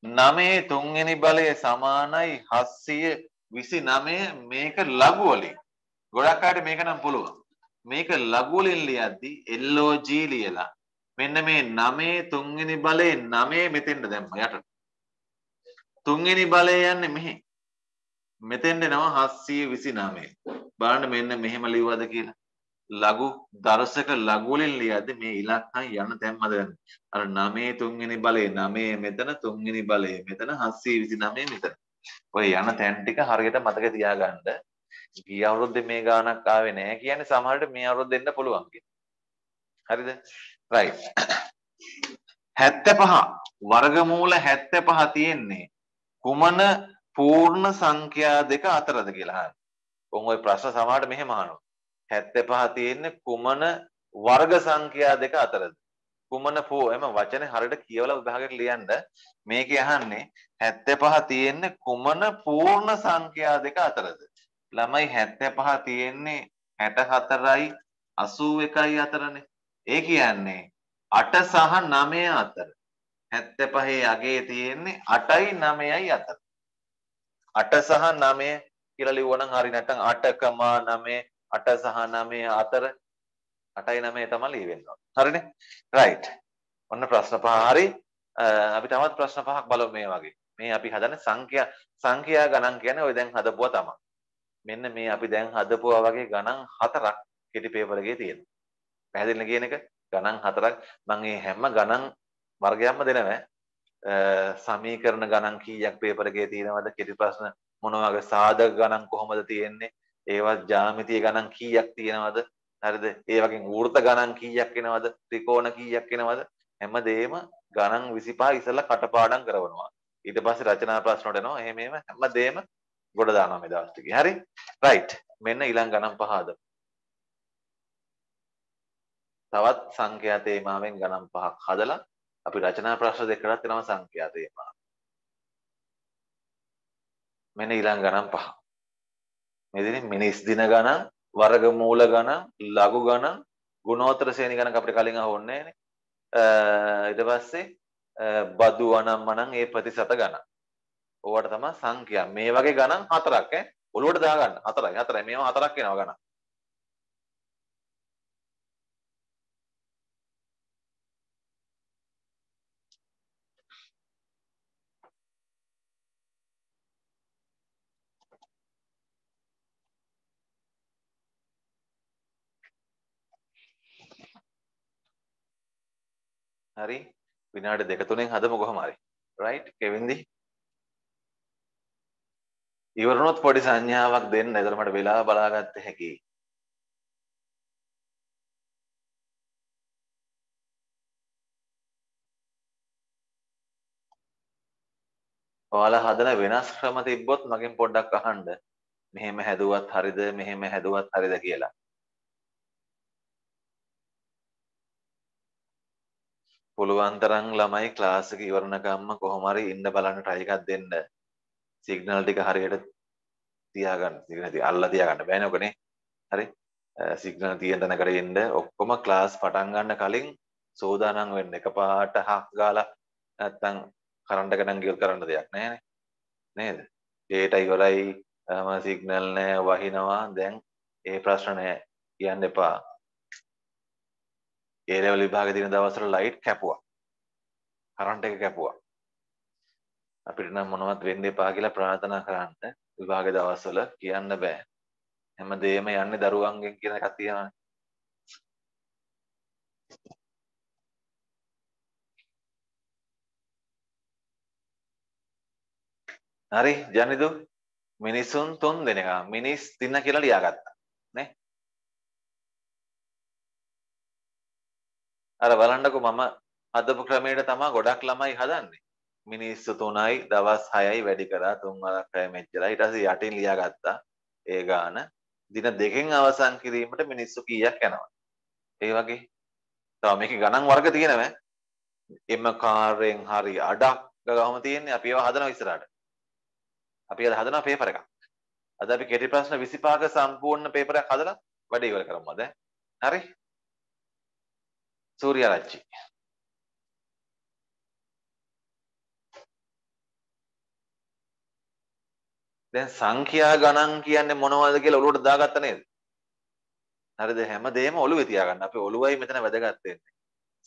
9 තුන්වෙනි බලය සමානයි 729 මේක ලඝු වලින්. ගොඩක් අයට මේක නම් පුළුවන්. මේක ලඝු වලින් ලියද්දි LOG ලියලා මෙන්න මේ නමේ තුන්වෙනි බලය නමේ මෙතෙන්ට දැම්ම යට. තුන්වෙනි බලය යන්නේ මෙහි. මෙතෙන්ට එනවා 729. බලන්න මෙන්න මෙහෙම ලිව්වද කියලා. ලඝු දර්ශක ලඝු වලින් ලියද්දි මේ ඉලක්කම් යන තැන්මද යන. අර 9 තුන්වෙනි බලය 9 මෙතන තුන්වෙනි බලය මෙතන 729 මෙතන. ඔය යන තැන් ටික හරියට මතක තියාගන්න. ගිය අවුරුද්දේ මේ ගාණක් ආවේ නැහැ කියන්නේ සමහරට මේ අවුරුද්දෙ දෙන්න පුළුවන් හරිද? right 75 වර්ගමූල 75 තියෙන්නේ කුමන පූර්ණ සංඛ්‍යා දෙක අතරද කියලා අහන. උන් ওই ප්‍රශ්න සමහරට මෙහෙම අහනවා. 75 තියෙන්නේ කුමන වර්ග සංඛ්‍යා දෙක අතරද? කුමන පෝ එම වචනේ හරියට කියවලා විභාගයට ලියන්න මේකේ අහන්නේ 75 තියෙන්නේ කුමන පූර්ණ සංඛ්‍යා දෙක අතරද? ළමයි 75 තියෙන්නේ 64යි 81යි අතරනේ. ඒ කියන්නේ 8 සහ 9 අතර 75 අගේ තියෙන්නේ 8යි 9යි අතර 8 සහ 9 කියලා ලිව්වනම් හරි නැත්නම් 8,9 8 සහ 9 අතර 8යි 9යි තමයි ලියෙන්න ඕනේ හරිනේ right ඔන්න ප්‍රශ්න පහ හරි අපි තවත් ප්‍රශ්න පහක් බලමු මේ වගේ මේ අපි හදන සංඛ්‍යා සංඛ්‍යා ගණන් කියන්නේ ඔය දැන් හදපුවා තමයි මෙන්න මේ අපි දැන් හදපුවා වගේ ගණන් හතරක් කෙටි පේපර් එකේ තියෙනවා පැහැදිලිද කියන එක? ගණන් හතරක් මම මේ හැම ගණන් වර්ගයක්ම දෙනවා. සමීකරණ ගණන් කීයක් පේපර් එකේ තියෙනවද? කෙටි ප්‍රශ්න මොන වගේ සාධක ගණන් කොහොමද තියෙන්නේ? ඒවත් ජ්‍යාමිතිය ගණන් කීයක් තියෙනවද? හරිද? ඒ වගේ ඌර්ත ගණන් කීයක් එනවද? ත්‍රිකෝණ කීයක් එනවද? හැමදේම ගණන් 25 ඉස්සලා කටපාඩම් කරනවා. ඊට පස්සේ රචනා ප්‍රශ්න වලට එනවා. එහෙම එහෙම හැමදේම ගොඩ දානවා මේ දවස් ටිකේ. හරි? රයිට්. මෙන්න ඊළඟ ගණන් පහ හදමු. තවත් සංඛ්‍යා තේමාවෙන් ගණන් පහක් හදලා අපි රචනා ප්‍රශ්න දෙකකට දෙනවා සංඛ්‍යා තේමාව. මෙන්න ඊළඟ ගණන් පහ. මෙදින මිනිස් දින ගණන්, වර්ගමූල ගණන්, ලඝු ගණන්, ගුණෝත්තර ශ්‍රේණි ගණන් අපිට කලින් අහෝන්නේ නෑනේ. ඊට පස්සේ බදු අනම් මනම් ඒ ප්‍රතිශත ගණන්. ඕවට තමයි සංඛ්‍යා. මේ වගේ ගණන් හතරක් ඈ. ඔලුවට දාගන්න. හතරයි. හතරයි. මේවා හතරක් වෙනවා ගණන්. හරි විනාඩි දෙක තුනෙන් හදමු කොහොම හරි රයිට් කෙවින්දි ඉවරනොත් පොඩි සංඥාවක් දෙන්න එතකොට මට වෙලා බලාගත්ත හැකි ඔයාලා හදන වෙනස් ක්‍රම තිබ්බොත් මගෙන් පොඩ්ඩක් අහන්න මෙහෙම හැදුවත් හරිද මෙහෙම හැදුවත් හරිද කියලා පුළුවන් තරම් ළමයි ක්ලාස් එක ඉවරනකම්ම කොහොම හරි ඉන්න බලන්න try එකක් දෙන්න. සිග්නල් ටික හරියට තියාගන්න. සිග්නල් ටික අල්ලලා තියාගන්න බෑනේ ඔකනේ. හරි. සිග්නල් තියෙන තැනකට එන්න ඔක්කොම ක්ලාස් පටන් ගන්න කලින් සෝදානම් වෙන්න. එකපාරට හක් ගාලා නැත්තම් කරන්ට් එක නම් ගිල් කරන්න දෙයක් නෑනේ. නේද? ඩේටා ඉවරයි. තම සිග්නල් නෑ වහිනවා. දැන් ඒ ප්‍රශ්න නෑ. කියන්න එපා. ඒලෙවල් විභාග දින දවස්වල ලයිට් කැපුවා. කරන්ට් එක කැපුවා. අපිට නම් මොනවත් වෙන්න එපා කියලා ප්‍රාර්ථනා කරන්න විභාග දවස්වල කියන්න බෑ. හැමදේම යන්නේ දරුවන්ගෙන් කියන එකක් තියෙනවානේ. හරි ජනිදු මිනිසුන් තුන් දෙනෙක් මිනිස් තින්න කියලා ලියාගත්තා. අර බලන්නකෝ මම හදපු ක්‍රමයට තමයි ගොඩක් ළමයි හදන්නේ. මිනිස්සු තුනයි දවස් 6යි වැඩි කරා තුන් වරක් පැය මෙච්චරයි ඊට පස්සේ යටින් ලියාගත්තා ඒ ගාන දින දෙකෙන් අවසන් කිරීමට මිනිස්සු කීයක් යනවා ඒ වගේ තව මේකේ ගණන් වර්ග තියෙනවා එම කාර්යෙන් හරි අඩක් ගහම තියෙන්නේ අපි ඒවා හදනවා ඉස්සරහට අපි ඒවා හදනවා පේපර් එකක් අද අපි කෙටි ප්‍රශ්න 25ක සම්පූර්ණ පේපර් එකක් හදලා වැඩේ ඉවර කරමුද හරි සූර්යරච්චි දැන් සංඛ්‍යා ගණන් කියන්නේ මොනවද කියලා ඔලුවට දාගත්ත නේද? හරිද හැමදේම ඔලුවේ තියාගන්න. අපි ඔලුවයි මෙතන වැදගත් වෙන්නේ.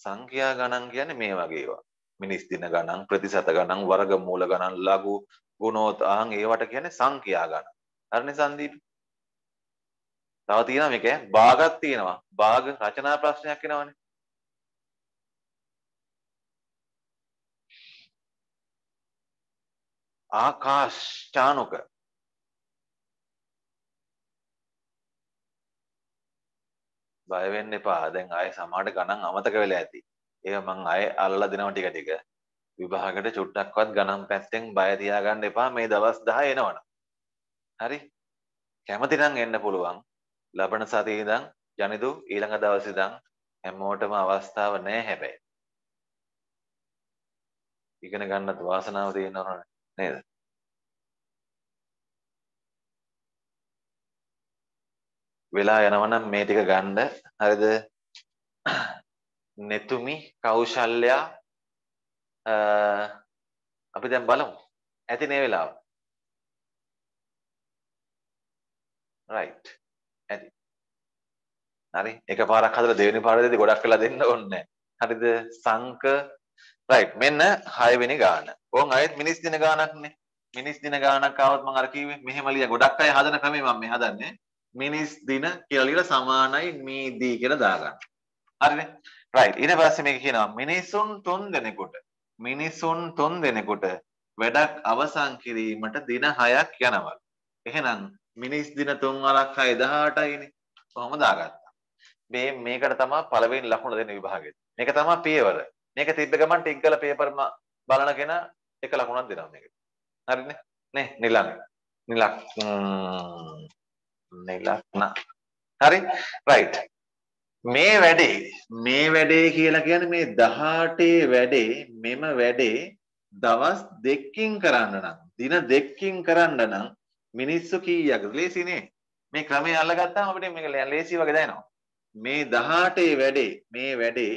සංඛ්‍යා ගණන් කියන්නේ මේ වගේ ඒවා. මිනිස් දින ගණන්, ප්‍රතිශත ගණන්, වර්ගමූල ගණන්, ලඝු, ගුණෝත්ආං ඒවට කියන්නේ සංඛ්‍යා ගණන්. හරිනේ සංදීප? තව තියෙනවා මේක ඈ. භාගක් තියෙනවා. භාග රචනා ප්‍රශ්නයක් එනවනේ. ආකාශ්ඨානුක බය වෙන්න එපා. දැන් ආයේ සමාඩ ගණන් අමතක වෙලා ඇති. ඒක මං ආයේ අල්ලලා දෙනවා ටික ටික. විභාගෙට චුට්ටක්වත් ගණන් පැත්තෙන් බය තියාගන්න එපා මේ දවස් 10 එනවනම්. හරි? කැමති නම් එන්න පුළුවන්. ලබන සතියේ ඉඳන් ජනිදු ඊළඟ දවසේ ඉඳන් හැමෝටම අවස්ථාව නැහැ හැබැයි. ඉගෙන ගන්නත් වාසනාව තියෙනවනේ. නේද වෙලා යනවනම් මේ ටික ගන්න හරිද නෙතුමි කෞශල්‍යා අපි දැන් බලමු ඇති නේ වෙලාව රයිට් ඇති හරි එකපාරක් හදලා දෙවෙනි පාරේදී ගොඩක් වෙලා දෙන්න ඕනේ හරිද සංක රයිට් මෙන්න 6 වෙනි ගාන. ඕන් අයත් මිනිස් දින ගානක්නේ. මිනිස් දින ගානක් ආවොත් මම අර කිව්වේ මෙහෙම ලියන ගොඩක් අය හදන ක්‍රමේ මම මේ හදන්නේ. මිනිස් දින කියලා ලියලා සමානයි මීදී කියලා දාගන්න. හරිනේ? රයිට්. ඊට පස්සේ මේක කියනවා මිනිසුන් 3 දෙනෙකුට මිනිසුන් 3 දෙනෙකුට වැඩක් අවසන් කිරීමට දින 6ක් යනවා. එහෙනම් මිනිස් දින 3 වරක් 618යිනේ. කොහොම දාගත්තා. මේ මේකට තමයි පළවෙනි ලකුණ දෙන විභාගෙත්. මේක තමයි පියවර. මේක තිබ්බ ගමන් ටික් කරලා පේපර්ම බලන කෙනා එක ලකුණක් දෙනවා මේකට. හරිනේ? නේ නිලක්. නිලක්. නිලක්න. හරි? රයිට්. මේ වැඩේ මේ වැඩේ කියලා කියන්නේ මේ 18 වැඩේ මෙම වැඩේ දවස් දෙකකින් කරන්න නම් දින දෙකකින් කරන්න නම් මිනිස්සු කීයක්ද ලේසිනේ මේ ක්‍රමය අල්ලගත්තාම අපිට මේක ලේසි වගේ දැනෙනවා මේ 18 වැඩේ මේ වැඩේ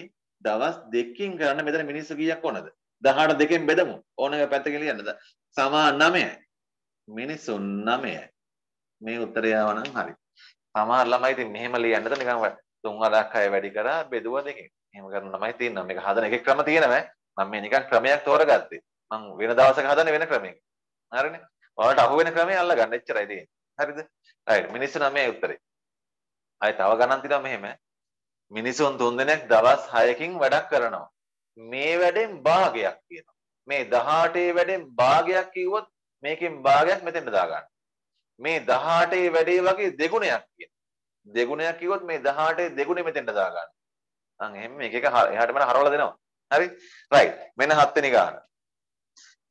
දවස් දෙකකින් කරන්න මෙතන මිනිස්සු කීයක් ඕනද? 18 දෙකෙන් බෙදමු. ඕනෙක පැත්තකින් ලියන්න. සමාන 9යි. මිනිස්සු 9යි. මේ උත්තරය ආවනම් හරි. සමහර ළමයි ඉතින් මෙහෙම ලියන්නද නිකන් 3000ක් අය වැඩි කරා බෙදුවා දෙකෙන්. එහෙම කරන ළමයි තියෙනවා. මේක හදන එකේ ක්‍රම තියෙනවා. මම මේ නිකන් ක්‍රමයක් තෝරගත්තේ. මම වෙන දවසක හදන වෙන ක්‍රමයක. හරිනේ? ඔයාලට අහු වෙන ක්‍රමය අල්ලගන්න එච්චරයි තියෙන්නේ. හරිද? රයිට්. මිනිස්සු 9යි උත්තරේ. අය තව ගණන් තියෙනවා මෙහෙම. මිනිසුන් තුන්දෙනෙක් දවස් 6කින් වැඩක් කරනවා. මේ වැඩෙන් භාගයක් කියනවා. මේ 18 වැඩෙන් භාගයක් කිව්වොත් මේකෙන් භාගයක් මෙතෙන්ට දාගන්න. මේ 18 වැඩේ වගේ දෙගුණයක් කියන. දෙගුණයක් කිව්වොත් මේ 18 දෙගුණෙ මෙතෙන්ට දාගන්න. අන් එහෙම මේක එක එහාට මෙහාට හරවලා දෙනවා. හරි? රයිට්. මෙන්න හත්වෙනි ගාන.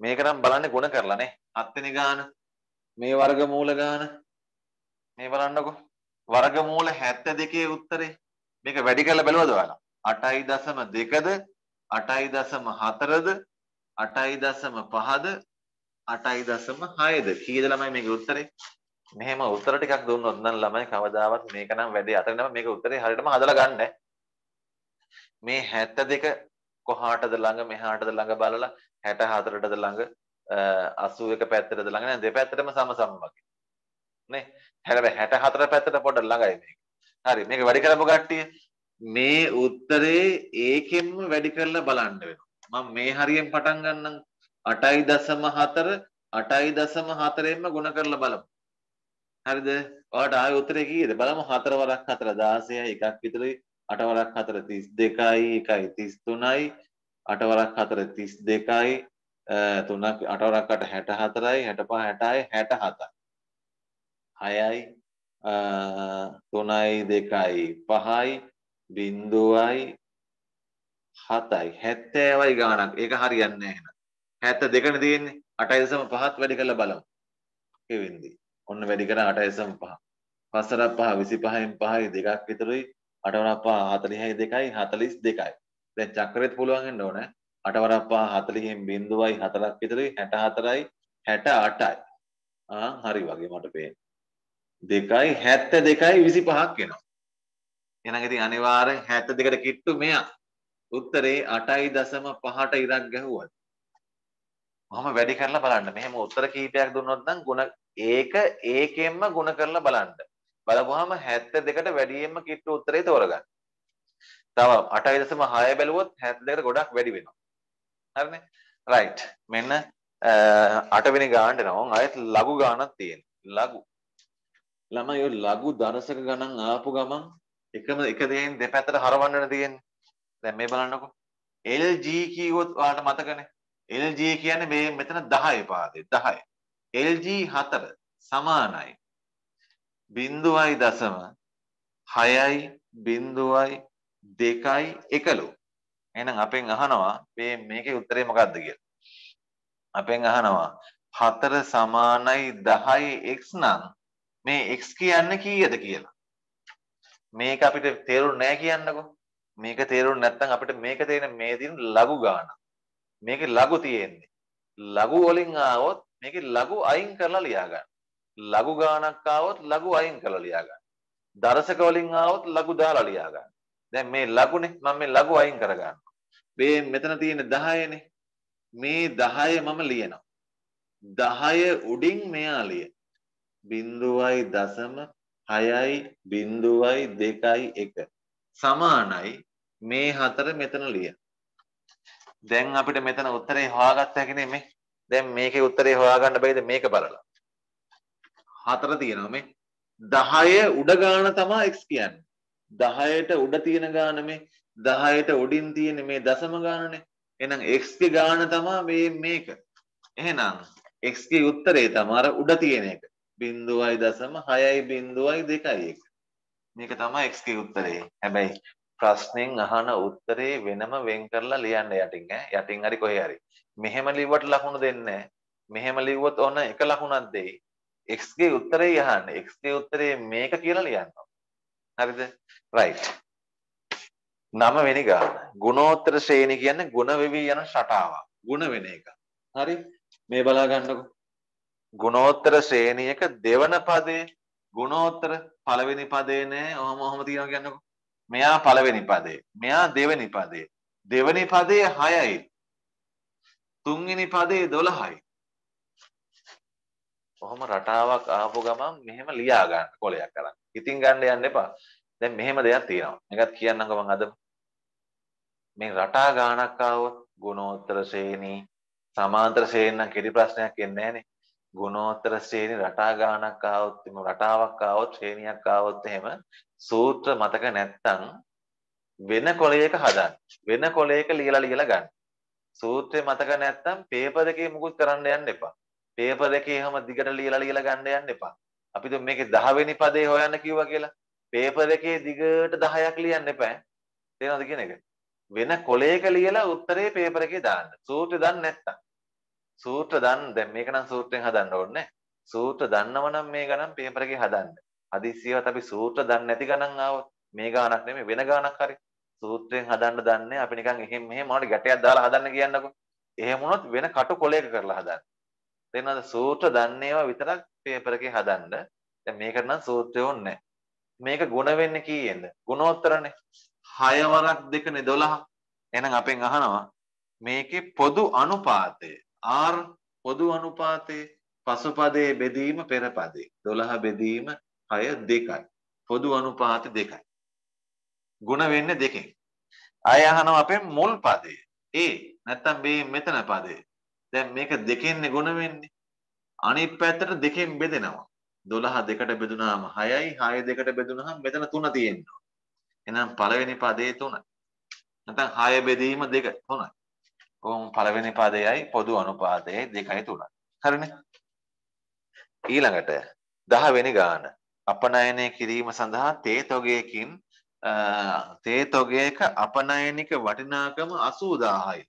මේක නම් බලන්නේ ಗುಣ කරලානේ. හත්වෙනි ගාන. මේ වර්ගමූල ගාන. මේ බලන්නකෝ. වර්ගමූල 72 උත්තරේ මේක වැඩි කරලා බලවද ඔයාලා? 8.2ද 8.4ද 8.5ද 8.6ද කීයද ළමයි මේකේ උත්තරේ? මෙහෙම උත්තර ටිකක් දුන්නොත් නම් ළමයි කවදාවත් මේක නම් වැඩි අතට නම මේක උත්තරේ හරියටම හදලා ගන්න. මේ 72 කොහාටද ළඟ මෙහාටද ළඟ බලලා 64ටද ළඟ 81 පැත්තටද ළඟ නෑ දෙපැත්තටම සමසම වගේ. නේ හැබැයි 64 පැත්තට පොඩ්ඩක් ළඟයි මේක. හරි මේක වැඩි කරපු කට්ටිය මේ උත්තරේ ඒකෙන්ම වැඩි කරලා බලන්න වෙනවා. මම මේ හරියෙන් පටන් ගන්නම් 8.4 8.4ෙන්ම ගුණ කරලා බලමු. හරිද? ඔයාලට ආයේ උත්තරේ කීයද? බලමු 4 වරක් 4 16යි එකක් විතරයි 8 වරක් 4 32යි එකයි 33යි 8 වරක් 4 32යි තුනක් අටවරක්කට හැට හතරයි හැට පහ හැටයි හැට හතයි හයයි තුනයි දෙකයි පහයි බින්දුවයි හතයි හැත්තෑවයි ගානක් ඒක හරියන්න එහෙන හැත්ත දෙකන තියෙන්නේ අටයිසම පහත් වැඩි කළ බලමු කෙවින්දි ඔන්න වැඩි කරන අටයිසම පහ පස්සර පහ විසි පහෙන් පහයි දෙකක් විතරුයි අටවරක් පහ හතලිහයි දෙකයි හතලිස් දෙකයි දැන් චක්‍රෙත් පුළුවන් වෙන්න ඕනේ අටවරක් පහ හතලිහෙන් බින්දුවයි හතරක් විතරුයි හැට හතරයි හැට අටයි හරි වගේ මට පේන්නේ දෙකයි හැත්ත දෙකයි විසි පහක් වෙනවා. එනඟ ඉතින් අනිවාරෙන් හැත්ත දෙකට කිට්ටු මෙයා උත්තරේ අටයි දසම පහට ඉරක් ගැහුවත්. මම වැඩි කරලා බලන්න මෙහෙම උත්තර කීපයක් දුන්නොත් නම් ගුණ ඒක ඒකෙන්ම ගුණ කරලා බලන්න. බලපුවාම 72කට වැඩියෙන්ම කිට්ටු උත්තරේ තෝරගන්න. තව 8.6 බැලුවොත් 72කට ගොඩක් වැඩි වෙනවා. හරිනේ? right. මෙන්න 8 වෙනි ගානට නම් ආයෙත් ලඝු ගානක් තියෙනවා. ලඝු ළමයි ඔය ලඝු දරසක ගණන් ආපු ගමන් එකම එක දෙයෙන් දෙපැත්තට හරවන්නන තියෙන්නේ. දැන් මේ බලන්නකෝ. LG කිව්වොත් ඔයාලට මතකනේ. LG කියන්නේ මේ මෙතන 10 පාදේ 10. LG 4 සමානයි. 0.6.2 එහෙනම් අපෙන් අහනවා මේ මේකේ උත්තරේ මොකද්ද කියලා. අපෙන් අහනවා 4 සමානයි 10x නම් මේ x කියන්නේ කීයද කියලා. මේක අපිට තේරුන්නේ නැහැ කියන්නකො. මේක තේරුන්නේ නැත්නම් අපිට මේක තේරෙන මේ දින ලඝු ගාන. මේකේ ලඝු තියෙන්නේ. ලඝු වලින් ආවොත් මේකේ ලඝු අයින් කරලා ලියා ගන්න. ලඝු ගානක් ආවොත් ලඝු අයින් කරලා ලියා ගන්න. දර්ශක වලින් ආවොත් ලඝු දාලා ලියා ගන්න. දැන් මේ ලඝුනේ මම මේ ලඝු අයින් කර ගන්නවා. මේ මෙතන තියෙන 10නේ. මේ 10 මම ලියනවා. 10 උඩින් මෙයා ලියනවා. බින්දුවයි දසම හයයි බින්දුවයි දෙකයි එක සමානයි මේ හතර මෙතන ලිය. දැන් අපිට මෙතන උත්තරේ හොයාගත්ත හැකි නේ මේ. දැන් මේකේ උත්තරේ හොයාගන්න බැයිද මේක බලලා. හතර තියෙනවා මේ. 10 උඩ ගාන තමයි x කියන්නේ. 10ට උඩ තියෙන ගාන මේ 10ට උඩින් තියෙන මේ දශම ගානනේ. එහෙනම් x ගේ ගාන තමයි මේ මේක. එහෙනම් x ගේ උත්තරේ තමයි උඩ තියෙන එක. බින්දුවයි දසම හයයි බින්දුවයි දෙකයි එක. මේක තමයි x ගේ උත්තරේ. හැබැයි ප්‍රශ්නෙන් අහන උත්තරේ වෙනම වෙන් කරලා ලියන්න යටින් ඈ. යටින් හරි කොහේ හරි. මෙහෙම ලිව්වට ලකුණු දෙන්නේ මෙහෙම ලිව්වොත් ඕන එක ලකුණක් දෙයි. x ගේ උත්තරේ යහන්න. x ගේ උත්තරේ මේක කියලා ලියන්න. හරිද? right. නම වෙනි ගාන. ගුණෝත්තර ශ්‍රේණි කියන්නේ ගුණ වෙවි යන රටාවක්. ගුණ වෙන එක. හරි? මේ බලා ගන්නකෝ. ගුණෝත්තර ශ්‍රේණියක දෙවන පදේ ගුණෝත්තර පළවෙනි පදේ නෑ ඔහොම ඔහොම තියෙනවා කියන්නකො මෙයා පළවෙනි පදේ මෙයා දෙවෙනි පදේ දෙවෙනි පදේ 6යි තුන්වෙනි පදේ 12යි ඔහොම රටාවක් ආපු ගමන් මෙහෙම ලියා ගන්න කොලයක් කරන් ඉතින් ගන්න යන්න එපා දැන් මෙහෙම දෙයක් තියෙනවා එකක් කියන්නකෝ මං අද මේ රටා ගානක් ආවොත් ගුණෝත්තර ශ්‍රේණී සමාන්තර ශ්‍රේණී නම් කෙටි ප්‍රශ්නයක් එන්නේ නැහනේ ගුණෝත්තර ශ්‍රේණි රටා ගානක් ආවොත් රටාවක් ආවොත් ශ්‍රේණියක් ආවොත් එහෙම සූත්‍ර මතක නැත්තම් වෙන කොලයක හදන්න වෙන කොලයක ලියලා ලියලා ගන්න සූත්‍රය මතක නැත්තම් පේපර් එකේ මුකුත් කරන්න යන්න එපා පේපර් එකේ හැම දිගට ලියලා ලියලා ගන්න යන්න එපා අපි තුන් මේකේ 10 වෙනි පදේ හොයන්න කිව්වා කියලා පේපර් එකේ දිගට 10ක් ලියන්න එපා තේරෙනවද කියන එක වෙන කොලයක ලියලා උත්තරේ පේපර් එකේ දාන්න සූත්‍රය දන්නේ නැත්තම් සූත්‍ර දන්න දැන් මේක නම් සූත්‍රයෙන් හදන්න ඕනේ සූත්‍ර දන්නව නම් මේ ගණන් පේපර් එකේ හදන්න හදිස්සියවත් අපි සූත්‍ර දන්නේ නැති ගණන් ආවොත් මේ ගණනක් නෙමෙයි වෙන ගණනක් හරි සූත්‍රයෙන් හදන්න දන්නේ අපි නිකන් එහෙම මෙහෙම මොනවාට ගැටයක් දාලා හදන්න කියන්නකෝ එහෙම වුණොත් වෙන කටු කොලයක කරලා හදන්න තේනවද සූත්‍ර දන්නේවා විතරක් පේපර් එකේ හදන්න දැන් මේකට නම් සූත්‍රය ඕනේ මේක ගුණ වෙන්නේ කීයෙන්ද ගුණෝත්තරනේ 6 වරක් 2 නේ 12 එහෙනම් අපෙන් අහනවා මේකේ පොදු අනුපාතය R පොදු අනුපාතයේ පසුපදයේ බෙදීම පෙරපදේ 12 බෙදීම 6 2යි පොදු අනුපාත 2යි ಗುಣ වෙන්නේ දෙකෙන් අය අහනවා අපේ මුල් පදේ A නැත්තම් B මෙතන පදේ දැන් මේක දෙකෙන්නේ ಗುಣ වෙන්නේ අනිත් පැත්තට දෙකෙන් බෙදෙනවා 12 දෙකට බෙදුනහම 6යි 6 දෙකට බෙදුනහම මෙතන 3 තියෙනවා එහෙනම් පළවෙනි පදේ 3 නැත්නම් 6 බෙදීම 2 3 ඕම් පළවෙනි පදයයි පොදු අනුපාතයයි දෙකයි තුනයි. හරිනේ? ඊළඟට 10 වෙනි ගාන අපනයනය කිරීම සඳහා තේතොගයකින් තේතොගයක අපනයනික වටිනාකම 80000යි.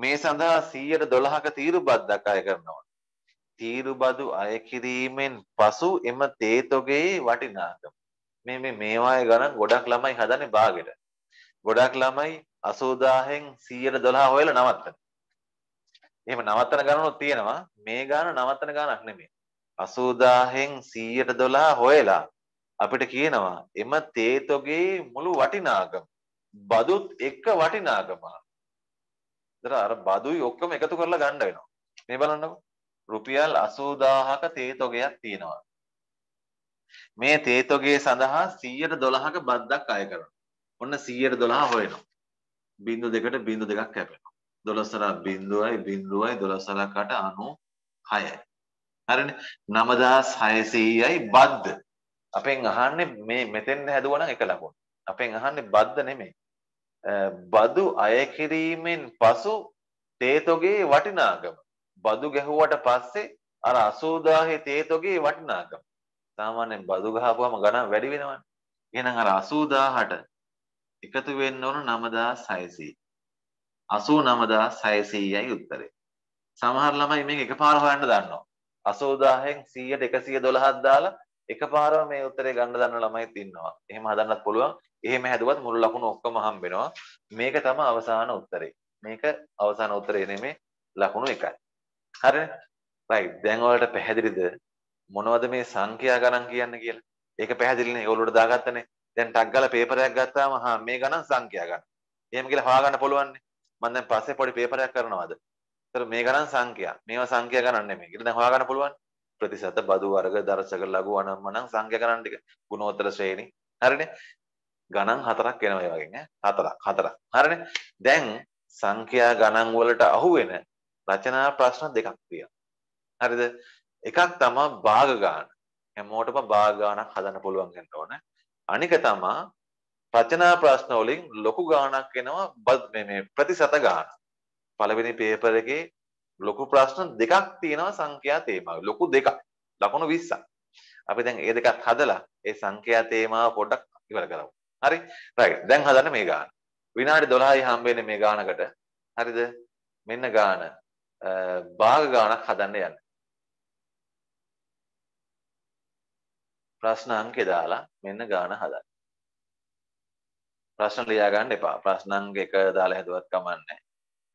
මේ සඳහා 112ක තීරුබද්දක් අය කරනවා. තීරුබදු අය කිරීමෙන් පසු එම තේතොගේ වටිනාකම මේ මේ මේවායේ ගණන් ගොඩක් ළමයි හදන්නේ බාගෙට. ගොඩක් ළමයි 80000න් 112 හොයලා නවත්තන. එහෙම නවත්තන ගණනක් තියෙනවා. මේ ගාන නවත්තන ගණනක් නෙමෙයි. 80000න් 112 හොයලා අපිට කියනවා එම තේතොගේ මුළු වටිනාකම බදුත් එක්ක වටිනාකම. දර අර බදුයි ඔක්කොම එකතු කරලා ගන්න වෙනවා. මේ බලන්නකෝ. රුපියල් 80000ක තේතොගයක් තියෙනවා. මේ තේතොගේ සඳහා 112ක බද්දක් අය කරනවා. ඔන්න 112 හොයනවා. බිංදු දෙකට බිංදු දෙකක් කැපෙනවා. 12 බිංදුවයි බිංදුවයි 12 කට 96යි. හරිනේ 9600යි බද්ද. අපෙන් අහන්නේ මේ මෙතෙන් හැදුවනම් එක ලකුණ. අපෙන් අහන්නේ බද්ද නෙමෙයි. බදු අය කිරීමෙන් පසු තේතොගේ වටිනාකම බදු ගැහුවට පස්සේ අර 80000 තේතොගේ වටිනාකම සාමාන්‍යයෙන් බදු ගහපුවම ගණන් වැඩි වෙනවනේ. එහෙනම් අර 80000ට එකතු වෙන්න ඕන 9600. 89600යි උත්තරේ. සමහර ළමයි මේක එකපාර හොයන්න දන්නවා. 80000න් 100ට 112ක් දාලා එකපාරම මේ උත්තරේ ගන්න දන්න ළමයිත් ඉන්නවා. එහෙම හදන්නත් පුළුවන්. එහෙම හැදුවත් මුළු ලකුණු ඔක්කොම හම්බෙනවා. මේක තමයි අවසාන උත්තරේ. මේක අවසාන උත්තරේ නෙමෙයි ලකුණු එකයි. හරිනේ? right. දැන් ඔයාලට පැහැදිලිද මොනවද මේ සංඛ්‍යා ගණන් කියන්නේ කියලා? ඒක පැහැදිලිනේ. ඒගොල්ලෝට දාගත්තනේ. දැන් ටක් ගාලා පේපර් එකක් ගත්තාම හා මේ ගණන් සංඛ්‍යා ගන්න. එහෙම කියලා හොයාගන්න පුළුවන් නේ. මම දැන් පස්සේ පොඩි පේපර් එකක් කරනවාද? ඒතර මේ ගණන් සංඛ්‍යා. මේවා සංඛ්‍යා ගණන් නෙමෙයි. ඒක දැන් හොයාගන්න පුළුවන්. ප්‍රතිශත බදු වර්ග දර්ශක ලඝු අනම්මනම් සංඛ්‍යා ගණන් ටික ගුණෝත්තර ශ්‍රේණි. හරිනේ? ගණන් හතරක් එනවා ඒ වගේ නේ. හතරක් හතරක්. හරිනේ? දැන් සංඛ්‍යා ගණන් වලට අහුවෙන රචනා ප්‍රශ්න දෙකක් තියෙනවා. හරිද? එකක් තමයි භාග ගාන. හැමෝටම භාග ගානක් හදන්න පුළුවන් වෙන්න ඕනේ. අනික තමා රචනා ප්‍රශ්න වලින් ලොකු ගාණක් එනවා මේ ප්‍රතිශත ගාණ. පළවෙනි පේපර් එකේ ලොකු ප්‍රශ්න දෙකක් තියෙනවා සංඛ්‍යා තේමාව. ලොකු දෙකක්. ලකුණු 20ක්. අපි දැන් ඒ දෙකත් හදලා ඒ සංඛ්‍යා තේමාව පොඩ්ඩක් ඉවර කරමු. හරි? right. දැන් හදන්න මේ ගාන. විනාඩි 12යි හම්බ වෙන්නේ මේ ගානකට. හරිද? මෙන්න ගාන. භාග ගානක් හදන්න යන්න. ප්‍රශ්න අංකේ දාලා මෙන්න ගාන හදන්න. ප්‍රශ්න ලියා ගන්න එපා. ප්‍රශ්න අංක එක දාලා හැදුවත් කමන්නේ.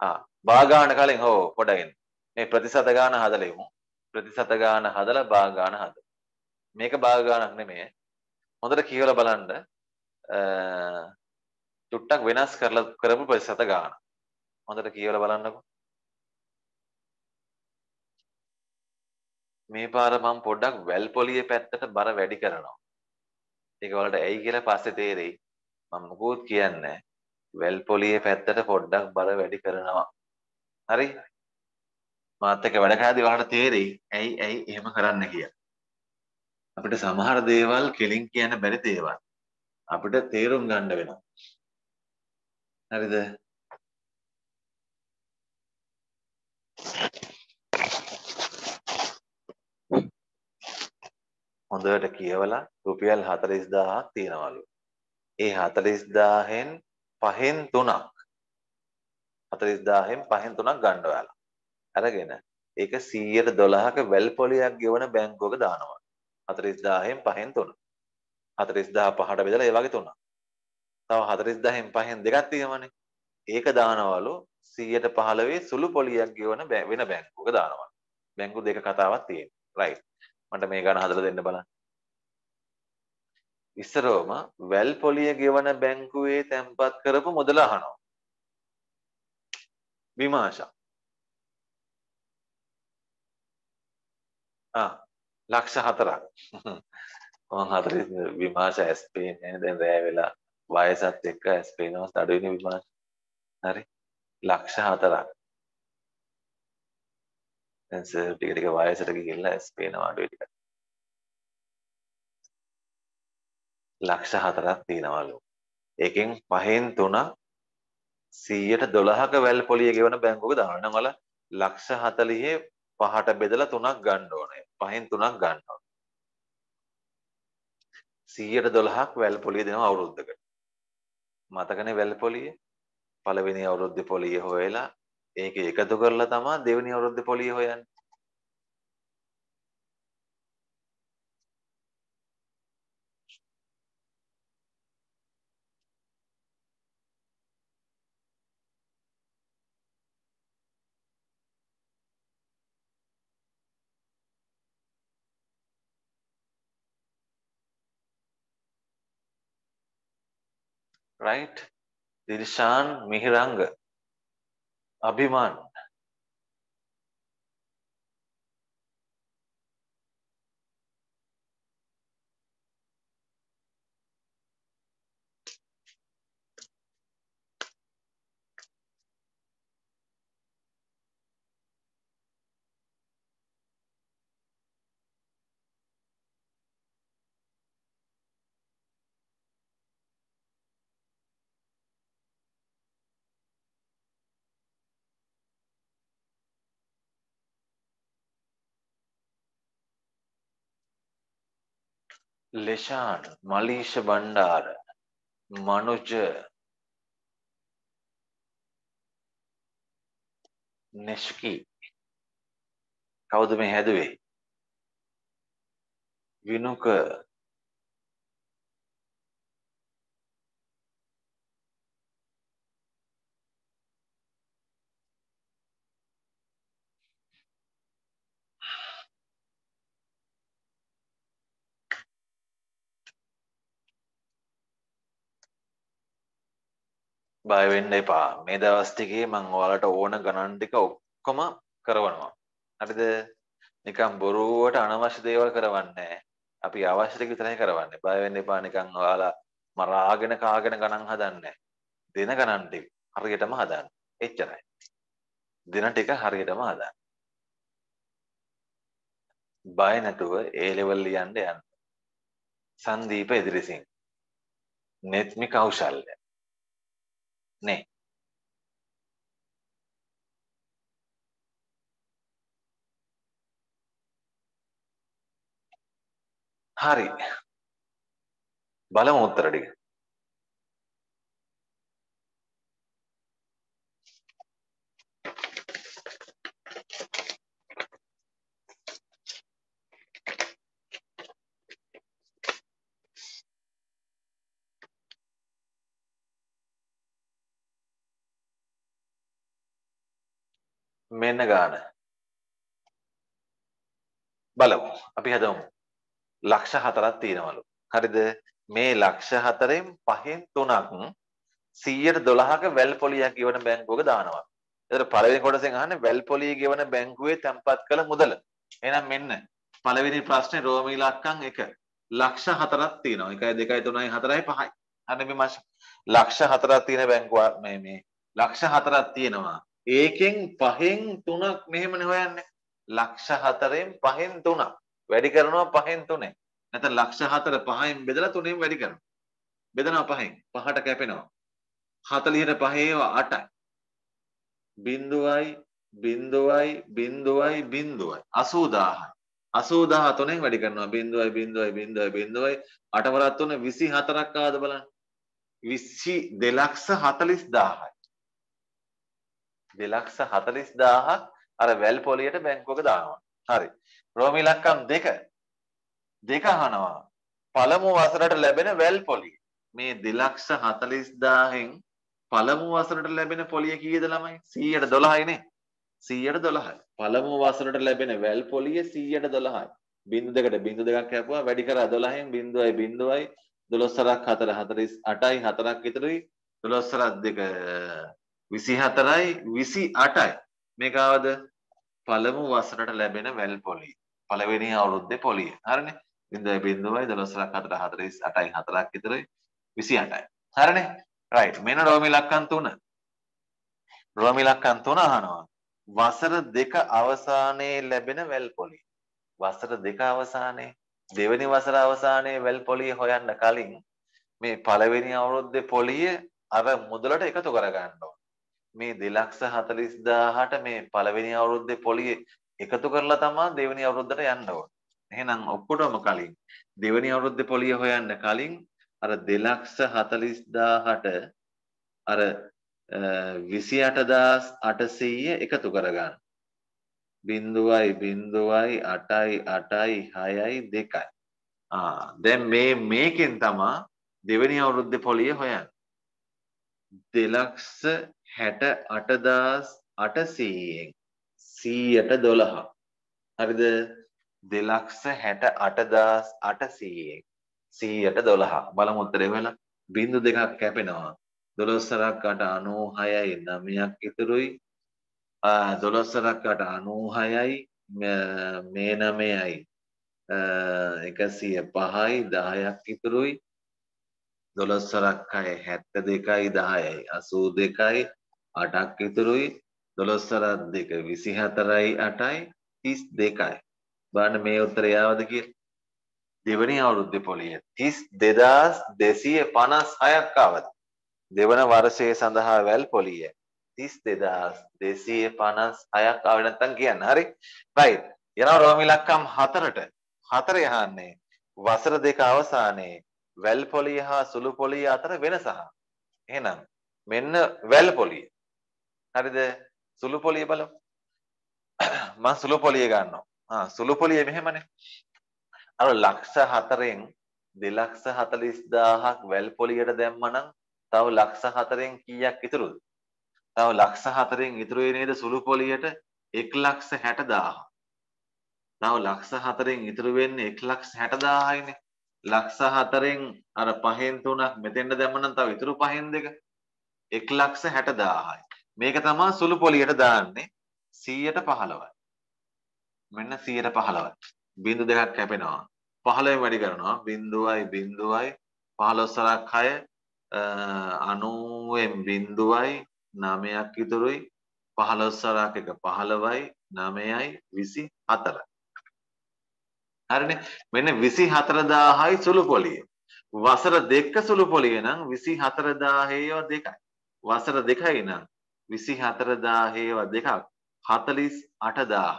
ආ භාගාන කලින් හෝ පොඩකින් මේ ප්‍රතිශත ගාන හදලා යමු. ප්‍රතිශත ගාන හදලා භාගාන හදමු. මේක භාගානක් නෙමෙයි. හොඳට කියවලා බලන්න චුට්ටක් වෙනස් කරලා කරපු ප්‍රතිශත ගාන. හොඳට කියවලා බලන්නකෝ. මේ පාර මම පොඩ්ඩක් වැල්පොලිය පැත්තට බර වැඩි කරනවා. ඒක වලට ඇයි කියලා පස්සේ තේරෙයි. මම මොකොත් කියන්නේ වැල්පොලිය පැත්තට පොඩ්ඩක් බර වැඩි කරනවා. හරි? මාත් එක්ක වැඩ කරද්දී ඔයාලට තේරෙයි ඇයි ඇයි එහෙම කරන්න කියලා. අපිට සමහර දේවල් කෙලින් කියන්න බැරි දේවල්. අපිට තේරුම් ගන්න වෙනවා. හරිද? හොඳට කියවලා රුපියල් 40000ක් තියනවලු. ඒ 40000න් පහෙන් තුනක් 40000න් පහෙන් තුනක් ගන්න ඔයාලා. අරගෙන ඒක 112ක වැල් පොලියක් ගෙවන බැංකුවක දානවා. 40000න් පහෙන් තුන. 40000 පහට බෙදලා ඒ වගේ තුනක්. තව 40000න් පහෙන් දෙකක් තියෙනවනේ. ඒක දානවලු 115 සුළු පොලියක් ගෙවන වෙන බැංකුවක දානවා. බැංකු දෙක කතාවක් තියෙනවා. right. මට මේ ගාන හදලා දෙන්න බලන්න. ඉස්සරවම වැල් පොලිය ගෙවන බැංකුවේ තැන්පත් කරපු මුදල අහනවා. විමාශා. ආ ලක්ෂ 4ක්. මම හතරේ විමාශා ඇස් පේන්නේ දැන් රෑ වෙලා වයසත් එක්ක ඇස් පේනවා අඩු වෙන විමාශා. හරි. ලක්ෂ 4ක්. දැන් සර් ටික ටික වයසට ගිහිල්ලා ඇස් පේනවා අඩුයි ටිකක්. ලක්ෂ හතරක් තියෙනවලු. ඒකෙන් පහෙන් තුනක් 112ක වැල් පොලිය ගෙවන බැංකුවක දානවා. නම් වල ලක්ෂ 40 පහට බෙදලා තුනක් ගන්න ඕනේ. පහෙන් තුනක් ගන්න ඕනේ. 112ක් වැල් පොලිය දෙනවා අවුරුද්දකට. මතකනේ වැල් පොලිය? පළවෙනි අවුරුද්දේ පොලිය හොයලා ඒක එකතු කරලා තමා දෙවනි අවුරුද්ද පොලිය හොයන්න right dirishan mihiranga अभिमान ලෙෂාන් මලීෂ බණ්ඩාර මනුජ නෙෂ්කි කවුද මේ හැදුවේ විනුක බයවෙන්න එපා මේ දවස්ටිකේ මං ඔයාලට ඕන ගණන් ටික ඔක්කොම කරවනවා හරිද නිකම් බොරුවට අනවශ්‍ය දේවල් කරවන්නේ අපි අවශ්‍යක විතරයි කරවන්නේ බයවෙන්න එපා නිකං ඔයාලා මරාගෙන කාගෙන ගණන් හදන්න දෙන ගණන්ටි හරියටම හදන්න එච්චරයි දෙන ටික හරියටම හදන්න බය නැතුව ඒ ලෙවල් ලියන්න යන්න සංදීප ඉදිරිසිං නෙත්මි කෞශල්‍ය ne. හරි බලමු උත්තර ටික මෙන්න ගාන බලමු අපි හදමු ලක්ෂ හතරක් තියෙනවලු හරිද මේ ලක්ෂ හතරෙන් පහෙන් තුනක් සීයට දොළහක වැල් පොලියක් ගෙවන බැංකුවක දානවා එතකොට පළවෙනි කොටසෙන් අහන්නේ වැල් පොලිය ගෙවන බැංකුවේ තැන්පත් කළ මුදල එහෙනම් මෙන්න පළවෙනි ප්‍රශ්නේ රෝම ඉලක්කම් එක ලක්ෂ හතරක් තියෙනවා එකයි දෙකයි තුනයි හතරයි පහයි අනේ මේ මාස ලක්ෂ හතරක් තියෙන බැංකුව මේ මේ ලක්ෂ හතරක් තියෙනවා ඒකෙන් පහෙන් තුනක් මෙහෙමනේ හොයන්නේ. ලක්ෂ හතරෙන් පහෙන් තුනක්. වැඩි කරනවා පහෙන් තුනේ. නැත්නම් ලක්ෂ හතර පහෙන් බෙදලා තුනෙන් වැඩි කරනවා. බෙදනවා පහෙන්. පහට කැපෙනවා. 45ට පහේව 8යි. 0යි 0යි 0යි 0යි 80000යි. 80000 තුනෙන් වැඩි කරනවා 0යි 0යි 0යි 0යි 8 වරක් තුන 24ක් ආද බලන්න. 22 ලක්ෂ 40000යි. දෙලක්ෂ හතලිස් දාහක් අර වැල් පොලියට බැංකුවක දානවා. හරි. රෝම ඉලක්කම් දෙක දෙක අහනවා. පළමු වසරට ලැබෙන වැල් පොලිය. මේ දෙලක්ෂ හතලිස් දාහෙන් පළමු වසරට ලැබෙන පොලිය කීයද ළමයි? 112 නේ. 112යි. පළමු වසරට ලැබෙන වැල් පොලිය 112යි. බිඳු දෙකට බිඳු දෙකක් කැපුවා වැඩි කරා 12න් 0.0යි 0.0යි 12 4ක් 4 48යි 4ක් විතරයි 12 4ක් 2 විසි හතරයි විසි අටයි මේ කාවද පළමු වසරට ලැබෙන වැල් පොලි පළවෙනි අවුරුද්දේ පොලිය හරනේ බිඳුවයි බිඳුවයි දොළොස්ලක් හතර හතරිස් අටයි හතරක් විතරයි විසි අටයි හරනේ රයිට් මෙන්න රෝමි ලක්කන් තුන රෝමි ලක්කන් තුන අහනවා වසර දෙක අවසානයේ ලැබෙන වැල් පොලි වසර දෙක අවසානයේ දෙවැනි වසර අවසානයේ වැල් පොලිය හොයන්න කලින් මේ පළවෙනි අවුරුද්දේ පොලිය අර මුදලට එකතු කරගන්න ඕන මේ 240000ට මේ පළවෙනි අවුරුද්දේ පොලිය එකතු කරලා තමයි දෙවෙනි අවුරුද්දට යන්න ඕන. එහෙනම් ඔක්කොටම කලින් දෙවෙනි අවුරුද්දේ පොලිය හොයන්න කලින් අර 240000ට අර 28800 එකතු කරගන්න. 0.08862. ආ දැන් මේ මේකෙන් තමයි දෙවෙනි අවුරුද්දේ පොලිය හොයන්නේ. 2 හැට අටදස් අටසීයෙන් සීයට දොළහා හරිද දෙලක්ෂ හැට අටදස් අටසීයෙන් සීයට දොළහා බලමුත්තර වෙලා බිින්දු දෙකක් කැපෙනවා දොළොස්සරක් අට අනූහයයි නමයක් ඉතුරුයි දොළොස්සරක් අට අනූහයයි මේ නමයයි එකසිය පහයි දහයක් ඉතුරුයි දොළොස්සරක් අය හැත්ත දෙකයි දහයයි අසූ දෙකයි අටක් විතරුයි දොළොස්සරත් දෙක විසි හතරයි අටයි තිස් දෙකයි. බන්න මේ උත්තර යාවද කිය දෙවනි අවුරුද්ධ පොලිය තිස් දෙදස් දෙසීය පනස් හයක් ආවද. දෙවන වර්ෂය සඳහා වැල් පොලිය තිස් දෙදස් දෙසීය පනස් හයක් ආවනත්තන් කියන්න හරි රයි යනව රෝමිලක්කම් හතරට හතර යහන්නේ වසර දෙක අවසානයේ වැල් පොලිය හා සුළු පොලිය අතර වෙනසහ. එහෙනම් මෙන්න වැල් පොලිය හරිද? සුළු පොලිය බලමු. මම සුළු පොලිය ගන්නවා. ආ සුළු පොලිය මෙහෙමනේ. අර ලක්ෂ 4න් 240000ක් වැල් පොලියට දැම්මනම් තව ලක්ෂ 4න් කීයක් ඉතුරුද? තව ලක්ෂ 4න් ඉතුරු වෙන්නේ නේද සුළු පොලියට 160000. තව ලක්ෂ 4න් ඉතුරු වෙන්නේ 160000යිනේ. ලක්ෂ 4න් අර පහෙන් තුනක් මෙතෙන්ට දැම්මනම් තව ඉතුරු පහෙන් දෙක 160000යි. මේක තමා සුළු පොලියට දාන්නේ 115යි. මෙන්න 115යි. බිඳු දෙකක් කැපෙනවා. 15 වැඩි කරනවා 0යි 0යි 15 6 90ෙන් 0යි 9ක් ඉතුරුයි 15 සරක් එක 15යි 9යි 24. හරිනේ මෙන්න 24000යි සුළු පොලිය. වසර දෙක සුළු පොලිය නම් 24000 ඒවා දෙකයි. වසර දෙකයි නම් විසි හතරදාහේව දෙකක් හතලිස් අටදාහ.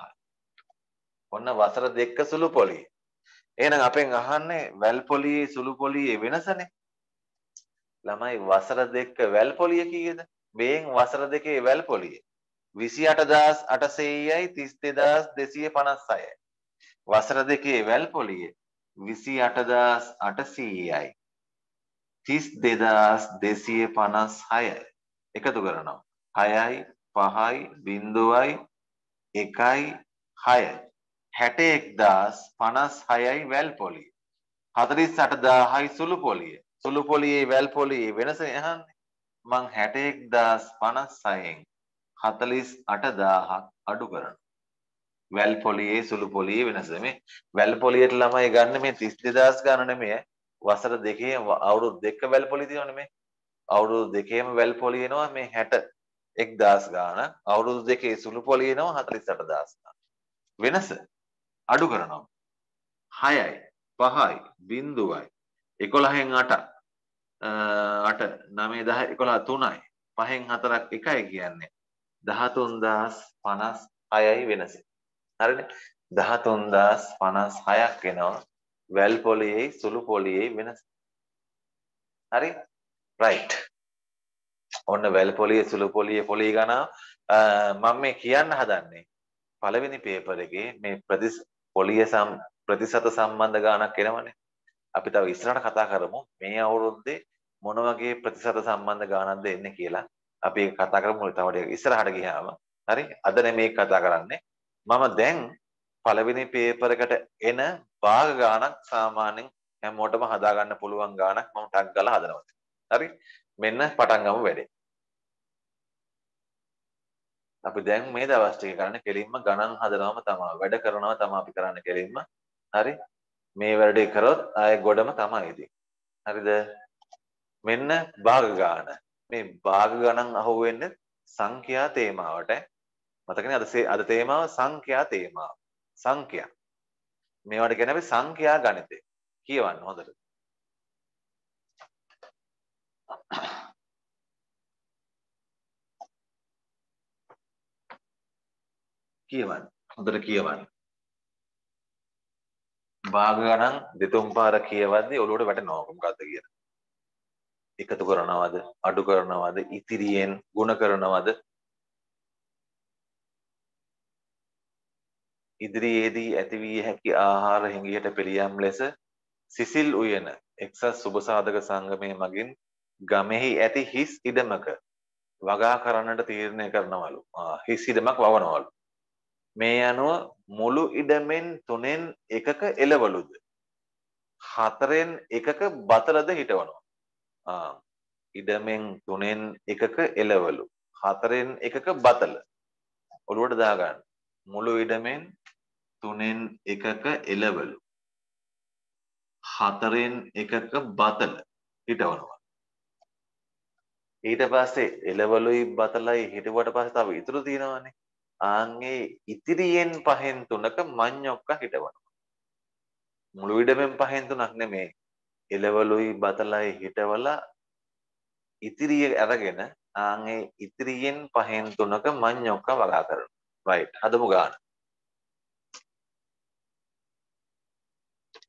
ඔන්න වසර දෙක්ක සුළු පොලි. එනම් අපෙන් අහන්නේ වැල් පොලියේ සුළු පොලියේ වෙනසනේ. ළමයි වසර දෙක්ක වැල් පොලිය කීයද? මේන් වසර දෙකේ වැල් පොලිය. 28800යි 32256යි. වසර දෙකේ වැල් පොලිය 28800යි 32256යි. එකතු කරනවා. හයයි පහයි බින්දුවයි එකයි හය හැට එක්දස් පනස් හයයි වැල් පොලිය හතරිස් සටදාහයි සුළු පොලිය සුළු පොලියේ වැල් පොලියේ වෙනස එහන්නේ මං හැට එක්දස් පනස් සයෙන් හතලිස් අටදාහක් අඩු කරන වැල් පොලියේ සුළු පොලියේ වෙනස මේ වැල් පොලියට ළමයි ගන්න මේ තිස් දෙදස් ගණන මේ වසර දෙකේ අවුරුදු දෙක වැල් පොලි තියෙනවනේ මේ අවුරුදු දෙකේම වැල් පොලි එනවා මේ 60 එක්දස් ගාන අවුරුදු දෙකේ සුළු පොලියනවා හතලිසට දස්න වෙනස අඩු කරනවා හයයි පහයි බින්දුවයි එකොළහෙන් අට අට නමේ දහ එකොලා තුනයි පහෙන් හතරක් එකයි කියන්නේ දහතුන්දස් පනස් අයයි වෙනස හරි දහතුන්දස් පනස් හයක් එනවා වැල් පොලියෙයි සුළු පොලියෙයි වෙනස හරි රයිට් ඔන්න වැල් පොලිය සුළු පොලිය පොලී ගනා මම මේ කියන්න හදන්නේ පළවෙනි පේපර් එකේ මේ ප්‍රතිස් පොලිය සම් ප්‍රතිශත සම්බන්ධ ගානක් එනවනේ අපි තව ඉස්සරහට කතා කරමු මේ අවුරුද්දේ මොන වගේ ප්‍රතිශත සම්බන්ධ ගානක්ද එන්නේ කියලා අපි ඒක කතා කරමු තව ටික ඉස්සරහට ගියාම හරි අද මේ කතා කරන්නේ මම දැන් පළවෙනි පේපර් එකට එන භාග ගානක් සාමාන්‍යයෙන් හැමෝටම හදාගන්න පුළුවන් ගානක් මම ටක් ගාලා හදනවා. හරි? මෙන්න පටන් ගමු වැඩේ. අපි දැන් මේ දවස් ටික කරන්නේ කෙලින්ම ගණන් හදනවම තමයි. වැඩ කරනවා තමයි අපි කරන්නේ කෙලින්ම. හරි? මේ වැඩේ කරොත් ආයෙ ගොඩම තමයි ඉතින්. හරිද? මෙන්න භාග ගාන. මේ භාග ගණන් අහුවෙන්නේ සංඛ්‍යා තේමාවට. මතකනේ අද අද තේමාව සංඛ්‍යා තේමාව. සංඛ්‍යා. මේවට කියන්නේ අපි සංඛ්‍යා ගණිතය. කියවන්න හොඳට. Thank you. කියවන්න. හොඳට කියවන්න. භාග ගණන් දෙතුන් පාර කියවද්දී ඔළුවට වැටෙනවා මොකද්ද කියලා. එකතු කරනවද අඩු කරනවද ඉතිරියෙන් ගුණ කරනවද ඉදිරියේදී ඇතිවිය හැකි ආහාර හිඟියට පිළියම් ලෙස සිසිල් උයන එක්සත් සුබසාධක සංගමය මගින් ගමෙහි ඇති හිස් ඉඩමක වගා කරන්නට තීරණය කරනවලු හිස් ඉඩමක් වවනවලු මේ අනුව මුළු ඉඩමෙන් තුනෙන් එකක එළවලුද හතරෙන් එකක බතලද හිටවනවා ඉඩමෙන් තුනෙන් එකක එළවලු හතරෙන් එකක බතල ඔළුවට දාගන්න මුළු ඉඩමෙන් තුනෙන් එකක එළවලු හතරෙන් එකක බතල හිටවනවා ඊට පස්සේ එළවලුයි බතලයි හිටුවට පස්සේ තව ඉතුරු තියෙනවානේ ආන්ගේ ඉතිරියෙන් පහෙන් තුනක මඤ්ඤොක්ක හිටවනවා. මුළු ඉඩමෙන් පහෙන් තුනක් නෙමේ. එලවලුයි බතලයි හිටවලා ඉතිරිය අරගෙන ආන්ගේ ඉතිරියෙන් පහෙන් තුනක මඤ්ඤොක්ක වගා කරනවා. right හදමු ගන්න.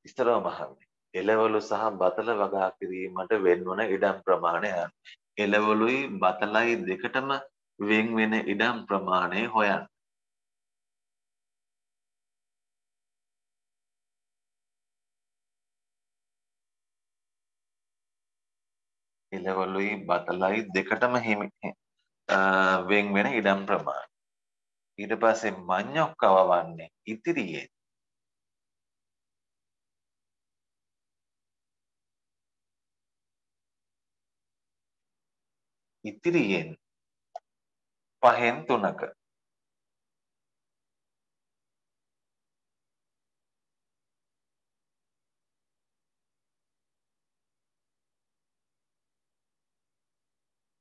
ඉස්තරව මහන්නේ එලවලු සහ බතල වගා කිරීමට වෙන්වන ඉඩම් ප්‍රමාණය එලවලුයි බතලයි දෙකටම වෙන් වෙන ඉඩම් ප්‍රමාණය හොයන්න. එලවලුයි බතලයි දෙකටම හිමි වෙන් වෙන ඉඩම් ප්‍රමාණය. ඊට පස්සේ මඤ්ඤොක්කව වන්නේ ඉතිරියේ. ඉතිරියෙන් පහෙන් තුනක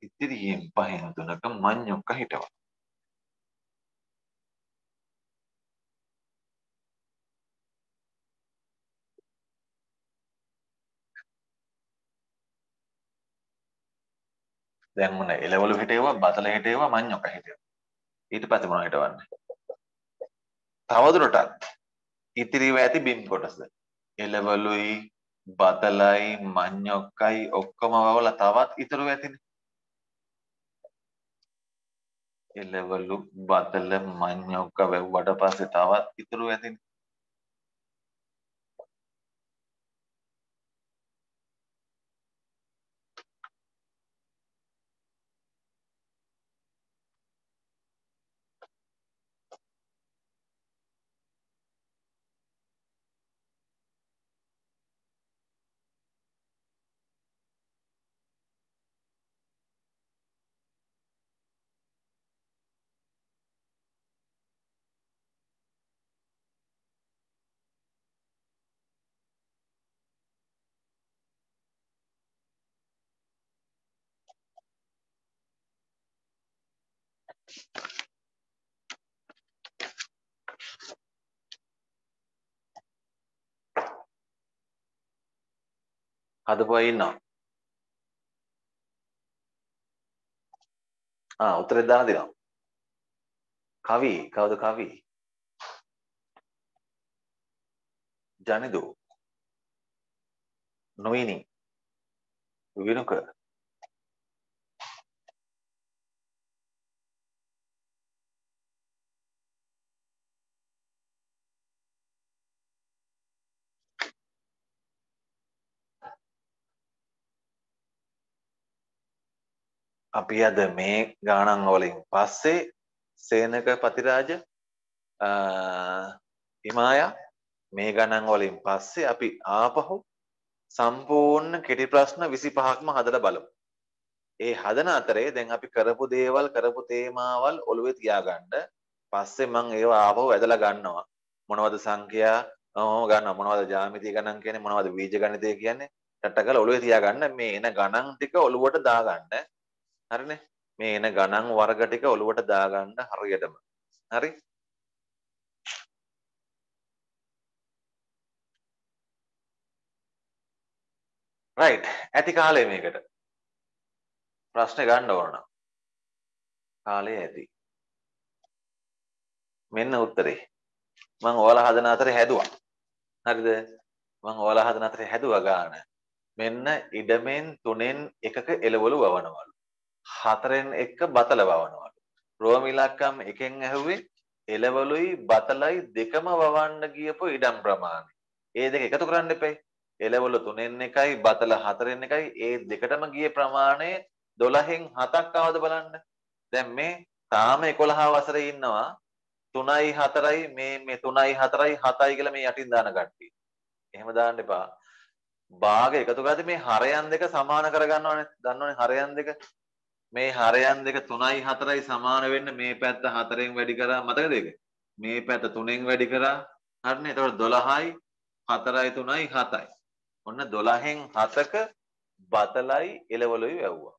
ඉතිරියෙන් පහෙන් තුනක මඤ්ඤොක්ක හිටවන දැන් මොන එලවලු හිටේවා බතල හිටේවා මඤ්ඤොක හිටේවා ඊට පස්සේ මොන හිටවන්නේ තවදුරටත් ඉතිරිව ඇති බිම් කොටස එලවලුයි බතලයි මඤ්ඤොකයි ඔක්කොම වවලා තවත් ඉතුරු ඇතිනේ එලවලු බතල මඤ්ඤොක වැව්වට පස්සේ තවත් ඉතුරු ඇතිනේ හදපු අය ඉන්නවා. ආ උත්තරේ දාලා දෙනවා. කවි කවුද කවි? ජනිදු නොයිනි විනුක අපි අද මේ ගානන් වලින් පස්සේ සේනක පතිරාජ හිමායා මේ ගණන් වලින් පස්සේ අපි ආපහු සම්පූර්ණ කෙටි ප්‍රශ්න 25ක්ම හදලා බලමු. ඒ හදන අතරේ දැන් අපි කරපු දේවල් කරපු තේමාවල් ඔළුවේ තියාගන්න. පස්සේ මම ඒවා ආපහු වැදලා ගන්නවා. මොනවද සංඛ්‍යා? ඕ ගන්නවා. මොනවද ජ්‍යාමිතිය ගණන් කියන්නේ? මොනවද බීජ ගණිතය කියන්නේ? රටකල ඔළුවේ තියාගන්න මේ එන ගණන් ටික ඔළුවට දාගන්න. හරිනේ මේ එන ගණන් වර්ග ටික ඔලුවට දාගන්න හරියටම හරි රයිට් ඇති කාලය මේකට ප්‍රශ්නේ ගන්න ඕන කාලය ඇති මෙන්න උත්තරේ මම ඔයාලා හදන අතරේ හැදුවා හරිද මම ඔයාලා හදන අතරේ හැදුවා ගාන මෙන්න ඉඩමෙන් තුනෙන් එකක එළවලු වවනවලු හතරෙන් එක බතල වවනවලු. රෝම ඉලක්කම් එකෙන් ඇහුවේ එළවලුයි බතලයි දෙකම වවන්න ගියපු ඉඩම් ප්‍රමාණය. ඒ දෙක එකතු කරන්න එපේ. එළවලු තුනෙන් එකයි බතල හතරෙන් එකයි ඒ දෙකටම ගිය ප්‍රමාණය 12න් 7ක් ආවද බලන්න. දැන් මේ තාම 11 වසරේ ඉන්නවා. 3යි 4යි මේ මේ 3යි 4යි 7යි කියලා මේ යටින් දාන කට්ටිය. එහෙම දාන්න එපා. භාග එකතු කරද්දී මේ හරයන් දෙක සමාන කරගන්නවනේ. දන්නවනේ හරයන් දෙක. මේ හරයන් දෙක 3යි 4යි සමාන වෙන්න මේ පැත්ත 4ෙන් වැඩි කරා මතකද ඒක? මේ පැත්ත 3ෙන් වැඩි කරා හරිනේ. එතකොට 12යි 4යි 3යි 7යි. ඔන්න 12න් 7ක බතලයි එළවලුයි වැව්වා.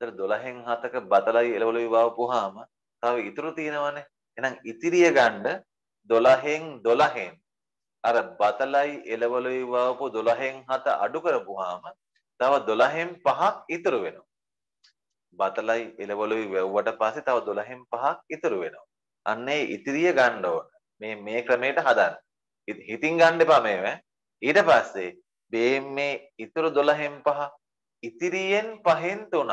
එතකොට 12න් 7ක බතලයි එළවලුයි වවපුවාම තව ඉතුරු තියෙනවනේ. එහෙනම් ඉතිරිය ගන්න 12න් 12න් අර බතලයි එළවලුයි වවපු 12න් 7 අඩු කරපුවාම තව 12න් 5ක් ඉතුරු වෙනවා. බතලයි එලවලුයි වැව්වට පස්සේ තව 12න් පහක් ඉතුරු වෙනවා. අන්න ඒ ඉතිරිය ගන්න ඕන. මේ මේ ක්‍රමයට හදන්න. හිතින් ගන්න එපා මේව. ඊට පස්සේ මේ මේ ඉතුරු 12න් පහ ඉතිරියෙන් පහෙන් තුනක්.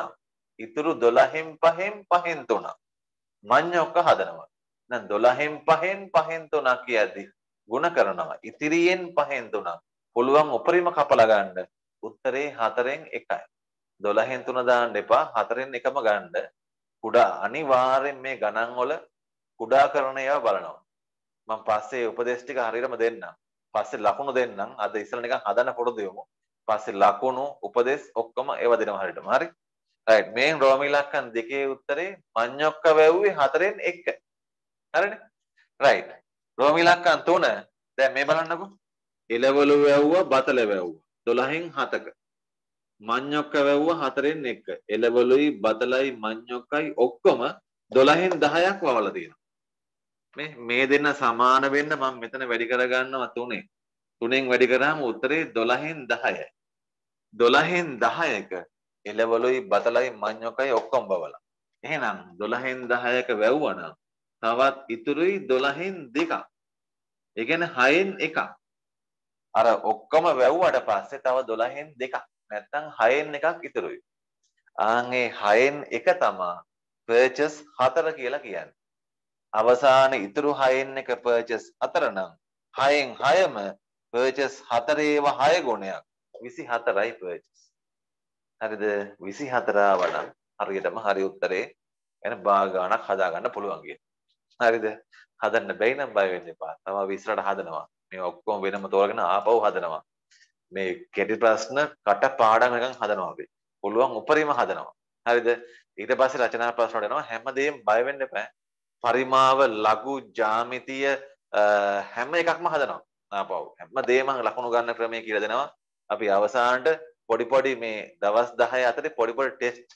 ඉතුරු 12න් පහෙන් පහෙන් තුනක්. මඤ්ඤොක්ක හදනවා. දැන් 12න් පහෙන් පහෙන් තුනක් කියද්දි ಗುಣ කරනවා. ඉතිරියෙන් පහෙන් තුනක්. පුළුවන් උපරිම කපලා ගන්න. උත්තරේ 4න් 1යි. 12න් 3 දාන්න එපා. හතරෙන් එකම ගන්න. කුඩා අනිවාර්යෙන් මේ ගණන් වල කුඩා කරන ඒවා බලනවා. මම පස්සේ උපදේශ ටික හරියටම දෙන්නම්. පස්සේ ලකුණු දෙන්නම්. අද ඉස්සර නිකන් හදන්න පොඩු දෙමු. පස්සේ ලකුණු උපදේශ ඔක්කොම ඒවා දෙනවා හරියටම. හරි. රයිට් මේ රෝම ඉලක්කන් දෙකේ උත්තරේ මඤ්ඤොක්ක වැව්වේ හතරෙන් එක. හරිනේ? රයිට්. රෝම ඉලක්කන් තුන. දැන් මේ බලන්නකෝ. එළවලු වැව්වා, බතල වැව්වා. 12න් 7ක. මඤ්ඤොක්ක වැව්ව හතරෙන් එක. එළවලුයි, බතලයි, මඤ්ඤොක්කයි ඔක්කොම 12න් 10ක් වවලා තියෙනවා. මේ මේ දෙන්න සමාන වෙන්න මම මෙතන වැඩි කරගන්නවා තුනේ. තුනෙන් වැඩි කරාම උත්තරේ 12න් 10යි. 12න් 10ක එළවලුයි, බතලයි, මඤ්ඤොක්කයි ඔක්කොම වවලා. එහෙනම් 12න් 10ක වැව්වනම් තවත් ඉතුරුයි 12න් දෙකක්. ඒ කියන්නේ 6න් එකක්. අර ඔක්කොම වැව්වට පස්සේ තව 12න් දෙකක්. නැත්නම් 6න් එකක් ඉතුරුයි. ආන් ඒ 6න් එක තමයි purchase 4 කියලා කියන්නේ. අවසාන ඉතුරු 6න් එක purchase 4 නම් 6න් 6ම purchase 4 ඒව 6 ගුණයක් 24යි purchase. හරිද? 24 වඩා හරියටම හරි උත්තරේ එන භාගාණක් හදාගන්න පුළුවන් කියන. හරිද? හදන්න බැයි නම් බය වෙන්න එපා. තව ඉස්සරහට හදනවා. මේ ඔක්කොම වෙනම තෝරගෙන ආපහු හදනවා. මේ කැටි ප්‍රශ්න කට පාඩම් නිකන් හදනවා අපි. පුළුවන් උපරිම හදනවා. හරිද? ඊට පස්සේ රචනා ප්‍රශ්න වලට යනවා හැමදේම බය වෙන්න එපා. පරිමාව, ලඝු, ජ්‍යාමිතිය හැම එකක්ම හදනවා. ආපහු හැමදේම ලකුණු ගන්න ක්‍රමය කියලා දෙනවා. අපි අවසානට පොඩි පොඩි මේ දවස් 10 අතරේ පොඩි පොඩි ටෙස්ට්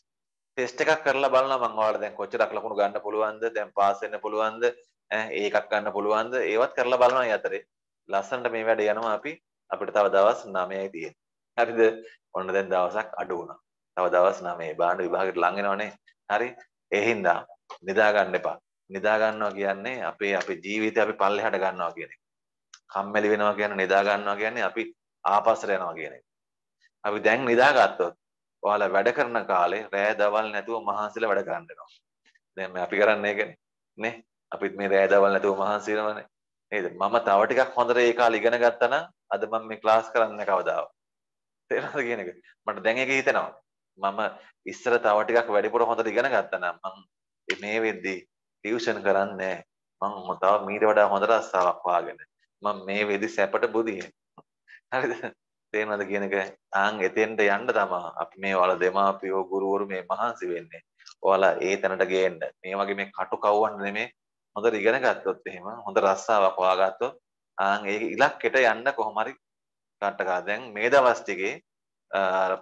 ටෙස්ට් එකක් කරලා බලනවා මම ඔයාලට දැන් කොච්චරක් ලකුණු ගන්න පුළුවන්ද? දැන් පාස් වෙන්න පුළුවන්ද? ඈ ඒකක් ගන්න පුළුවන්ද? ඒවත් කරලා බලනවා අතරේ. ලස්සනට මේ වැඩ යනවා අපි අපිට තව දවස් 9යි තියෙන්නේ. හරිද? ඔන්න දැන් දවසක් අඩු වුණා. තව දවස් 9 බාන විභාගෙට ලං වෙනවනේ. හරි? ඒ හින්දා නිදා ගන්න එපා. නිදා ගන්නවා කියන්නේ අපේ අපේ ජීවිතය අපි පල්ලෙහාට ගන්නවා කියන එක. කම්මැලි වෙනවා කියන්නේ නිදා ගන්නවා කියන්නේ අපි ආපස්සට යනවා කියන එක. අපි දැන් නිදාගත්තොත් ඔයාලා වැඩ කරන කාලේ රෑ දවල් නැතුව මහන්සිලා වැඩ කරන්න වෙනවා. දැන් මේ අපි කරන්නේ ඒකනේ. නේ? අපිත් මේ රෑ දවල් නැතුව මහන්සි වෙනවනේ. නේද මම තව ටිකක් හොඳට ඒ කාලේ ඉගෙන ගත්තා නම් අද මම මේ ක්ලාස් කරන්නේ කවදාව තේරෙනවද කියන එක මට දැන් ඒක හිතෙනවා මම ඉස්සර තව ටිකක් වැඩිපුර හොඳට ඉගෙන ගත්තා නම් මම මේ වෙද්දී ටියුෂන් කරන්නේ මම තව මීට වඩා හොඳට අස්සාවක් වාගෙන මම මේ වෙද්දී සැපට බුදිය හරිද තේරෙනවද කියන එක ආන් එතෙන්ට යන්න තමයි අපි මේ වල දෙමාපියෝ ගුරුවරු මේ මහන්සි වෙන්නේ ඔයාලා ඒ තැනට ගේන්න මේ වගේ මේ කටු කව්වන්න නෙමේ හොඳට ඉගෙන ගත්තොත් එහෙම හොඳ රස්සාවක් හොයාගත්තොත් ආන් ඒ ඉලක්කයට යන්න කොහොම හරි කටකා දැන් මේ දවස් ටිකේ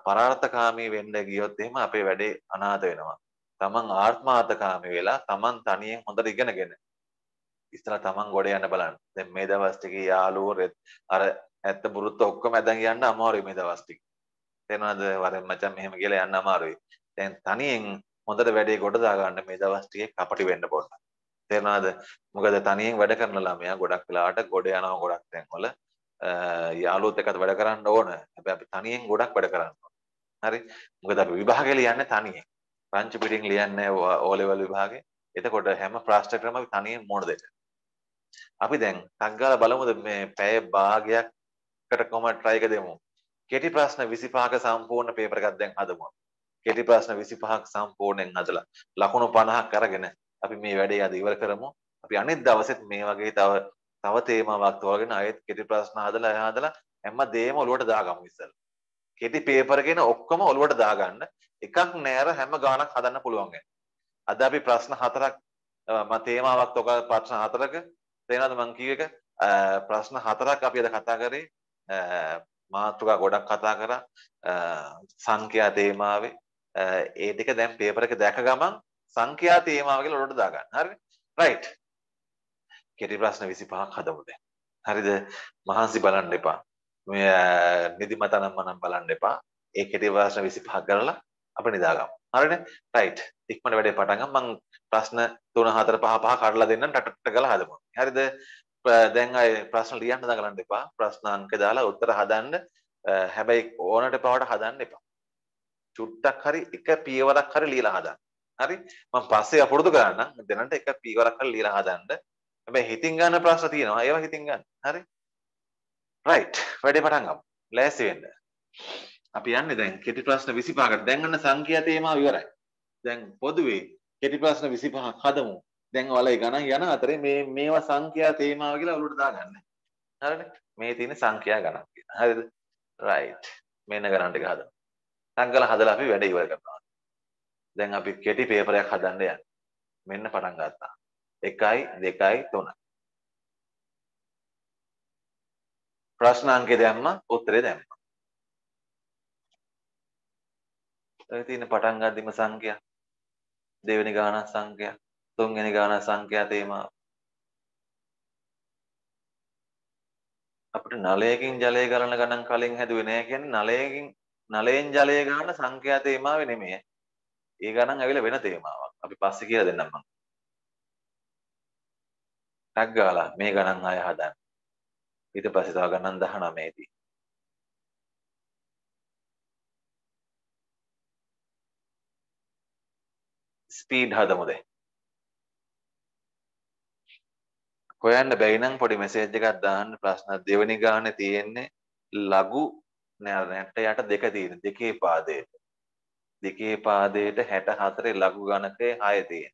පරාර්ථකාමී වෙන්න ගියොත් එහෙම අපේ වැඩේ අනාථ වෙනවා. තමන් ආත්මාර්ථකාමී වෙලා තමන් තනියෙන් හොඳට ඉගෙනගෙන ඉස්සලා තමන් ගොඩ යන්න බලන්න. දැන් මේ දවස් ටිකේ යාළුවෝ අර ඇත්ත බුරුත්ත ඔක්කොම ඇදන් යන්න අමාරුයි මේ දවස් ටික. තේරෙනවද? වරෙන් මචං මෙහෙම කියලා යන්න අමාරුයි. දැන් තනියෙන් හොඳට වැඩේ ගොඩ දාගන්න මේ දවස් ටිකේ කපටි වෙන්න පොඩ්ඩක්. තේරෙනවද? මොකද තනියෙන් වැඩ කරන ළමයා ගොඩක් වෙලාවට ගොඩ යනවා ගොඩක් තැන්වල. යාළුවොත් එක්කත් වැඩ කරන්න ඕන. හැබැයි අපි තනියෙන් ගොඩක් වැඩ කරනවා. හරි? මොකද අපි විභාගේ ලියන්නේ තනියෙන්. රංචු පිටින් ලියන්නේ ඕ ලෙවල් විභාගේ. එතකොට හැම ප්‍රාශ්ටකටම අපි තනියෙන් මොන දෙක. අපි දැන් ටග්ගාලා බලමුද මේ පැය භාගයක්කට කොහොමද try එක දෙමු. කෙටි ප්‍රශ්න 25ක සම්පූර්ණ පේපර් එකක් දැන් හදමු. කෙටි ප්‍රශ්න 25ක් සම්පූර්ණයෙන් හදලා ලකුණු 50ක් අරගෙන අපි මේ වැඩේ අද ඉවර කරමු. අපි අනිත් දවසෙත් මේ වගේ තව තව තේමාවක් තෝරගෙන ආයෙත් කෙටි ප්‍රශ්න හදලා හදලා හැම දෙයක්ම ඔලුවට දාගමු ඉස්සෙල්ලා. කෙටි පේපර් කියන ඔක්කොම ඔලුවට දාගන්න එකක් නෑර හැම ගානක් හදන්න පුළුවන්. අද අපි ප්‍රශ්න හතරක් මම තේමාවක් තෝරලා ප්‍රශ්න හතරක තේනවද මං කිය එක ප්‍රශ්න හතරක් අපි අද කතා කරේ මාතෘකා ගොඩක් කතා කරා සංඛ්‍යා තේමාවේ ඒ ටික දැන් පේපර් එක දැක ගමන් සංඛ්‍යා තේමාව කියලා ඔලුවට දාගන්න. හරිනේ? right. කෙටි ප්‍රශ්න 25ක් හදමු දැන්. හරිද? මහන්සි බලන්න එපා. මේ නිදිමතනම් මනම් බලන්න එපා. ඒ කෙටි ප්‍රශ්න 25ක් කරලා අපි නිදාගමු. හරිනේ? right. ඉක්මනට වැඩේ පටන් ගමු. මම ප්‍රශ්න 3 4 5 5 කඩලා දෙන්නම් ටටට කරලා හදමු. හරිද? දැන් අය ප්‍රශ්න ලියන්න දඟලන්න එපා. ප්‍රශ්න අංක දාලා උත්තර හදන්න. හැබැයි ඕනට පවට හදන්න එපා. චුට්ටක් හරි එක පියවරක් හරි ලියලා හදන්න. හරි මම පස්සේ අපුරුදු කරන්න දැනට එක පීවරක් කරලා ලියලා හදන්න හැබැයි හිතින් ගන්න ප්‍රශ්න තියෙනවා ඒවා හිතින් ගන්න හරි රයිට් වැඩේ පටන් ගමු ලෑස්ති වෙන්න අපි යන්නේ දැන් කෙටි ප්‍රශ්න 25කට දැන් අන්න සංඛ්‍යා තේමාව ඉවරයි දැන් පොදුවේ කෙටි ප්‍රශ්න 25ක් හදමු දැන් ඔයාලා ඒ ගණන් යන අතරේ මේ මේවා සංඛ්‍යා තේමාව කියලා ඔලුවට දාගන්න හරිනේ මේ තියෙන සංඛ්‍යා ගණන් හරිද රයිට් මෙන්න ගණන් ටික හදමු සංකල හදලා අපි වැඩ ඉවර කරනවා දැන් අපි කෙටි පේපරයක් හදන්න යන්න. මෙන්න පටන් ගත්තා. 1යි 2යි 3යි. ප්‍රශ්න අංකය දැම්ම උත්තරේ දැම්ම. ඒ තියෙන පටන් ගන්නදිම සංඛ්‍යා දෙවෙනි ගාන සංඛ්‍යා තුන්වෙනි ගාන සංඛ්‍යා තේමාව අපිට නලයකින් ජලය ගලන ගණන් කලින් හැදුවේ නෑ කියන්නේ නලයකින් නලයෙන් ජලය ගන්න සංඛ්‍යා තේමාවේ නෙමෙයි ඒ ගණන් ඇවිල්ලා වෙන තේමාවක්. අපි පස්සේ කියලා දෙන්නම් මම. ටක් ගාලා මේ ගණන් ආය හදන්න. ඊට පස්සේ තව ගණන් 19 දී. ස්පීඩ් හදමුද හොයන්න බැරි නම් පොඩි මෙසේජ් එකක් දාන්න ප්‍රශ්න දෙවෙනි ගානේ තියෙන්නේ ලඝු නෑ නැට්ට යට දෙක තියෙන දෙකේ පාදයට දෙකේ පාදයට හැට හතරේ ලඝු ගණකය හය තියෙන.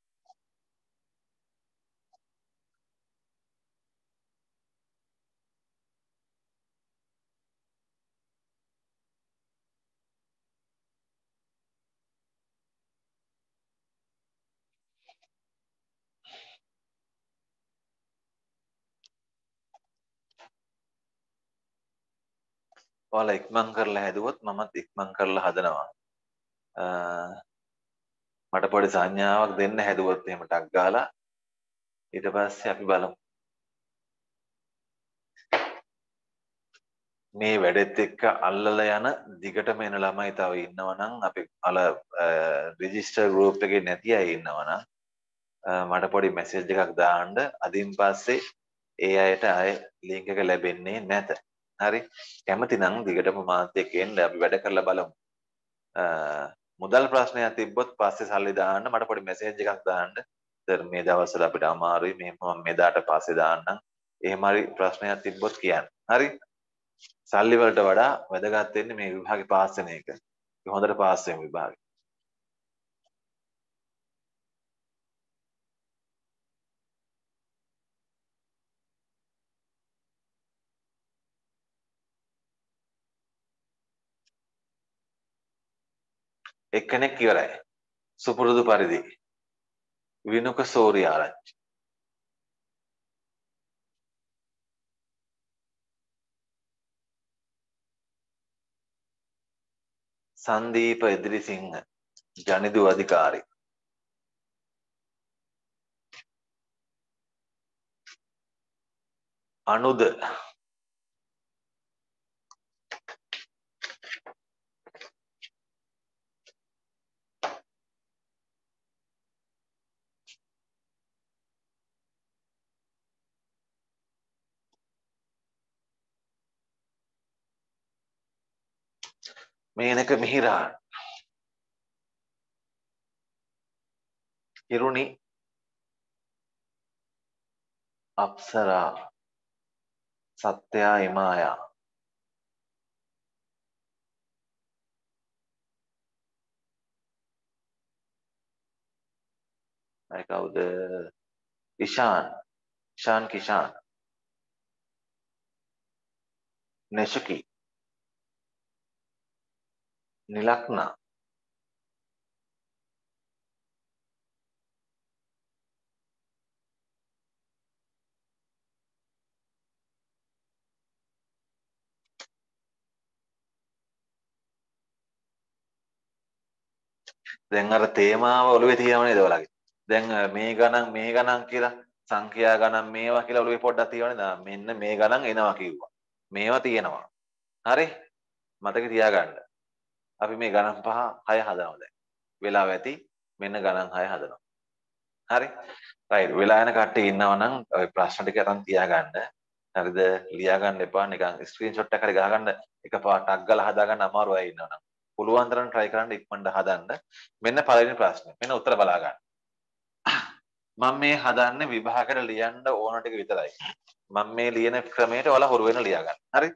ඔයාලා ඉක්මන් කරලා හැදුවොත් මමත් ඉක්මන් කරලා හදනවා. මට පොඩි සංඥාවක් දෙන්න හැදුවොත් එහෙම ටක් ගාලා ඊට පස්සේ අපි බලමු මේ වැඩෙත් එක්ක අල්ලලා යන දිගටම එන ළමයි තව ඉන්නවනම් අපි අල රෙජිස්ටර් ගෲප් එකේ නැති අය ඉන්නවනම් මට පොඩි මැසේජ් එකක් දාන්න අදින් පස්සේ ඒ අයට අය ලින්ක් එක ලැබෙන්නේ නැත. හරි. කැමතිනම් දිගටම මාත් එක්ක එන්න අපි වැඩ කරලා බලමු. මුදල් ප්‍රශ්නයක් තිබ්බොත් පස්සේ සල්ලි දාන්න මට පොඩි මැසේජ් එකක් දාන්න දැන් මේ දවස්වල අපිට අමාරුයි මේ මම මෙදාට පස්සේ දාන්නම් එහෙම හරි ප්‍රශ්නයක් තිබ්බොත් කියන්න හරි සල්ලි වලට වඩා වැදගත් වෙන්නේ මේ විභාගේ පාස් වෙන එක හොඳට පාස් වෙන විභාගේ එක්කෙනෙක් ඉවරයි. සුපුරුදු පරිදි. විනුක සූර්යාරච්චි. සන්දීප ඉදිරිසිංහ ජනිදු අධිකාරී අනුද මේනක මිහිරාන් හිරුණි අප්සරා සත්‍යයා එමායා අය කවුද ඉෂාන් ෂාන් කිෂාන් නැශකී නිලක්නා දැන් අර තේමාව ඔළුවේ තියෙනව නේද ඔයාලගේ දැන් මේ ගණන් මේ ගණන් කියලා සංඛ්‍යා ගණන් මේවා කියලා ඔළුවේ පොඩ්ඩක් තියෙනවනේ දැන් මෙන්න මේ ගණන් එනවා කිව්වා මේවා තියෙනවා හරි මතක තියාගන්න අපි මේ ගණන් පහ හය හදනවා දැන්. වෙලාව ඇති මෙන්න ගණන් හය හදනවා. හරි. රයිට් වෙලා යන කට්ටිය ඉන්නවා නම් ඔය ප්‍රශ්න ටික අරන් තියාගන්න. හරිද? ලියාගන්න එපා නිකන් ස්ක්‍රීන්ෂොට් එකක් හරි ගහගන්න එකපාරට අක් ගාලා හදාගන්න අමාරු අය ඉන්නවා නම්. පුළුවන් තරම් try කරන්න ඉක්මනට හදන්න. මෙන්න පළවෙනි ප්‍රශ්නේ. මෙන්න උත්තර බලා ගන්න. මම මේ හදන්නේ විභාගයට ලියන්න ඕන ටික විතරයි. මම මේ ලියන ක්‍රමයට ඔයාලා හුරු වෙන ලියා ගන්න. හරි?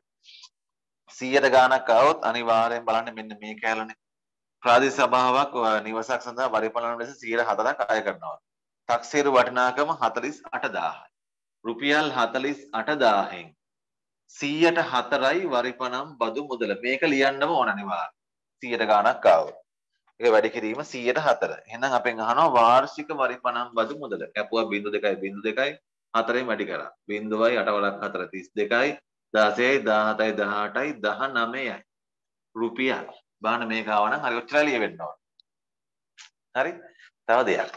100ට ගාණක් આવොත් අනිවාර්යෙන් බලන්න මෙන්න මේ කැලනේ ප්‍රාදේශ සභාවක් නිවසක් සඳහා වරි පලන ලෙස 104ක් අය කරනවා. තක්සේරු වටිනාකම 48000යි. රුපියල් 48000න් 100ට 4යි වරිපනම් බදු මුදල. මේක ලියන්නම ඕන අනිවාර්යෙන්. 100ට ගාණක් આવොත්. ඒක වැඩි කිරීම 100ට 4. එහෙනම් අපෙන් අහනවා වාර්ෂික වරිපනම් බදු මුදල. කැපුවා 0.2 0.2 හතරෙන් වැඩි කරා. 0.8 වලක් 4 32යි දාසයයි දාහතයි දහටයි දහ නමයයි රුපියල් බාන මේ කාවනම් හරි ඔච්චර ලිය වෙන්න ඕන හරි තව දෙයක්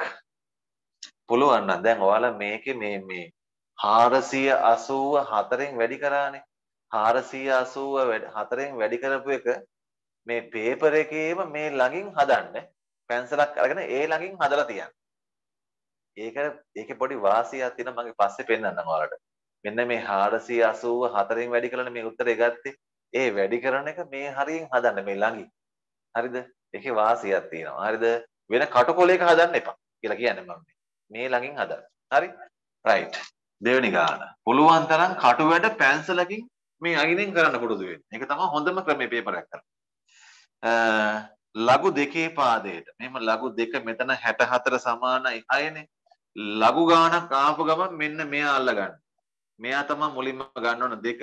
පුළුවන් නම් දැන් ඔයාලා මේකේ මේ මේ 484න් වැඩි කරානේ 484න් වැඩි කරපු එක මේ පේපර් එකේම මේ ළඟින් හදන්න පැන්සලක් අරගෙන ඒ ළඟින් හදලා තියන්න ඒක ඒකේ පොඩි වාසියක් තියෙනවා මගේ පස්සේ පෙන්නන්නම් ඔයාලට මෙන්න මේ 484 න් වැඩි කරලා මේ උත්තරේ ගත්තේ. ඒ වැඩි කරන එක මේ හරියෙන් හදන්න මේ ළඟින්. හරිද? ඒකේ වාසියක් තියෙනවා. හරිද? වෙන කටකොලයක හදන්න එපා කියලා කියන්නේ මම මේ ළඟින් හදන්න. හරි? right. දෙවෙනි ගාන. පුළුවන් තරම් කටු වැඩ පැන්සලකින් මේ අගින්ෙන් කරන්න පුරුදු වෙන්න. ඒක තමයි හොඳම ක්‍රමේ පේපර් එකක් කරන්න. ලඝු දෙකේ පාදයට. මෙහෙම ලඝු දෙක මෙතන 64 සමානයි. අයනේ. ලඝු ගානක් ආපු ගමන් මෙන්න මෙයා අල්ලගන්න. මෙයා තමයි මුලින්ම ගන්න ඕන දෙක.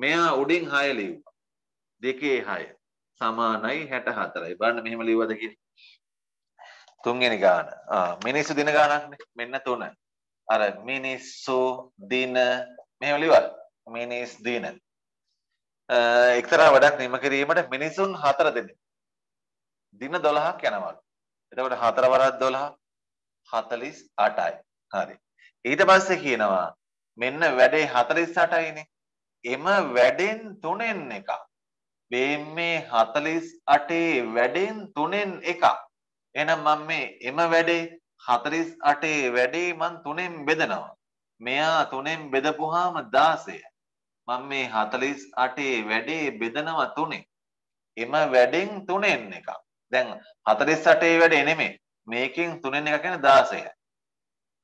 මෙයා උඩින් 6 ලිව්වා. දෙකේ 6 සමානයි 64යි. බලන්න මෙහෙම ලිව්වද කියලා. තුන්වෙනි ගාන. ආ මිනිස්සු දින ගානක්නේ. මෙන්න තුන. අර මිනිස්සු දින මෙහෙම ලිව්වා. මිනිස් දින. එක්තරා වැඩක් නිම කිරීමට මිනිසුන් 4 දෙනෙක්. දින 12ක් යනවලු. එතකොට 4 වරක් 12 48යි. හරි. ඊට පස්සේ කියනවා මෙන්න වැඩේ 48යිනේ. එම වැඩෙන් තුනෙන් එකක්. මේන් මේ 48 වැඩෙන් තුනෙන් එකක්. එහෙනම් මම මේ එම වැඩේ 48 වැඩේ මං තුනෙන් බෙදනවා. මෙයා තුනෙන් බෙදපුවාම 16. මම මේ 48 වැඩේ බෙදනවා තුනේ. එම වැඩෙන් තුනෙන් එකක්. දැන් 48 වැඩේ නෙමෙයි. මේකෙන් තුනෙන් එක කියන්නේ 16.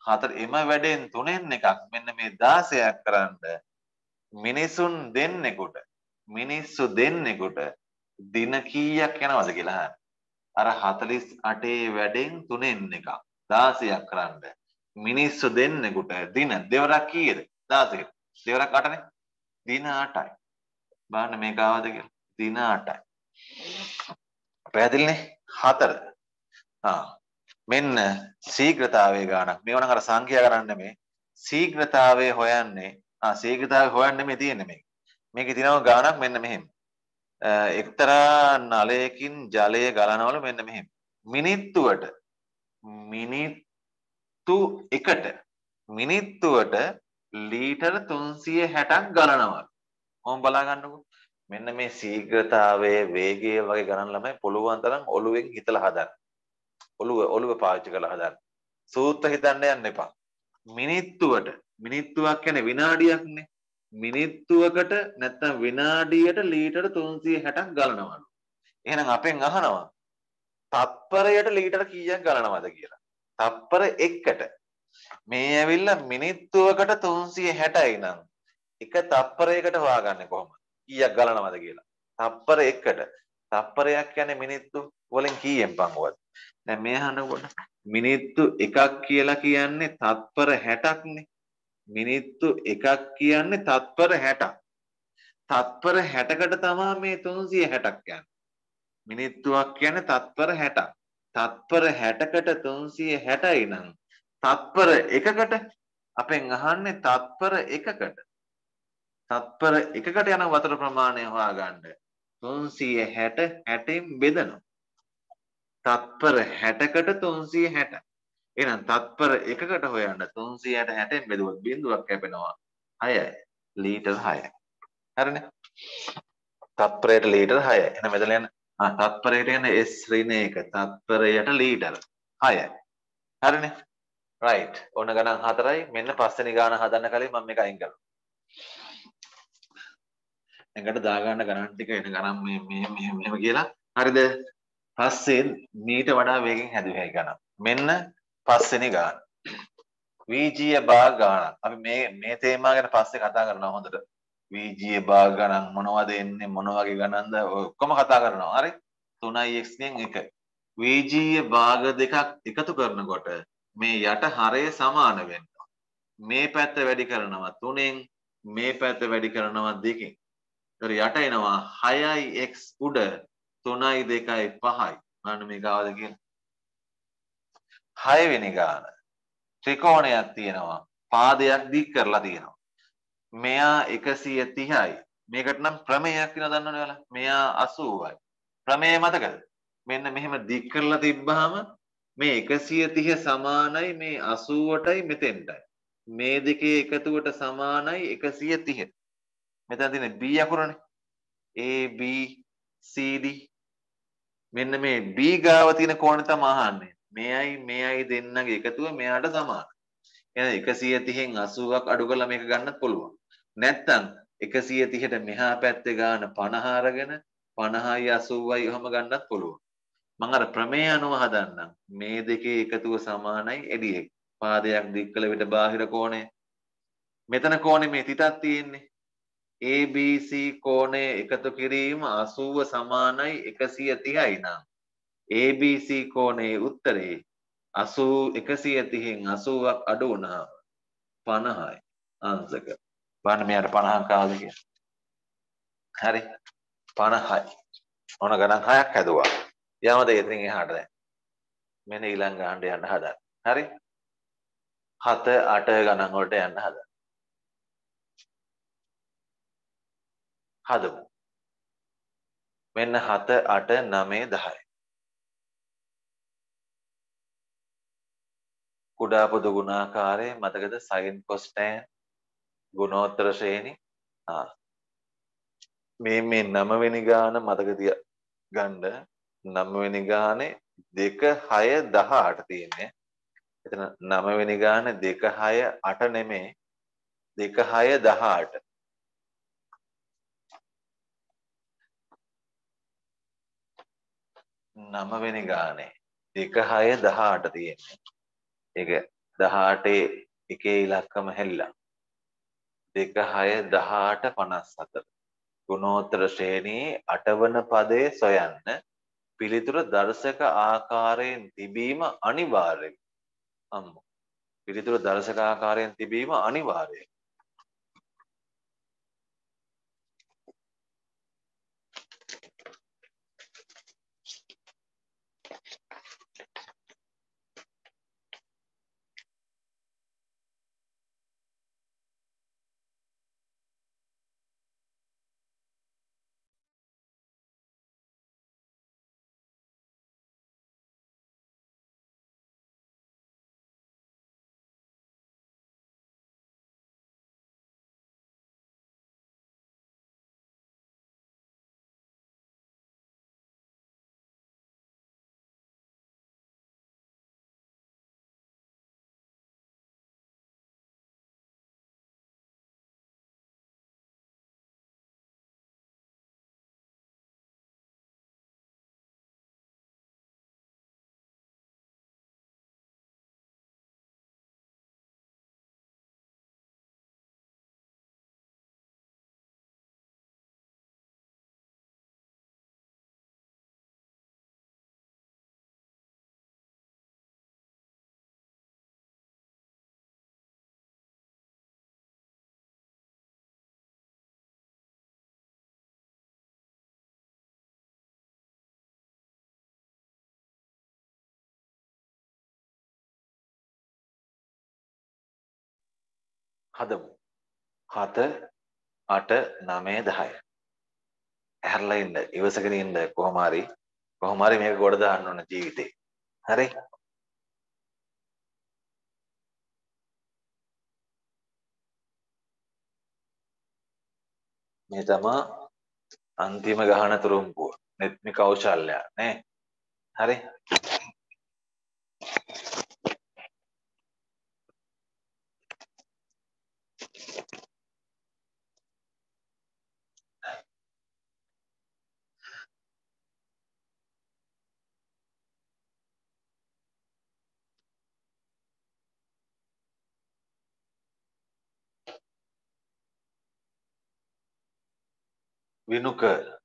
හතර එම වැඩෙන් තුනෙන් එකක් මෙන්න මේ 16ක් කරන්න මිනිසුන් දෙන්නෙකුට මිනිස්සු දෙන්නෙකුට දින කීයක් යනවද කියලා අහන්න. අර 48 වැඩෙන් තුනෙන් එකක් 16ක් කරන්න මිනිස්සු දෙන්නෙකුට දින දෙවරක් කීයද? 16. දෙවරක් 8නේ. දින 8යි. බලන්න මේක ආවද කියලා. දින 8යි. පැහැදිලිනේ? 4. ආ මෙන්න සීග්‍රතාවය ගානක් මේ වනකර සංඛ්‍යා කරන්න මේ සීග්‍රතාවය හොයන්නේ සීග්‍රතාව හොයන්න මේ තියෙන මේ මේක තිනව ගානක් මෙන්න මෙහෙම එක්තරා නලයකින් ජලය ගලනවල මෙන්න මෙහෙම මිනිත්තුවට මිනිත්තු එකට මිනිත්තුවට ලීටර් 360ක් ගලනවා. මොම් බලා ගන්නකෝ. මෙන්න මේ ශීඝ්‍රතාවයේ වේගය වගේ ගණන් ළමයි පුළුවන් තරම් ඔළුවෙන් හිතලා හදන්න. ඔළුව ඔළුව පාවිච්චි කරලා හදන්න. සූත්‍ර හිතන්න යන්න එපා. මිනිත්තුවට මිනිත්තුවක් කියන්නේ විනාඩියක්නේ. මිනිත්තුවකට නැත්නම් විනාඩියට ලීටර 360ක් ගලනවලු. එහෙනම් අපෙන් අහනවා තත්පරයට ලීටර කීයක් ගලනවද කියලා. තත්පර 1කට මේ ඇවිල්ලා මිනිත්තුවකට 360යි නම් එක තත්පරයකට හොයාගන්නේ කොහොමද? කීයක් ගලනවද කියලා. තත්පර 1කට තත්පරයක් කියන්නේ මිනිත්තු වලින් කීයෙන් පංගුවද? දැන් මේ අහනකොට මිනිත්තු එකක් කියලා කියන්නේ තත්පර 60ක්නේ. මිනිත්තු එකක් කියන්නේ තත්පර 60ක්. තත්පර 60කට තමයි මේ 360ක් යන්නේ. මිනිත්තුවක් කියන්නේ තත්පර 60ක්. තත්පර 60කට 360යි නම් තත්පර එකකට අපෙන් අහන්නේ තත්පර එකකට තත්පර එකකට යන වතුර ප්‍රමාණය හොයාගන්න 360 60න් බෙදනවා තත්පර 60කට 360. එහෙනම් තත්පර එකකට හොයන්න 360 60ෙන් බෙදුවොත් බිඳුවක් කැපෙනවා 6යි. ලීටර් 6යි. හරිනේ? තත්පරයට ලීටර් 6යි. එහෙනම් මෙතන යන තත්පරයට යන S ඍණයක තත්පරයට ලීටර් 6යි. හරිනේ? right. ඕන ගණන් 4යි. මෙන්න පස්වෙනි ගාන හදන්න කලින් මම මේක අයින් කරනවා. එකට දාගන්න ගණන් ටික එන ගණන් මේ මේ මෙහෙම කියලා හරිද පස්සේ මීට වඩා වේගෙන් හැදුවේ ගණන්. මෙන්න පස්වෙනි ගාන. වීජීය භාග ගණන්. අපි මේ මේ තේමා ගැන පස්සේ කතා කරනවා හොඳට. වීජීය භාග ගණන් මොනවද එන්නේ මොන වගේ ගණන්ද ඔක්කොම කතා කරනවා. හරි. 3x ගෙන් 1. වීජීය භාග දෙකක් එකතු කරනකොට මේ යට හරය සමාන වෙනවා. මේ පැත්ත වැඩි කරනවා 3ෙන් මේ පැත්ත වැඩි කරනවා 2කින්. ඒතර යට එනවා 6x උඩ තුනයි දෙකයි පහයි මන්න මේ ගාවද කියන හයවෙනි ගාන ත්‍රිකෝණයක් තියෙනවා පාදයක් දික් කරලා තියෙනවා මෙයා එකසිය තිහයි මේකට නම් ප්‍රමේයක් තින දන්නවනේ ඔයාලා මෙයා 80යි ප්‍රමේය මතකද මෙන්න මෙහෙම දික් කරලා තිබ්බහම මේ 130 සමානයි මේ 80ටයි මෙතෙන්ටයි මේ දෙකේ එකතුවට සමානයි 130 මෙතන තියෙන b අකුරනේ a b CD මෙන්න මේ B ගාව තියෙන කෝණය තමයි අහන්නේ. මෙයයි මෙයයි දෙන්නගේ එකතුව මෙයාට සමාන. එහෙනම් 130න් 80ක් අඩු කරලා මේක ගන්නත් පුළුවන්. නැත්තම් 130ට මෙහා පැත්තේ ගාන 50 අරගෙන 50යි 80යි ඔහම ගන්නත් පුළුවන්. මම අර ප්‍රමේය අනුව හදන්නම්. මේ දෙකේ එකතුව සමානයි එඩියෙක්. පාදයක් දික් කළ විට බාහිර කෝණය. මෙතන කෝණේ මේ තිතක් තියෙන්නේ. ABC කෝණය එකතු කිරීම 80 සමානයි 130යි නම් ABC කෝණයේ උත්තරේ 80 130න් 80ක් අඩු වුණාම 50යි අංශක. බලන්න මෙයාට 50ක් ආවද කියලා. හරි 50යි. ඕන ගණන් හයක් හැදුවා. යමද එතනින් එහාට දැන්. මෙන්න ඊළඟ ගානට යන්න හදන්න. හරි? 7 8 ගණන් වලට යන්න හදන්න. හදමු. මෙන්න 7 8 9 10. කුඩා පොදු ගුණාකාරයේ මතකද සයින් කොස්ටෑන් ගුණෝත්තර ශ්‍රේණි? ආ. මේ මේ 9 වෙනි ගාන මතක තියා ගන්න 9 වෙනි ගානේ 2 6 18 තියෙන්නේ. එතන 9 වෙනි ගානේ 2 6 8 නෙමෙයි 2 6 18. නමවෙනි ගානේ දෙක හය දහාට තියෙන්නේ ඒක දහාටේ එකේ ඉලක්කම හැල්ලා දෙක හය දහාට පනස් අතර ගුණෝත්‍ර ශ්‍රේණී අටවන පදය සොයන්න පිළිතුර දර්ශක ආකාරයෙන් තිබීම අනිවාර්යෙන් අම්ම පිළිතුර දර්ශක ආකාරයෙන් තිබීම අනිවාර්යෙන් හදමු. හත අට නමය දහය. ඇහැරලා ඉන්න ඉවසගෙන ඉන්න කොහොම හරි කොහොම හරි මේක ගොඩ දාන්න ඕන ජීවිතේ. හරි? මේ තමා අන්තිම ගහන තුරුම්පුව. නෙත්මි කෞශල්‍යය නේ. හරි? Vinucana.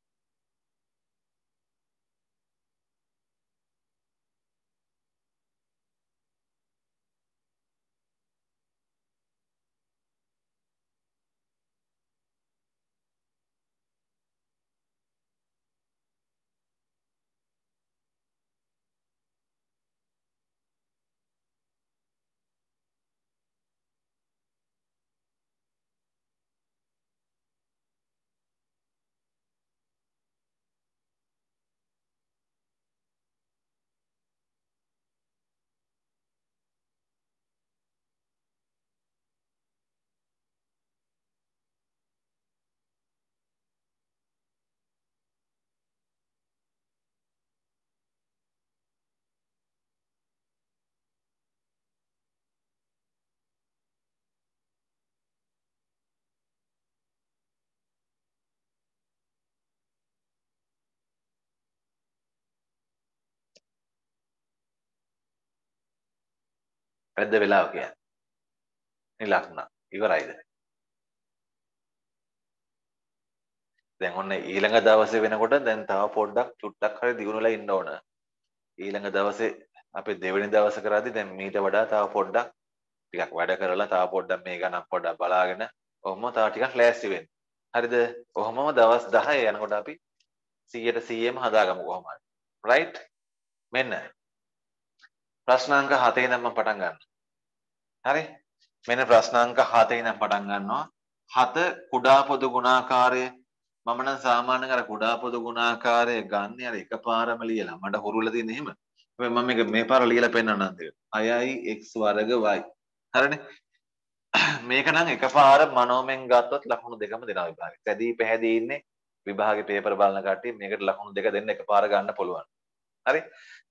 ඇද්ද වෙලාව කියන්නේ. මේ ලකුණ ඉවරයිද? දැන් ඔන්න ඊළඟ දවසේ වෙනකොට දැන් තව පොඩ්ඩක් චුට්ටක් හරි දිනුනලා ඉන්න ඕන. ඊළඟ දවසේ අපි දෙවෙනි දවස කරද්දී දැන් මීට වඩා තව පොඩ්ඩක් ටිකක් වැඩ කරලා තව පොඩ්ඩක් මේ ගණන් පොඩ්ඩක් බලාගෙන ඔහොම තව ටිකක් ලෑස්ති වෙන්න. හරිද? ඔහොමම දවස් 10 යනකොට අපි 100ට 100ම හදාගමු කොහොම හරි. රයිට්? මෙන්න ප්‍රශ්නාංක 7 ඉඳන් මම පටන් ගන්නවා. හරි? මෙන්න ප්‍රශ්නාංක 7 ඉඳන් පටන් ගන්නවා. 7 කුඩා පොදු ගුණාකාරය මම නම් සාමාන්‍යයෙන් අර කුඩා පොදු ගුණාකාරය ගන්න අර එකපාරම ලියලා මට හුරුලා තියෙන එහෙම. හැබැයි මම මේක මේ පාර ලියලා පෙන්නන්න දෙන්න. i x වර්ග y. හරිනේ? මේක නම් එකපාර මනෝමෙන් ගත්තොත් ලකුණු දෙකම දෙනවා විභාගෙ. සැදී පැහැදී ඉන්නේ විභාගේ පේපර් බලන කට්ටිය මේකට ලකුණු දෙක දෙන්න එකපාර ගන්න පුළුවන්. හරි?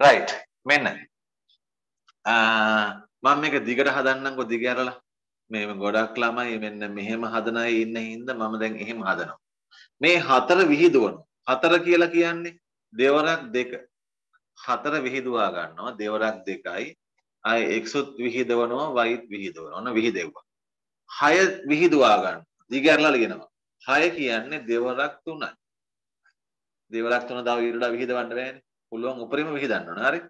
right. මෙන්න මම මේක දිගට හදන්නම්කො දිග ඇරලා මේ ගොඩක් ළමයි මෙන්න මෙහෙම හදන අය ඉන්න හින්දා මම දැන් එහෙම හදනවා. මේ හතර විහිදුවන. හතර කියලා කියන්නේ දෙවරක් දෙක. හතර විහිදුවා ගන්නවා දෙවරක් දෙකයි. අය එක්සුත් විහිදවනවා වයිත් විහිදවනවා. ඔන්න විහිදෙව්වා. හය විහිදුවා ගන්න. දිග ඇරලා ලියනවා. හය කියන්නේ දෙවරක් තුනයි. දෙවරක් තුන දව ඉරලා විහිදවන්න බෑනේ. පුළුවන් උපරිම විහිදන්න ඕන. හරි.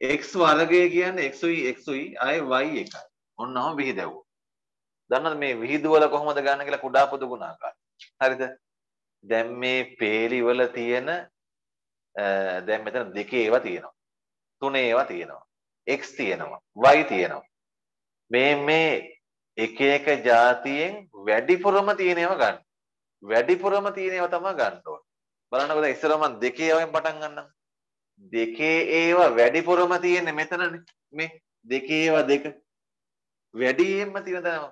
x වර්ගය කියන්නේ xy xy ආයේ y එකයි. ඔන්නම විහිදැව්වා. දන්නවද මේ විහිදුවල කොහොමද ගන්න කියලා කුඩා පොදු ගුණාකාරය. හරිද? දැන් මේ peeli වල තියෙන දැන් මෙතන දෙකේ ඒවා තියෙනවා. තුනේ ඒවා තියෙනවා. x තියෙනවා, y තියෙනවා. මේ මේ එක එක જાතියෙන් වැඩිපුරම තියෙන ඒවා ගන්න. වැඩිපුරම තියෙන ඒවා තමයි ගන්න ඕනේ. බලන්නකෝ දැන් ඉස්සර මම දෙකේ වගේ පටන් ගන්නම්. දෙකේ ඒවා වැඩිපුරම තියෙන්නේ මෙතනනේ මේ දෙකේ ඒවා දෙක වැඩියෙන්ම තියෙන තැන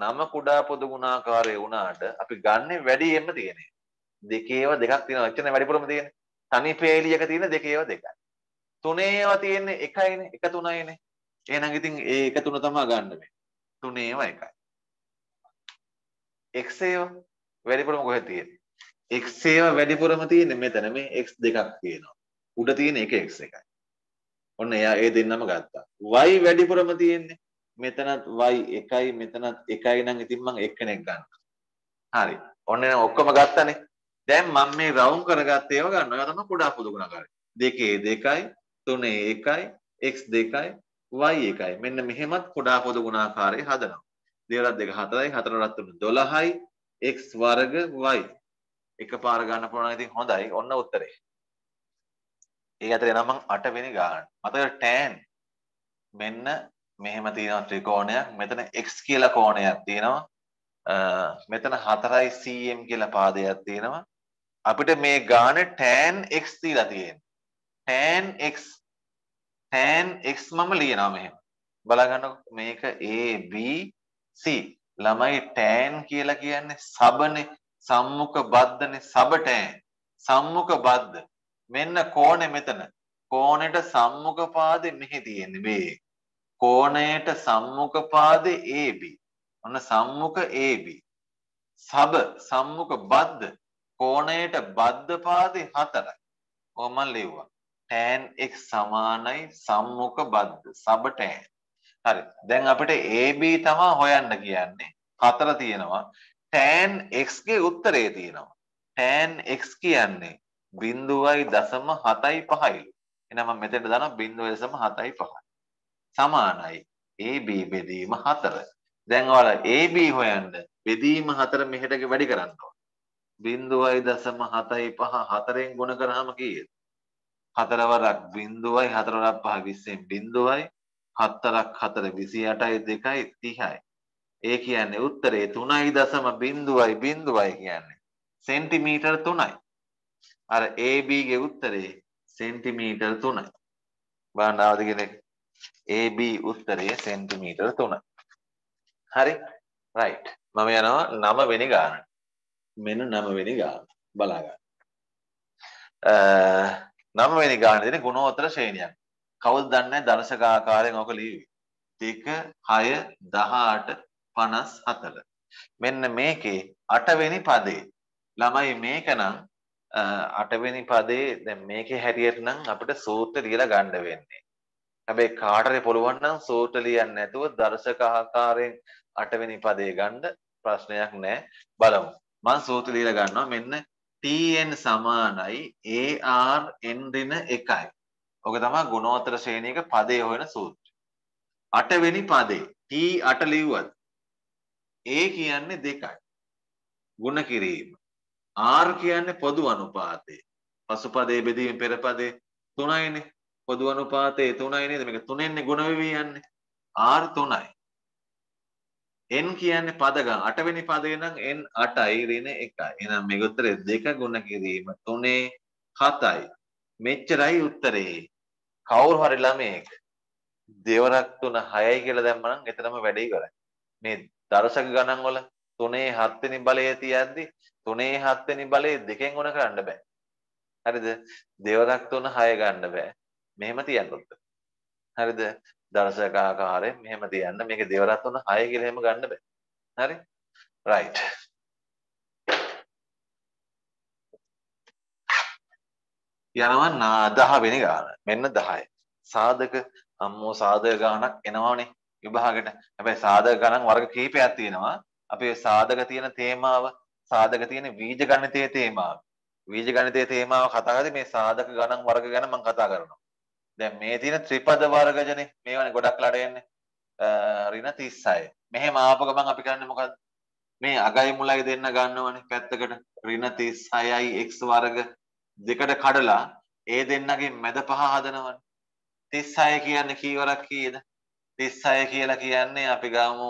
නම කුඩා පොදු ගුණාකාරය වුණාට අපි ගන්නෙ වැඩියෙන්ම තියෙන්නේ දෙකේ ඒවා දෙකක් තියෙනවා එච්චරනේ වැඩිපුරම තියෙන්නේ තනි පේලියක තියෙන දෙකේ ඒවා දෙකයි තුනේ ඒවා තියෙන්නේ එකයිනේ එක තුනයිනේ එහෙනම් ඉතින් ඒ එක තුන තමයි ගන්න මේ තුනේ ඒවා එකයි x ඒවා වැඩිපුරම කොහෙද තියෙන්නේ x ඒවා වැඩිපුරම තියෙන්නේ මෙතන මේ x දෙකක් තියෙනවා උඩ තියෙන එක x එකයි. ඔන්න එයා ඒ දෙන්නම ගත්තා. y වැඩිපුරම තියෙන්නේ. මෙතනත් y එකයි මෙතනත් එකයි නම් ඉතින් මම එක්කෙනෙක් ගන්න. හරි. ඔන්න එහෙනම් ඔක්කොම ගත්තනේ. දැන් මම මේ රවුම් කරගත්ත ඒවා ගන්න. ඔයා තමයි කුඩා පුදු ගුණාකාරය. 2 2යි 3 1යි x 2යි y එකයි. මෙන්න මෙහෙමත් කුඩා පොදු ගුණාකාරය හදනවා. දෙවරක් දෙක හතරයි හතරක් තුන 12යි x වර්ග y එකපාර ගන්න පුළුවන් ඉතින් හොඳයි. ඔන්න උත්තරේ. ඒ අතර එනවා මං 8 වෙනි ගාන. මතකද tan මෙන්න මෙහෙම තියෙනවා ත්‍රිකෝණයක්. මෙතන x කියලා කෝණයක් තියෙනවා. මෙතන 4යි cm කියලා පාදයක් තියෙනවා. අපිට මේ ගාන tan x තියලා තියෙනවා. tan x tan x මම ලියනවා මෙහෙම. බලගන්නකො මේක a b c ළමයි tan කියලා කියන්නේ සබනේ සම්මුඛ බද්ධනේ සබ tan සම්මුඛ බද්ධ මෙන්න කෝණය මෙතන. කෝණයට සම්මුඛ පාදේ මෙහි තියෙන්නේ B. කෝණයට සම්මුඛ පාදේ AB. ඔන්න සම්මුඛ AB. සබ සම්මුඛ බද්ධ කෝණයට බද්ධ පාදේ 4යි. ඔය මම ලියුවා. tan x සමානයි සම්මුඛ බද්ධ සබ tan. හරි. දැන් අපිට AB තමයි හොයන්න කියන්නේ. හතර තියෙනවා. tan x ගේ උත්තරේ තියෙනවා. tan x කියන්නේ බින්දුවයි දසම හතයි පහයිලු. එනම් මම මෙතෙන්ට දානවා බින්දුව දසම හතයි පහයි. සමානයි AB බෙදීම හතර. දැන් ඔයාලා AB හොයන්න බෙදීම හතර මෙහෙට වැඩි කරන්න ඕන. බින්දුවයි දසම හතයි පහ හතරෙන් ගුණ කරාම කීයද? හතරවරක් බින්දුවයි හතරවරක් පහ 20ෙන් බින්දුවයි හතරක් හතර 28යි 2යි 30යි. ඒ කියන්නේ උත්තරේ 3.0.0 කියන්නේ සෙන්ටිමීටර් 3යි. අර ABගේ උත්තරේ සෙන්ටිමීටර් 3යි. බලන්න ආවද කෙනෙක්? AB උත්තරේ සෙන්ටිමීටර් 3යි. හරි? right. මම යනවා 9 වෙනි ගානට. මෙන්න 9 වෙනි ගාන. බලා ගන්න. අ 9 වෙනි ගානේදී ගුණෝත්තර ශ්‍රේණියක්. කවුද දන්නේ දර්ශක ආකාරයෙන් ඔක ලියුවේ? 2 6 18 54. මෙන්න මේකේ 8 වෙනි පදේ ළමයි මේක නම් අටවෙනි පදේ දැන් මේකේ හැටියට නම් අපිට සූත්‍ර ලියලා ගන්න වෙන්නේ. හැබැයි කාටරේ පුළුවන් නම් සූත්‍ර ලියන්න නැතුව දර්ශක ආකාරයෙන් අටවෙනි පදේ ගන්න ප්‍රශ්නයක් නැහැ. බලමු. මම සූත්‍ර ලියලා ගන්නවා මෙන්න tn සමානයි ar n ඍණ 1යි. ඔක තමයි ගුණෝත්තර ශ්‍රේණියක පදේ හොයන සූත්‍රය. අටවෙනි පදේ t8 ලිව්වත් a කියන්නේ දෙකයි. ගුණ කිරීම R කියන්නේ පොදු අනුපාතය. පසුපදයේ බෙදීම පෙරපදයේ 3යිනේ. පොදු අනුපාතයේ 3යි නේද? මේක 3න්නේ ගුණ වෙවි යන්නේ. R 3යි. n කියන්නේ පද ගණන. 8 වෙනි පදේ නම් n 8යි ඍණ 1යි. එහෙනම් මේක උත්තරේ 2 ගුණ කිරීම 3 7යි. මෙච්චරයි උත්තරේ. කවුරු හරි ළමෙක් දෙවරක් 3 6යි කියලා දැම්ම නම් එතරම් වැඩේ කරයි. මේ දර්ශක ගණන් වල 3 7 වෙනි බලය තියද්දි තුනේ හත්වෙනි බලේ දෙකෙන් ඕන කරන්න බෑ. හරිද? දෙවරක් තුන හය ගන්න බෑ. මෙහෙම තියන්න උත්තර. හරිද? දර්ශක ආකාරයෙන් මෙහෙම තියන්න. මේක දෙවරක් තුන හය කියලා එහෙම ගන්න බෑ. හරි? right යනවා 10 වෙනි ගාන මෙන්න 10 සාධක අම්මෝ සාධක ගානක් එනවානේ විභාගෙට හැබැයි සාධක ගණන් වර්ග කීපයක් තියෙනවා අපි සාධක තියෙන තේමාව සාධක තියෙන වීජ ගණිතයේ තේමාව. වීජ ගණිතයේ තේමාව කතා කරද්දී මේ සාධක ගණන් වර්ග ගැන මම කතා කරනවා. දැන් මේ තියෙන ත්‍රිපද වර්ගජනේ මේවනේ ගොඩක් ලඩ එන්නේ. ඍණ 36. මෙහෙම ආපු ගමන් අපි කරන්නේ මොකද්ද? මේ අගයි මුලයි දෙන්න ගන්නවනේ පැත්තකට. ඍණ 36යි x වර්ග දෙකට කඩලා ඒ දෙන්නගේ මැද පහ හදනවනේ. 36 කියන්නේ කීවරක් කීයද? 36 කියලා කියන්නේ අපි ගාමු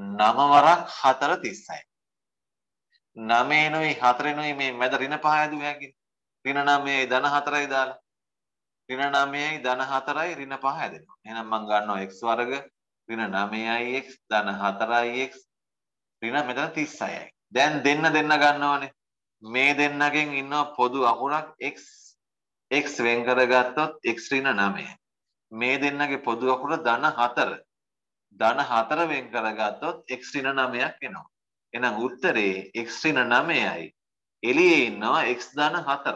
නම වරක් 4 36. නමේනුයි හතරෙනුයි මේ මැද ඍණ පහ ඇදුව හැකියි. ඍණ නමයයි ධන හතරයි දාලා. ඍණ නමයයි ධන හතරයි ඍණ පහ ඇදෙනවා. එහෙනම් මම ගන්නවා x වර්ග ඍණ 9x ධන 4x ඍණ මෙතන 36යි. දැන් දෙන්න දෙන්න ගන්නවනේ. මේ දෙන්නගෙන් ඉන්නවා පොදු අකුරක් x x වෙන් කරගත්තොත් x ඍණ 9. මේ දෙන්නගේ පොදු අකුර ධන 4. ධන 4 වෙන් කරගත්තොත් x ඍණ 9ක් එනවා. එහෙනම් උත්තරේ x ඍණ 9යි. එළියේ ඉන්නවා x ධන 4ක්.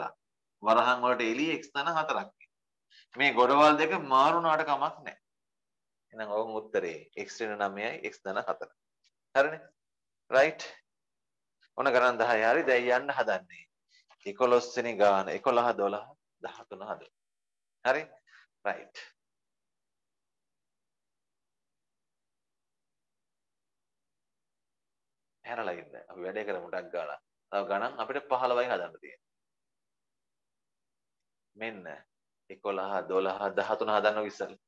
වරහන් වලට එළියේ x ධන 4ක්. මේ ගොඩවල් දෙක මාරුණාට කමක් නැහැ. එහෙනම් ඕම් උත්තරේ x ඍණ 9යි x ධන 4. හරිනේ? right? ඔන්න ගණන් 10යි හරි දැන් යන්න හදන්නේ. 11 වෙනි ගාන 11 12 13 හද. හරි? right. හැරලා ඉන්න. අපි වැඩේ කරමු ටක් ගාලා. තව ගණන් අපිට 15යි හදන්න තියෙන්නේ. මෙන්න 11 12 13 හදන්න ඉස්සෙල්ලා.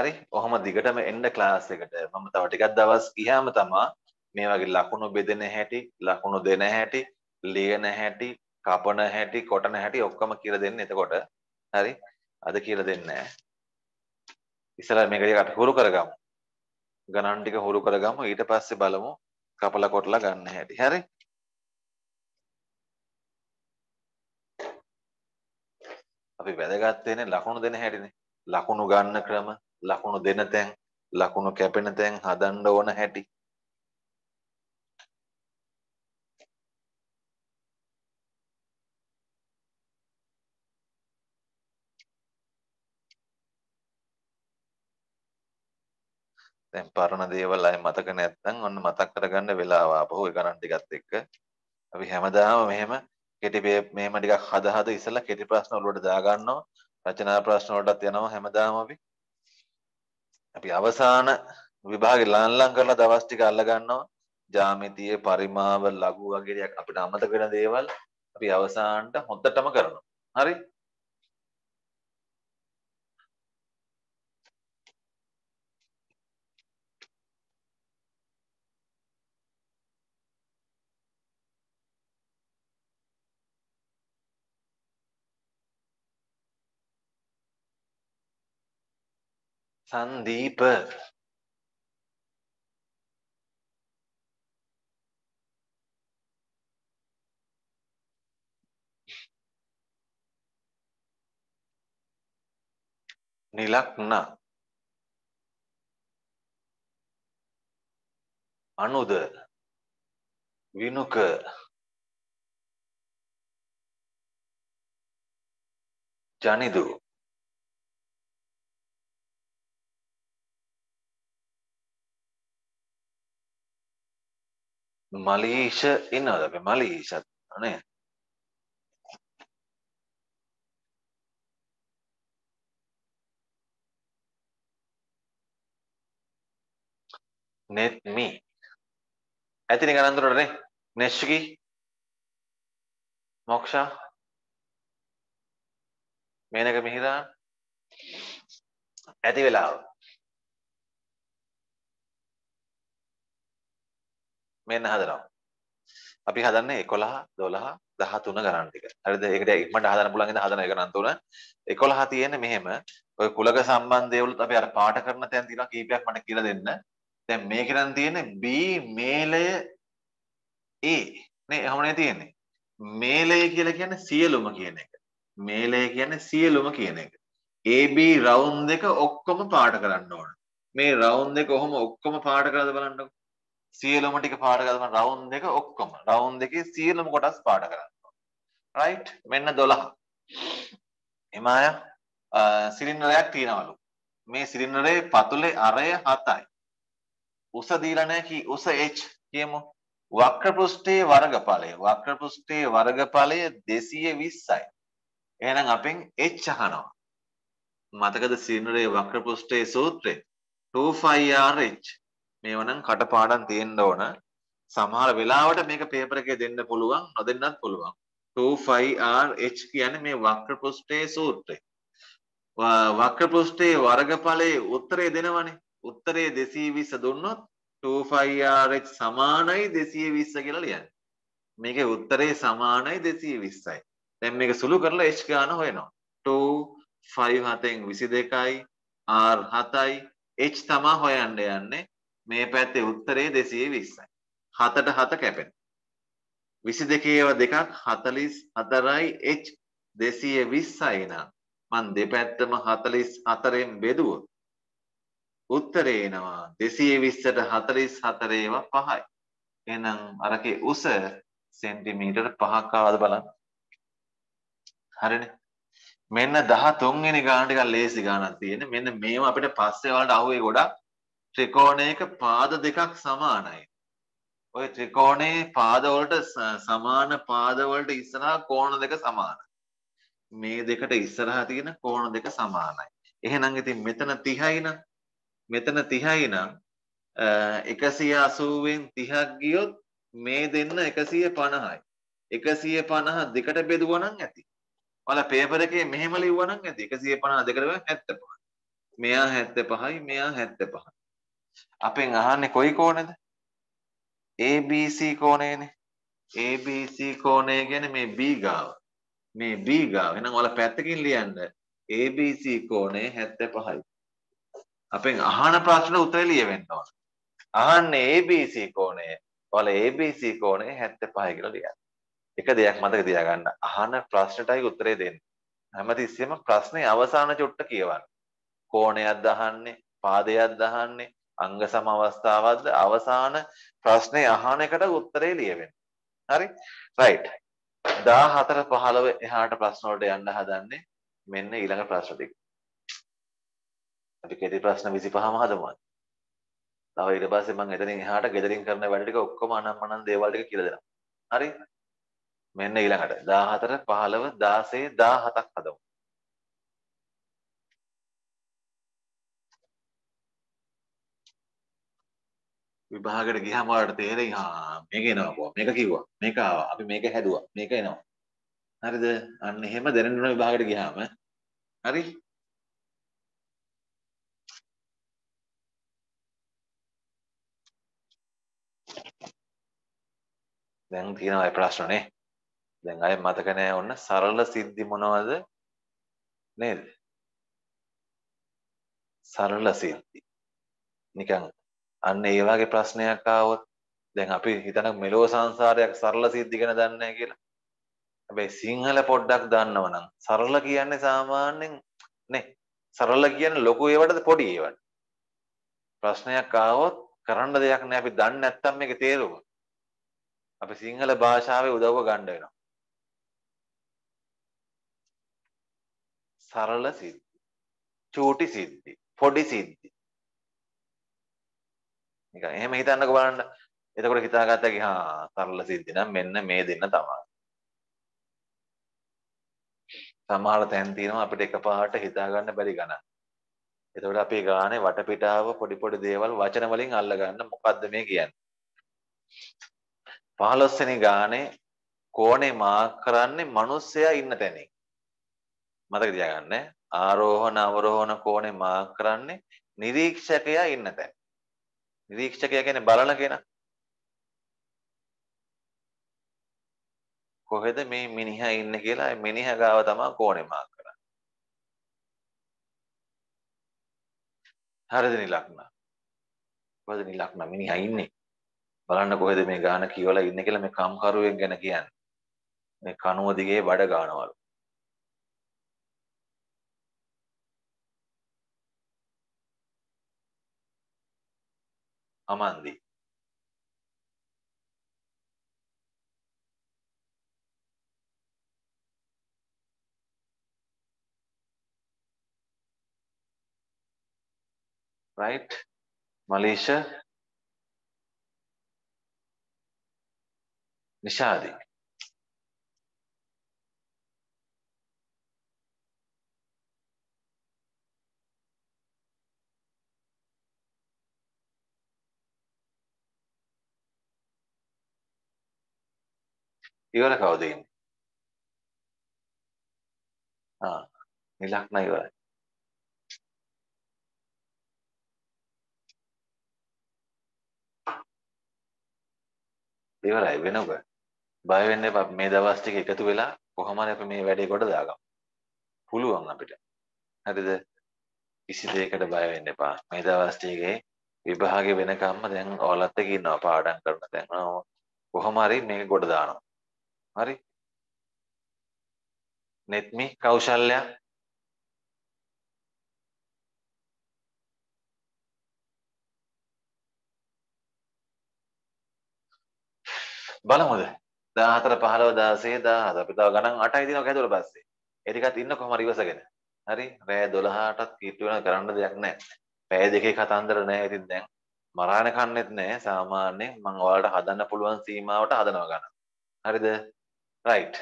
හරි ඔහම දිගටම එන්න ක්ලාස් එකට මම තව ටිකක් දවස් ගියාම තමා මේ වගේ ලකුණු බෙදෙන හැටි ලකුණු දෙන හැටි ලියන හැටි කපන හැටි කොටන හැටි ඔක්කොම කියලා දෙන්න එතකොට හරි අද කියලා දෙන්නේ ඉස්සලා මේක ටිකක් හුරු කරගමු ගණන් ටික හුරු කරගමු ඊට පස්සේ බලමු කපලා කොටලා ගන්න හැටි හරි අපි වැදගත් වෙන්නේ ලකුණු දෙන හැටිනේ ලකුණු ගන්න ක්‍රම ලකුණු දෙන තැන් ලකුණු කැපෙන තැන් හදන්න ඕන හැටි දැන් පරණ දේවල් අය මතක නැත්නම් ඔන්න මතක් කරගන්න වෙලාව ආපහු ඒ ගණන් ටිකත් එක්ක අපි හැමදාම මෙහෙම කෙටි මෙහෙම ටිකක් හද හද ඉස්සලා කෙටි ප්‍රශ්න වලට දාගන්නවා රචනා ප්‍රශ්න වලටත් යනවා හැමදාම අපි අපි අවසාන විභාගේ ලාන්ලම් කරලා දවස් ටික අල්ල ගන්නවා ජාමිතිය පරිමාව ලඝු වගේ අපිට අමතක වෙන දේවල් අපි අවසානට හොඳටම කරනවා හරි സന്ദീപ് නිලක්න අනුද විනුක ජනිදු මලීෂ ඉන්නවද අපි මලීෂත් නේද net me ඇතිනේ ගණන් දුරටනේ නෙෂ්කි මොක්ෂා මේනක මිහිරා ඇති වෙලාව මෙන්න හදනවා. අපි හදන්නේ 11 12 13 ගණන් ටික. හරිද? ඒකට ඉක්මනට හදන්න පුළුවන් ඉඳ හදන එක නම් තුන. 11 තියෙන්නේ මෙහෙම. ඔය කුලක සම්බන්ධය වලත් අපි අර පාට කරන තැන් තියෙනවා කීපයක් මට කියලා දෙන්න. දැන් මේක නම් තියෙන්නේ B මේලය A. නේ එහෙමනේ තියෙන්නේ. මේලය කියලා කියන්නේ සියලුම කියන එක. මේලය කියන්නේ සියලුම කියන එක. AB රවුන්ඩ් එක ඔක්කොම පාට කරන්න ඕන. මේ රවුන්ඩ් එක ඔහොම ඔක්කොම පාට කරලා බලන්නකෝ. සියලුම ටික පාඩ කරන රවුන්ඩ් එක ඔක්කොම රවුන්ඩ් එකේ සියලුම කොටස් පාඩ කරන්න. රයිට් මෙන්න 12. එමාය සිලින්ඩරයක් තියනවලු. මේ සිලින්ඩරේ පතුලේ අරය 7යි. උස දීලා නැහැ කි උස h කියමු. වක්‍ර පෘෂ්ඨයේ වර්ගඵලය වක්‍ර පෘෂ්ඨයේ වර්ගඵලය 220යි. එහෙනම් අපෙන් h අහනවා. මතකද සිලින්ඩරේ වක්‍ර පෘෂ්ඨයේ සූත්‍රය 2πrh මේවනම් කටපාඩම් තියෙන්න ඕන. සමහර වෙලාවට මේක පේපර් එකේ දෙන්න පුළුවන්, නොදෙන්නත් පුළුවන්. 25RH කියන්නේ මේ වක්‍ර පෘෂ්ඨයේ සූත්‍රය. වක්‍ර පෘෂ්ඨයේ වර්ගඵලයේ උත්තරය දෙනවනේ. උත්තරයේ 220 දුන්නොත් 25RH සමානයි 220 කියලා ලියන්න. මේකේ උත්තරේ සමානයි 220යි. දැන් මේක සුළු කරලා H ගන්න හොයනවා. 2 5 7න් 22යි R 7යි H තමා හොයන්න යන්නේ. මේ පැත්තේ උත්තරේ දෙසයේ විස්සයි. හතට හත කැපෙන. විසි දෙකේව දෙකක් හතලිස් හතරයි එච් දෙසය විස්සයින මන් දෙපැත්තම හතලිස් අතරෙන් බෙදුව. උත්තරේනවා දෙසය විස්සට හතලිස් හතරේව පහයි. එනම් අරකේ උස සෙන්ටිමීටර් පහක්කාවද බලන්න. හරිනේ මෙන්න 13 වෙනි ගානට එක ලේසි ගානක් තියෙන. මෙන්න මේව අපිට පස්සේ වලට අහුවේ ගොඩක් ත්‍රිකෝණයක පාද දෙකක් සමානයි. ඔය ත්‍රිකෝණයේ පාදවලට සමාන පාදවලට ඉස්සරහා කෝණ දෙක සමානයි. මේ දෙකට ඉස්සරහා තියෙන කෝණ දෙක සමානයි. එහෙනම් ඉතින් මෙතන 30යි නම් මෙතන 30යි නම් 180න් 30ක් ගියොත් මේ දෙන්න 150යි. 150 දෙකට බෙදුවා නම් ඇති. ඔයාලා පේපර් එකේ මෙහෙම ලිව්වා නම් ඇති 150 දෙකට 75. මෙයා 75යි මෙයා 75. අපෙන් අහන්නේ කොයි කෝණද? ABC කෝණයනේ. ABC කෝණය කියන්නේ මේ B ගාව. මේ B ගාව. එහෙනම් ඔයාලා පැත්තකින් ලියන්න. ABC කෝණය 75යි. අපෙන් අහන ප්‍රශ්න උත්තරේ ලියවෙන්න ඕන. අහන්නේ ABC කෝණය. ඔයාලා ABC කෝණය 75 කියලා ලියන්න. එක දෙයක් මතක තියාගන්න. අහන ප්‍රශ්නටයි උත්තරේ දෙන්න. හැමතිස්සෙම ප්‍රශ්නේ අවසාන චුට්ට කියවන්න. කෝණයක් දහන්නේ, පාදයක් දහන්නේ, අංග සම අවස්ථාවද්ද අවසාන ප්‍රශ්නේ අහන එකට උත්තරේ ලියවෙන්න. හරි? right. 14 15 එහාට ප්‍රශ්න වලට යන්න හදන්නේ මෙන්න ඊළඟ ප්‍රශ්න ටික. අපි කෙටි ප්‍රශ්න 25ම හදමු. තව ඊට පස්සේ මම එතනින් එහාට ගෙදරින් කරන වැඩ ටික ඔක්කොම අනම්මනන් දේවල් ටික කියලා දෙනවා. හරි? මෙන්න ඊළඟට 14 15 16 17ක් හදමු. විභාගට ගියාම ඔයාලට තේරෙයි හා මේක එනවා කො මේක කිව්වා මේක ආවා අපි මේක හැදුවා මේක එනවා හරිද අන්න එහෙම දැනෙන්න ඕන විභාගට ගියාම හරි දැන් තියෙනවා ඒ ප්‍රශ්නනේ දැන් අය මතක නෑ ඔන්න සරල සිද්ධි මොනවද නේද සරල සිද්ධි නිකන් අන්න ඒ වගේ ප්‍රශ්නයක් ආවොත් දැන් අපි හිතන මෙලෝ සංසාරයක් සරල සිද්ධි ගැන දන්නේ නැහැ කියලා. හැබැයි සිංහල පොඩ්ඩක් දන්නව නම් සරල කියන්නේ සාමාන්‍යයෙන් නේ සරල කියන්නේ ලොකු ඒවටද පොඩි ඒවට. ප්‍රශ්නයක් ආවොත් කරන්න දෙයක් නැහැ අපි දන්නේ නැත්තම් මේකේ තේරුම. අපි සිංහල භාෂාවේ උදව්ව ගන්න වෙනවා. සරල සිද්ධි, චූටි සිද්ධි, පොඩි සිද්ධි. නිකන් එහෙම හිතන්නකෝ බලන්න. එතකොට හිතාගත්ත හැකි හා සරල සිද්ධි නම් මෙන්න මේ දෙන්න තමයි. සමහර තැන් තියෙනවා අපිට එකපාරට හිතා ගන්න බැරි ගණන්. එතකොට අපේ ගානේ වටපිටාව පොඩි පොඩි දේවල් වචන වලින් අල්ල ගන්න මොකද්ද මේ කියන්නේ? 15 වෙනි ගානේ කෝණේ මාක් කරන්නේ මිනිස්සයා ඉන්න තැනින්. මතක තියාගන්න ආරෝහණ අවරෝහණ කෝණේ මාක් කරන්නේ නිරීක්ෂකයා ඉන්න තැන. නිරීක්ෂකයා කියන්නේ බලන කෙනා. කොහෙද මේ මිනිහා ඉන්නේ කියලා මිනිහා ගාව තමයි කෝණේ මාක් කරන්නේ. හරිද නිලක්නා? කොහෙද නිලක්නා මිනිහා ඉන්නේ? බලන්න කොහෙද මේ ගාන කියවලා ඉන්නේ කියලා මේ කම්කරුවෙක් ගැන කියන්නේ. මේ කණුව දිගේ බඩ ගන්නවලු. Amandi. Right? Malaysia. Nishadi. ඉවර කවුද ඉන්නේ? ආ නිලක්න ඉවරයි. ඉවරයි වෙනව. බය වෙන්න එපා මේ දවස් ටික එකතු වෙලා කොහොම හරි අපි මේ වැඩේ කොට දාගමු. පුළුවන් අපිට. හරිද? කිසි දෙයකට බය වෙන්න එපා. මේ දවස් ටිකේ විභාගේ වෙනකම්ම දැන් ඔයාලත් එක්ක ඉන්නවා පාඩම් කරන දැන් කොහොම හරි මේක ගොඩ දානවා. හරි නෙත්මි කෞශල්‍යා බලමුද 14 15 16 17 අපි තව ගණන් 8යි දිනව කැදුවල පස්සේ ඒ ටිකත් ඉන්න කොහමද ඉවසගෙන හරි රෑ 12ටත් කීට්ටු වෙන කරන්න දෙයක් නැහැ පැය දෙකේ කතන්දර නැහැ ඉතින් දැන් මරාණ කන්නෙත් නැහැ සාමාන්‍යයෙන් මම ඔයාලට හදන්න පුළුවන් සීමාවට හදනවා ගන්න හරිද රයිට්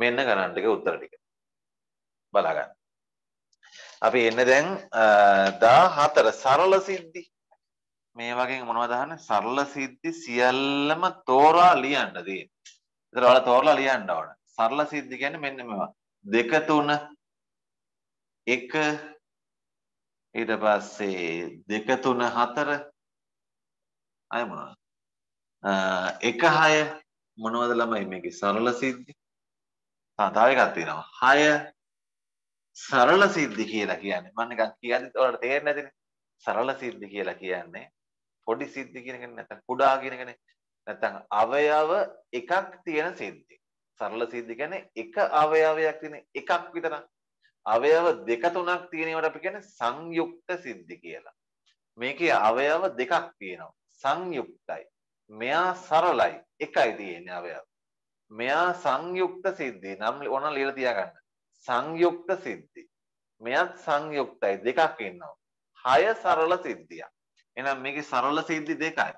මෙන්න ගණන් ටික උත්තර ටික බලා ගන්න. අපි එන්නේ දැන් 14 සරල සිද්ධි. මේ වගේ මොනවද අහන්නේ? සරල සිද්ධි සියල්ලම තෝරා ලියන්න තියෙන්නේ. ඒතර ඔයාලා තෝරලා ලියන්න ඕන. සරල සිද්ධි කියන්නේ මෙන්න මේවා. 2 3 1 ඊට පස්සේ 2 3 4 අය මොනවද? 1 6 මොනවද ළමයි මේකේ සරල සිද්ධි? ආ තව එකක් තියෙනවා. 6 සරල සිද්ධි කියලා කියන්නේ මම නිකන් කියන්නේ ඔයාලට තේරෙන්නේ නැතිනේ. සරල සිද්ධි කියලා කියන්නේ පොඩි සිද්ධි කියන එකනේ නැත්නම් කුඩා කියන එකනේ. නැත්නම් අවයව එකක් තියෙන සිද්ධි. සරල සිද්ධි කියන්නේ එක අවයවයක් තියෙන එකක් විතරක්. අවයව දෙක තුනක් තියෙන ඒවාට අපි කියන්නේ සංයුක්ත සිද්ධි කියලා. මේකේ අවයව දෙකක් තියෙනවා. සංයුක්තයි. මෙයා සරලයි එකයි තියෙන්නේ අවයව. මෙයා සංයුක්ත සිද්ධි නම් ඕන ලියලා තියාගන්න. සංයුක්ත සිද්ධි. මෙයත් සංයුක්තයි දෙකක් ඉන්නවා. හය සරල සිද්ධියක්. එහෙනම් මේකේ සරල සිද්ධි දෙකයි.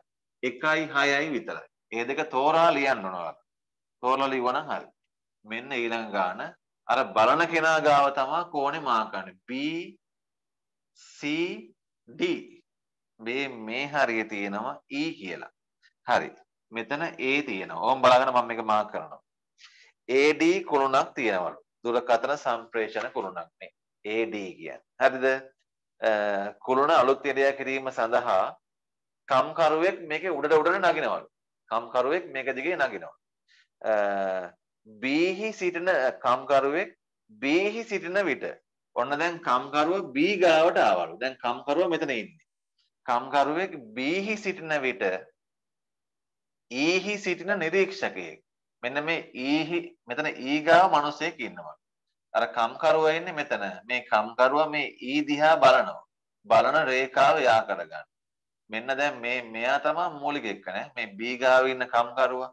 එකයි හයයි විතරයි. ඒ දෙක තෝරා ලියන්න ඕනවා. තෝරලා ලියවනම් හරි. මෙන්න ඊළඟ ගාන අර බලන කෙනා ගාව තමයි කෝණේ මාර්ක් කරන්නේ. B C D මේ මේ හරිය තියෙනවා E කියලා. හරි. මෙතන A තියෙනවා. ඕම් බලාගෙන මම මේක මාක් කරනවා. AD කුණුණක් තියෙනවලු. දුරකථන සම්ප්‍රේෂණ කුණුණක් මේ. AD කියන්නේ. හරිද? කුළුණ අලුත් ඉරියා කිරීම සඳහා කම්කරුවෙක් මේක උඩට උඩට නගිනවලු. කම්කරුවෙක් මේක දිගේ නගිනවා. බීහි සිටින කම්කරුවෙක් බීහි සිටින විට ඔන්න දැන් කම්කරුව බී ගාවට ආවලු. දැන් කම්කරුව මෙතන ඉන්නේ. කම්කරුවෙක් බීහි සිටින විට ඊහි සිටින නිරීක්ෂකයෙක්. මෙන්න මේ ඊහි මෙතන ඊගාව මිනිසෙක් ඉන්නවා. අර කම්කරුවා ඉන්නේ මෙතන. මේ කම්කරුවා මේ ඊ දිහා බලනවා. බලන රේඛාව යා කරගන්න. මෙන්න දැන් මේ මෙයා තමයි මූලික එක්කනේ. මේ B ගාව ඉන්න කම්කරුවා.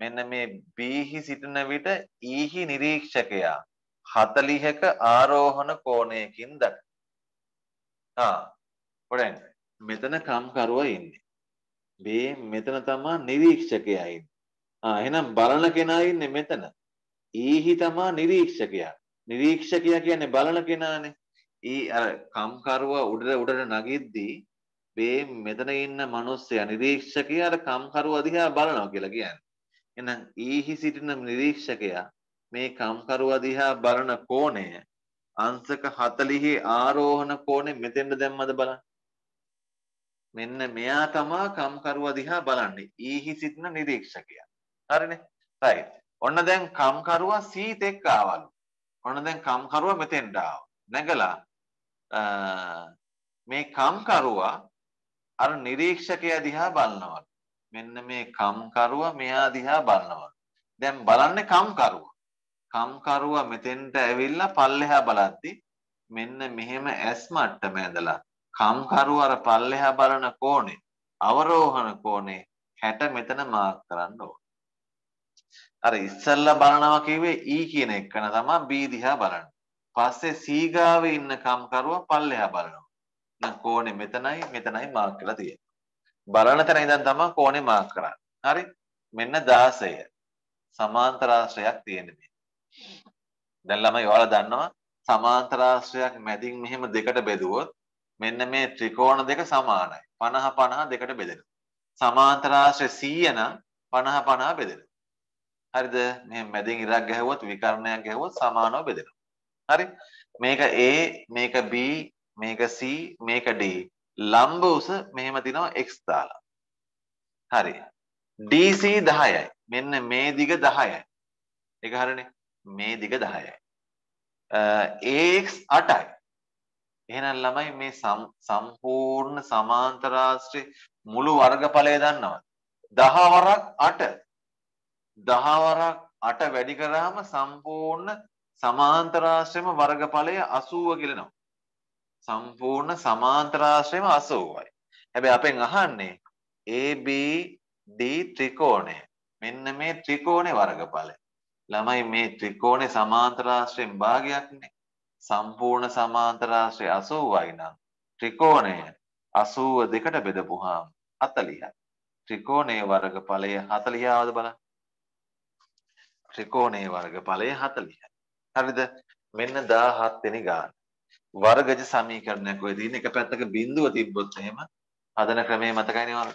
මෙන්න මේ B හි සිටින විට ඊහි නිරීක්ෂකයා 40ක ආරෝහණ කෝණයකින් දක්වනවා. ආ. මෙතන කම්කරුවා ඉන්නේ. මේ මෙතන තමා නිරීක්ෂකයා ඉන්නේ. ආ එහෙනම් බලන කෙනා ඉන්නේ මෙතන. ඊහි තමා නිරීක්ෂකයා. නිරීක්ෂකයා කියන්නේ බලන කෙනානේ. ඊ අර කම්කරුවා උඩට උඩට නගිද්දී මේ මෙතන ඉන්න මිනිස්සයා නිරීක්ෂකයා අර කම්කරුවා දිහා බලනවා කියලා කියන්නේ. එහෙනම් ඊහි සිටින නිරීක්ෂකයා මේ කම්කරුවා දිහා බලන කෝණය අංශක 40 ආරෝහණ කෝණය මෙතෙන්ද දැම්මද බලන්න. මෙන්න මෙයා තමා කම්කරුවා දිහා බලන්නේ. ඊහි සිටින නිරීක්ෂකයා. හරිනේ? right. ඔන්න දැන් කම්කරුවා සීත් එක්ක ආවලු. ඔන්න දැන් කම්කරුවා මෙතෙන්ට ආවා. නැගලා මේ කම්කරුවා අර නිරීක්ෂකයා දිහා බලනවලු. මෙන්න මේ කම්කරුවා මෙයා දිහා බලනවලු. දැන් බලන්නේ කම්කරුවා. කම්කරුවා මෙතෙන්ට ඇවිල්ලා පල්ලෙහා බලද්දි මෙන්න මෙහෙම ඇස් මට්ටම ඇඳලා කම්කරු අර පල්ලෙහා බලන කෝණේ අවරෝහණ කෝණේ 60 මෙතන මාක් කරන්න ඕන. අර ඉස්සල්ලා බලනවා කිව්වේ E කියන එකන තමයි B දිහා බලන්නේ. පස්සේ C ගාවේ ඉන්න කම්කරුවා පල්ලෙහා බලනවා. දැන් කෝණේ මෙතනයි මෙතනයි මාක් කරලා තියෙනවා. බලන තැන ඉඳන් තමයි කෝණේ මාක් කරන්නේ. හරි? මෙන්න 16. සමාන්තරාශ්‍රයක් තියෙන මේ. දැන් ළමයි ඔයාලා දන්නවා සමාන්තරාශ්‍රයක් මැදින් මෙහෙම දෙකට බෙදුවොත් මෙන්න මේ ත්‍රිකෝණ දෙක සමානයි. 50 50 දෙකට බෙදෙනවා. සමාන්තරාශ්‍රය 100 නම් 50 50 බෙදෙනවා. හරිද? මෙහෙන් මැදින් ඉරක් ගැහුවොත් විකර්ණයක් ගැහුවොත් සමානව බෙදෙනවා. හරි? මේක A, මේක B, මේක C, මේක D. ලම්බ උස මෙහෙම තිනවා x දාලා. හරි. DC 10යි. මෙන්න මේ දිග 10යි. ඒක හරිනේ. මේ දිග 10යි. AX 8යි. එහෙනම් ළමයි මේ සම්පූර්ණ සමාන්තර මුළු වර්ගඵලය දන්නවා. 10 වරක් 8 10 වරක් 8 වැඩි කරාම සම්පූර්ණ සමාන්තර ආශ්‍රම වර්ගඵලය 80 කියලානවා. සම්පූර්ණ සමාන්තර ආශ්‍රම 80යි. හැබැයි අපෙන් අහන්නේ AB D ත්‍රිකෝණය. මෙන්න මේ ත්‍රිකෝණේ වර්ගඵලය. ළමයි මේ ත්‍රිකෝණේ සමාන්තර ආශ්‍රයෙන් භාගයක්නේ. සම්පූර්ණ සමාන්තරාශ්‍රය 80යි නම් ත්‍රිකෝණය 82කට බෙදපුවාම 40යි. ත්‍රිකෝණයේ වර්ගඵලය 40ද බලන්න. ත්‍රිකෝණයේ වර්ගඵලය 40යි. හරිද? මෙන්න 17 වෙනි ගාන. වර්ගජ සමීකරණයක් ඔය තියෙන එක පැත්තක බිඳුව තිබ්බොත් එහෙම හදන ක්‍රමයේ මතකයි නේද?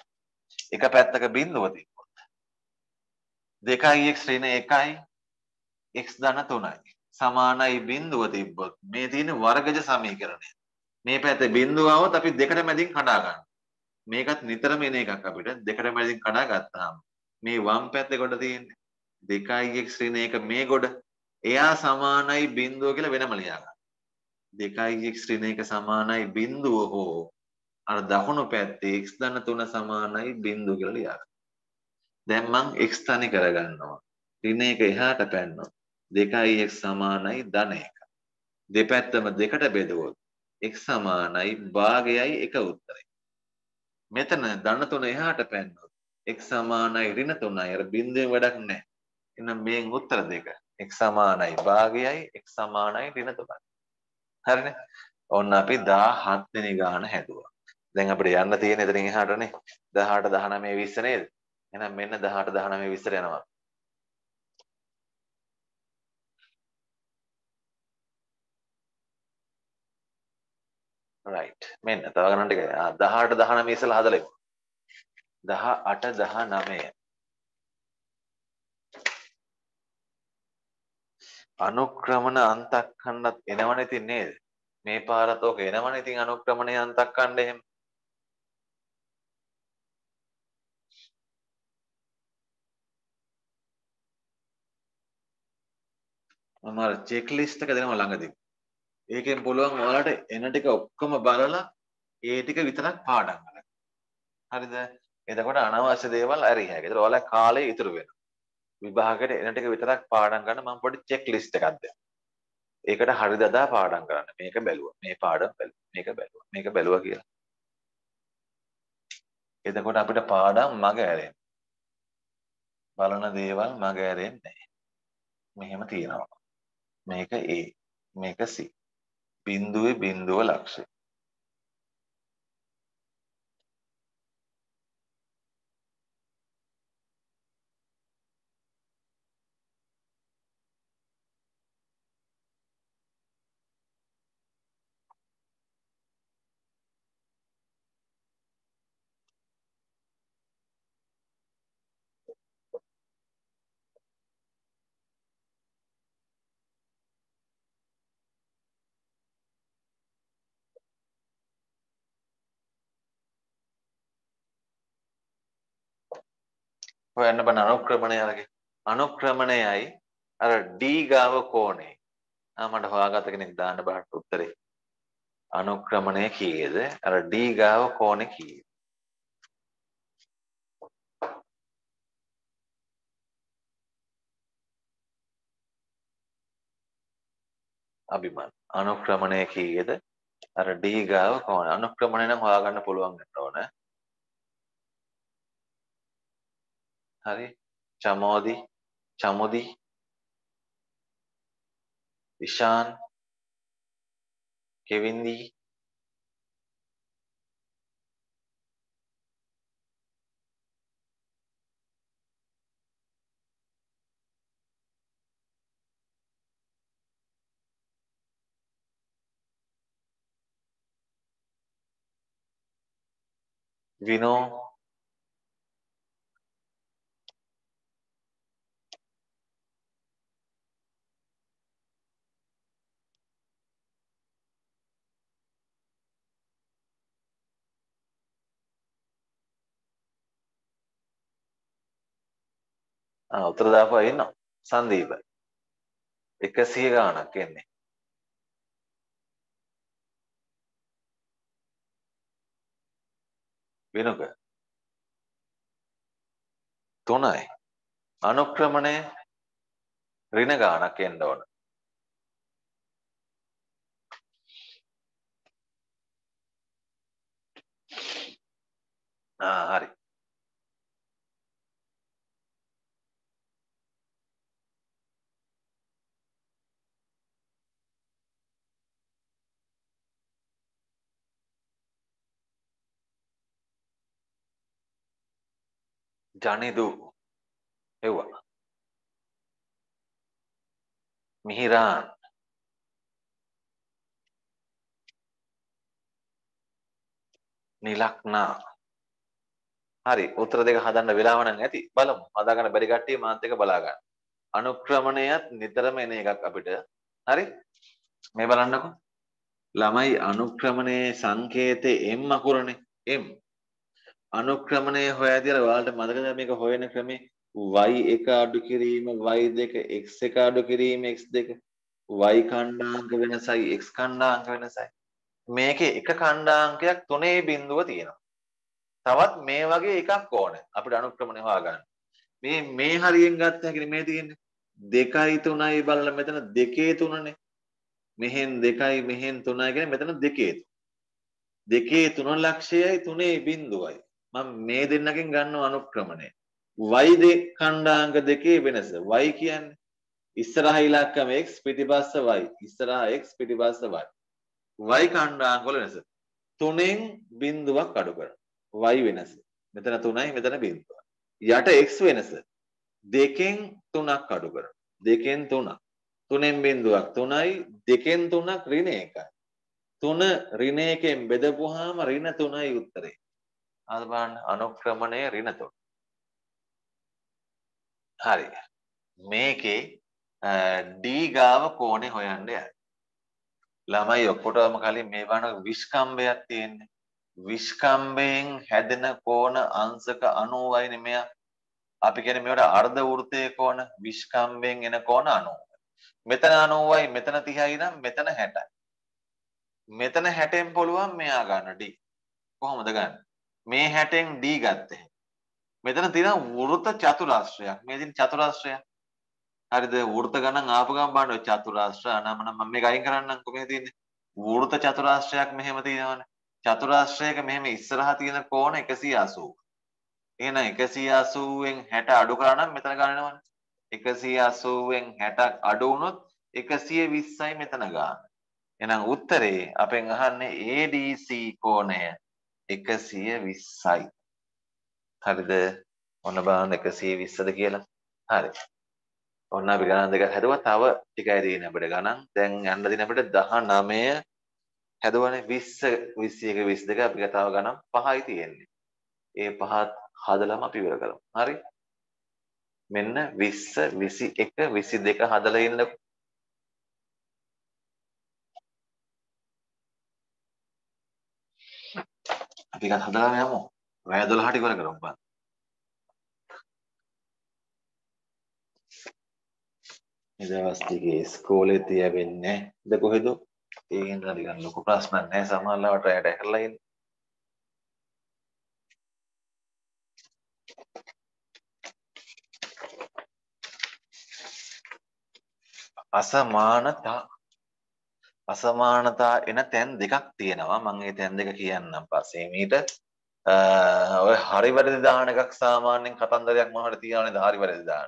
එක පැත්තක බිඳුව තිබ්බොත් 2x ඍණ 1යි x ධන 3යි. සමානයි බිඳුව තිබ්බොත් මේ තියෙන වර්ගජ සමීකරණය. මේ පැත්තේ බිඳුවවත් අපි දෙකට මැදින් කඩා ගන්න. මේකත් නිතරම එන එකක් අපිට දෙකට මැදින් කඩා ගත්තාම මේ වම් පැත්තේ ගොඩ තියෙන්නේ 2x ඍණ 1 මේ ගොඩ එයා සමානයි බිඳුව කියලා වෙනම ලියා ගන්න. 2x ඍණ 1 සමානයි බිඳුව හෝ අර දකුණු පැත්තේ x ධන 3 සමානයි බිඳුව කියලා ලියා ගන්න. දැන් මම x තනි කරගන්නවා. ඍණ 1 එහාට පැනනවා. 2x සමානයි ධන 1. දෙපැත්තම දෙකට බෙදුවොත් x සමානයි භාගයයි 1 උත්තරේ. මෙතන ධන 3 එහාට පැනනොත් x සමානයි ඍණ 3යි. අර බිඳුවෙන් වැඩක් නැහැ. එහෙනම් මේන් උත්තර දෙක x සමානයි භාගයයි x සමානයි ඍණ 3යි. හරිනේ? ඔන්න අපි 17 වෙනි ගාන හැදුවා. දැන් අපිට යන්න තියෙන එතනින් එහාටනේ 18 19 20 නේද? එහෙනම් මෙන්න 18 19 20 යනවා. රයිට් මෙන්න තව ගණන් ටික 18 19 ඉස්සලා හදලා ඉමු 18 19 අනුක්‍රමණ අන්තක්ඛණ්ඩත් එනවනේ ඉතින් නේද මේ පාරත් ඕක එනවනේ ඉතින් අනුක්‍රමණේ අන්තක්ඛණ්ඩ එහෙම මම චෙක් ලිස්ට් එක දෙනවා ළඟදී ඒකෙන් පුළුවන් ඔයාලට එන ටික ඔක්කොම බලලා ඒ ටික විතරක් පාඩම් කරගන්න. හරිද? එතකොට අනවශ්‍ය දේවල් අරිහැ. ඒතර ඔයාලා කාලේ ඉතුරු වෙනවා. විභාගයට එන ටික විතරක් පාඩම් ගන්න මම පොඩි චෙක් ලිස්ට් එකක් දෙනවා. ඒකට හරි දදා පාඩම් කරන්න. මේක බැලුවා. මේ පාඩම් බැලුවා. මේක බැලුවා. මේක බැලුවා කියලා. එතකොට අපිට පාඩම් මග ඇරෙන්නේ. බලන දේවල් මග ඇරෙන්නේ නැහැ. මෙහෙම තියෙනවා. මේක A, මේක C, බින්දුවේ බින්දුව ලක්ෂය හොයන්න බන අනුක්‍රමණය අරගෙන අනුක්‍රමණයයි අර D ගාව කෝණේ ආ මට හොයාගත කෙනෙක් දාන්න බහට උත්තරේ අනුක්‍රමණය කීයද අර D ගාව කෝණේ කීයද අභිමන් අනුක්‍රමණය කීයද අර D ගාව කෝණේ අනුක්‍රමණය නම් හොයාගන්න පුළුවන් වෙන්න ඕනේ हरे चमोदी चमुदी ईशान केविंदी विनो උත්තර දාපුවා ඉන්නවා සංදීප 100 ගාණක් එන්නේ වෙනුක තුනයි අනුක්‍රමණය ඍණ ගාණක් එන්න ඕන ආ හරි ජනිදු එව්වා මිහිරාන් නිලක්නා හරි උත්තර දෙක හදන්න වෙලාව නම් ඇති බලමු හදාගන්න බැරි කට්ටිය මාත් එක්ක බලා ගන්න අනුක්‍රමණයත් නිතරම එන එකක් අපිට හරි මේ බලන්නකෝ ළමයි අනුක්‍රමණයේ සංකේතේ M අකුරනේ M අනුක්‍රමණය හොයදිර වාලට මදකද මේක හොයන ක්‍රමේ වයි එක අඩු කිරීම වයි දෙක එක් එක අඩු කිරීම එක් දෙක වයි කණ්ඩාංක වෙනසයි එක් කණ්ඩාංක වෙනසයි මේක එක කණ්ඩාංකයක් තුනේ බිඳුව තියෙනවා තවත් මේ වගේ එකක් ඕන අපිට අනුක්‍රමණය හොයාගන්න මේ මේ හරියෙන් ගත්ත හැකිනේ මේ තියෙන්නේ දෙකයි තුනයි බලලා මෙතන දෙකේ තුනනේ මෙහෙන් දෙකයි මෙහෙන් තුනයි කියන්නේ මෙතන දෙකේ තුන දෙකේ තුන ලක්ෂයයි තුනේ බිඳුවයි මම මේ දෙන්නකින් ගන්න අනුක්‍රමණය. y දෙක ඛණ්ඩාංග දෙකේ වෙනස. y කියන්නේ ඉස්සරහ ඉලක්කම x පිටිපස්ස y. ඉස්සරහ x පිටිපස්ස y. y ඛණ්ඩාංග වල වෙනස. තුනෙන් බිඳුවක් අඩු කරනවා. y වෙනස. මෙතන 3යි මෙතන බිඳුවක්. යට x වෙනස. දෙකෙන් තුනක් අඩු කරනවා. දෙකෙන් තුනක්. තුනෙන් බිඳුවක් තුනයි දෙකෙන් තුනක් ඍණ එකයි. තුන ඍණ එකෙන් බෙදපුවාම ඍණ තුනයි උත්තරේ. අද බලන්න අනුක්‍රමණය ඍණතොට. හරි. මේකේ D ගාව කෝණේ හොයන්න යන්න. ළමයි ඔක්කොටම කලින් මේ වණ විස්කම්බයක් තියෙන්නේ. විස්කම්බයෙන් හැදෙන කෝණ අංශක 90යි නෙමෙයි. අපි කියන්නේ මේවට අර්ධ වෘත්තයේ කෝණ විස්කම්බයෙන් එන කෝණ 90. මෙතන 90යි මෙතන 30යි නම් මෙතන 60යි. මෙතන 60ෙන් පුළුවන් මෙයා ගන්න D. කොහොමද ගන්න? මේ 60න් D ගත්තේ. මෙතන තියෙන වෘත චතුරාස්‍රයක්. මේ තියෙන චතුරාස්‍රය. හරිද? වෘත ගණන් ආපු ගමන් බලන්න ඔය චතුරාස්‍ර අනමන මම මේක අයින් කරන්නම් කොහේ තියෙන්නේ? වෘත චතුරාස්‍රයක් මෙහෙම තියෙනවනේ. චතුරාස්‍රයක මෙහෙම ඉස්සරහා තියෙන කෝණ 180. එහෙනම් 180න් 60 අඩු කරා නම් මෙතන ගන්න එනවනේ. 180න් 60ක් අඩු වුණොත් 120යි මෙතන ගන්න. එහෙනම් උත්තරේ අපෙන් අහන්නේ ADC කෝණය එකසිය විස්සයි. හරිද ඔන්න බාන්න එකසිය විස්සද කියලා හරි ඔන්න අපි ගණන් දෙක හැදුවා තව ටිකයි දෙන අපිට ගණන් දැන් යන්න දෙන අපිට 19 හැදුවනේ 20 21 22 අපි තව ගණන් පහයි තියෙන්නේ. ඒ පහත් හදලම අපි ඉවර කරමු. හරි? මෙන්න 20 21 22 හදලා ඉන්න අපි එකත් හදලාම යමු. රෑ 12ට ඉවර කරමු බං. මේ දවස් ටිකේ ඉස්කෝලේ තියවෙන්නේ ද කොහෙද? ඒකෙන් හරි ගන්න ලොකු ප්‍රශ්නක් නැහැ සමහරවට රෑට ඇහැරලා ඉන්න. අසමානතා අසමානතා එන තැන් දෙකක් තියෙනවා මං ඒ තැන් දෙක කියන්නම් පස්සේ මීට ඔය හරි වැරදි දාන එකක් සාමාන්‍යයෙන් කතන්දරයක් මොනවට තියෙනවනේ හරි වැරදි දාන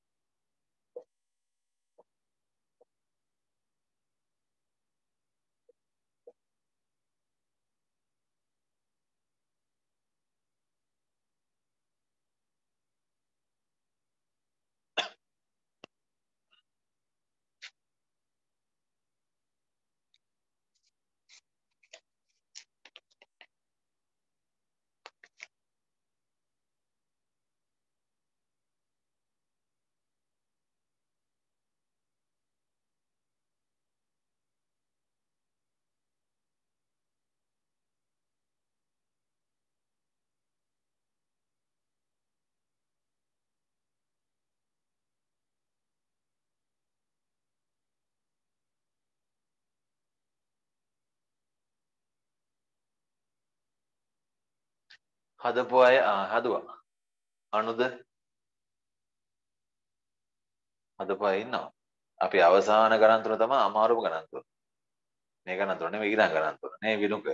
හදපු අය හදවා අනුද හදපු අය ඉන්නවා අපි අවසාන ගණන්තුර තම අමාරුම ගණන්තුර මේ ගණන්තුර නෙමෙයි ඊළඟ ගණන්තුර නේ විලුක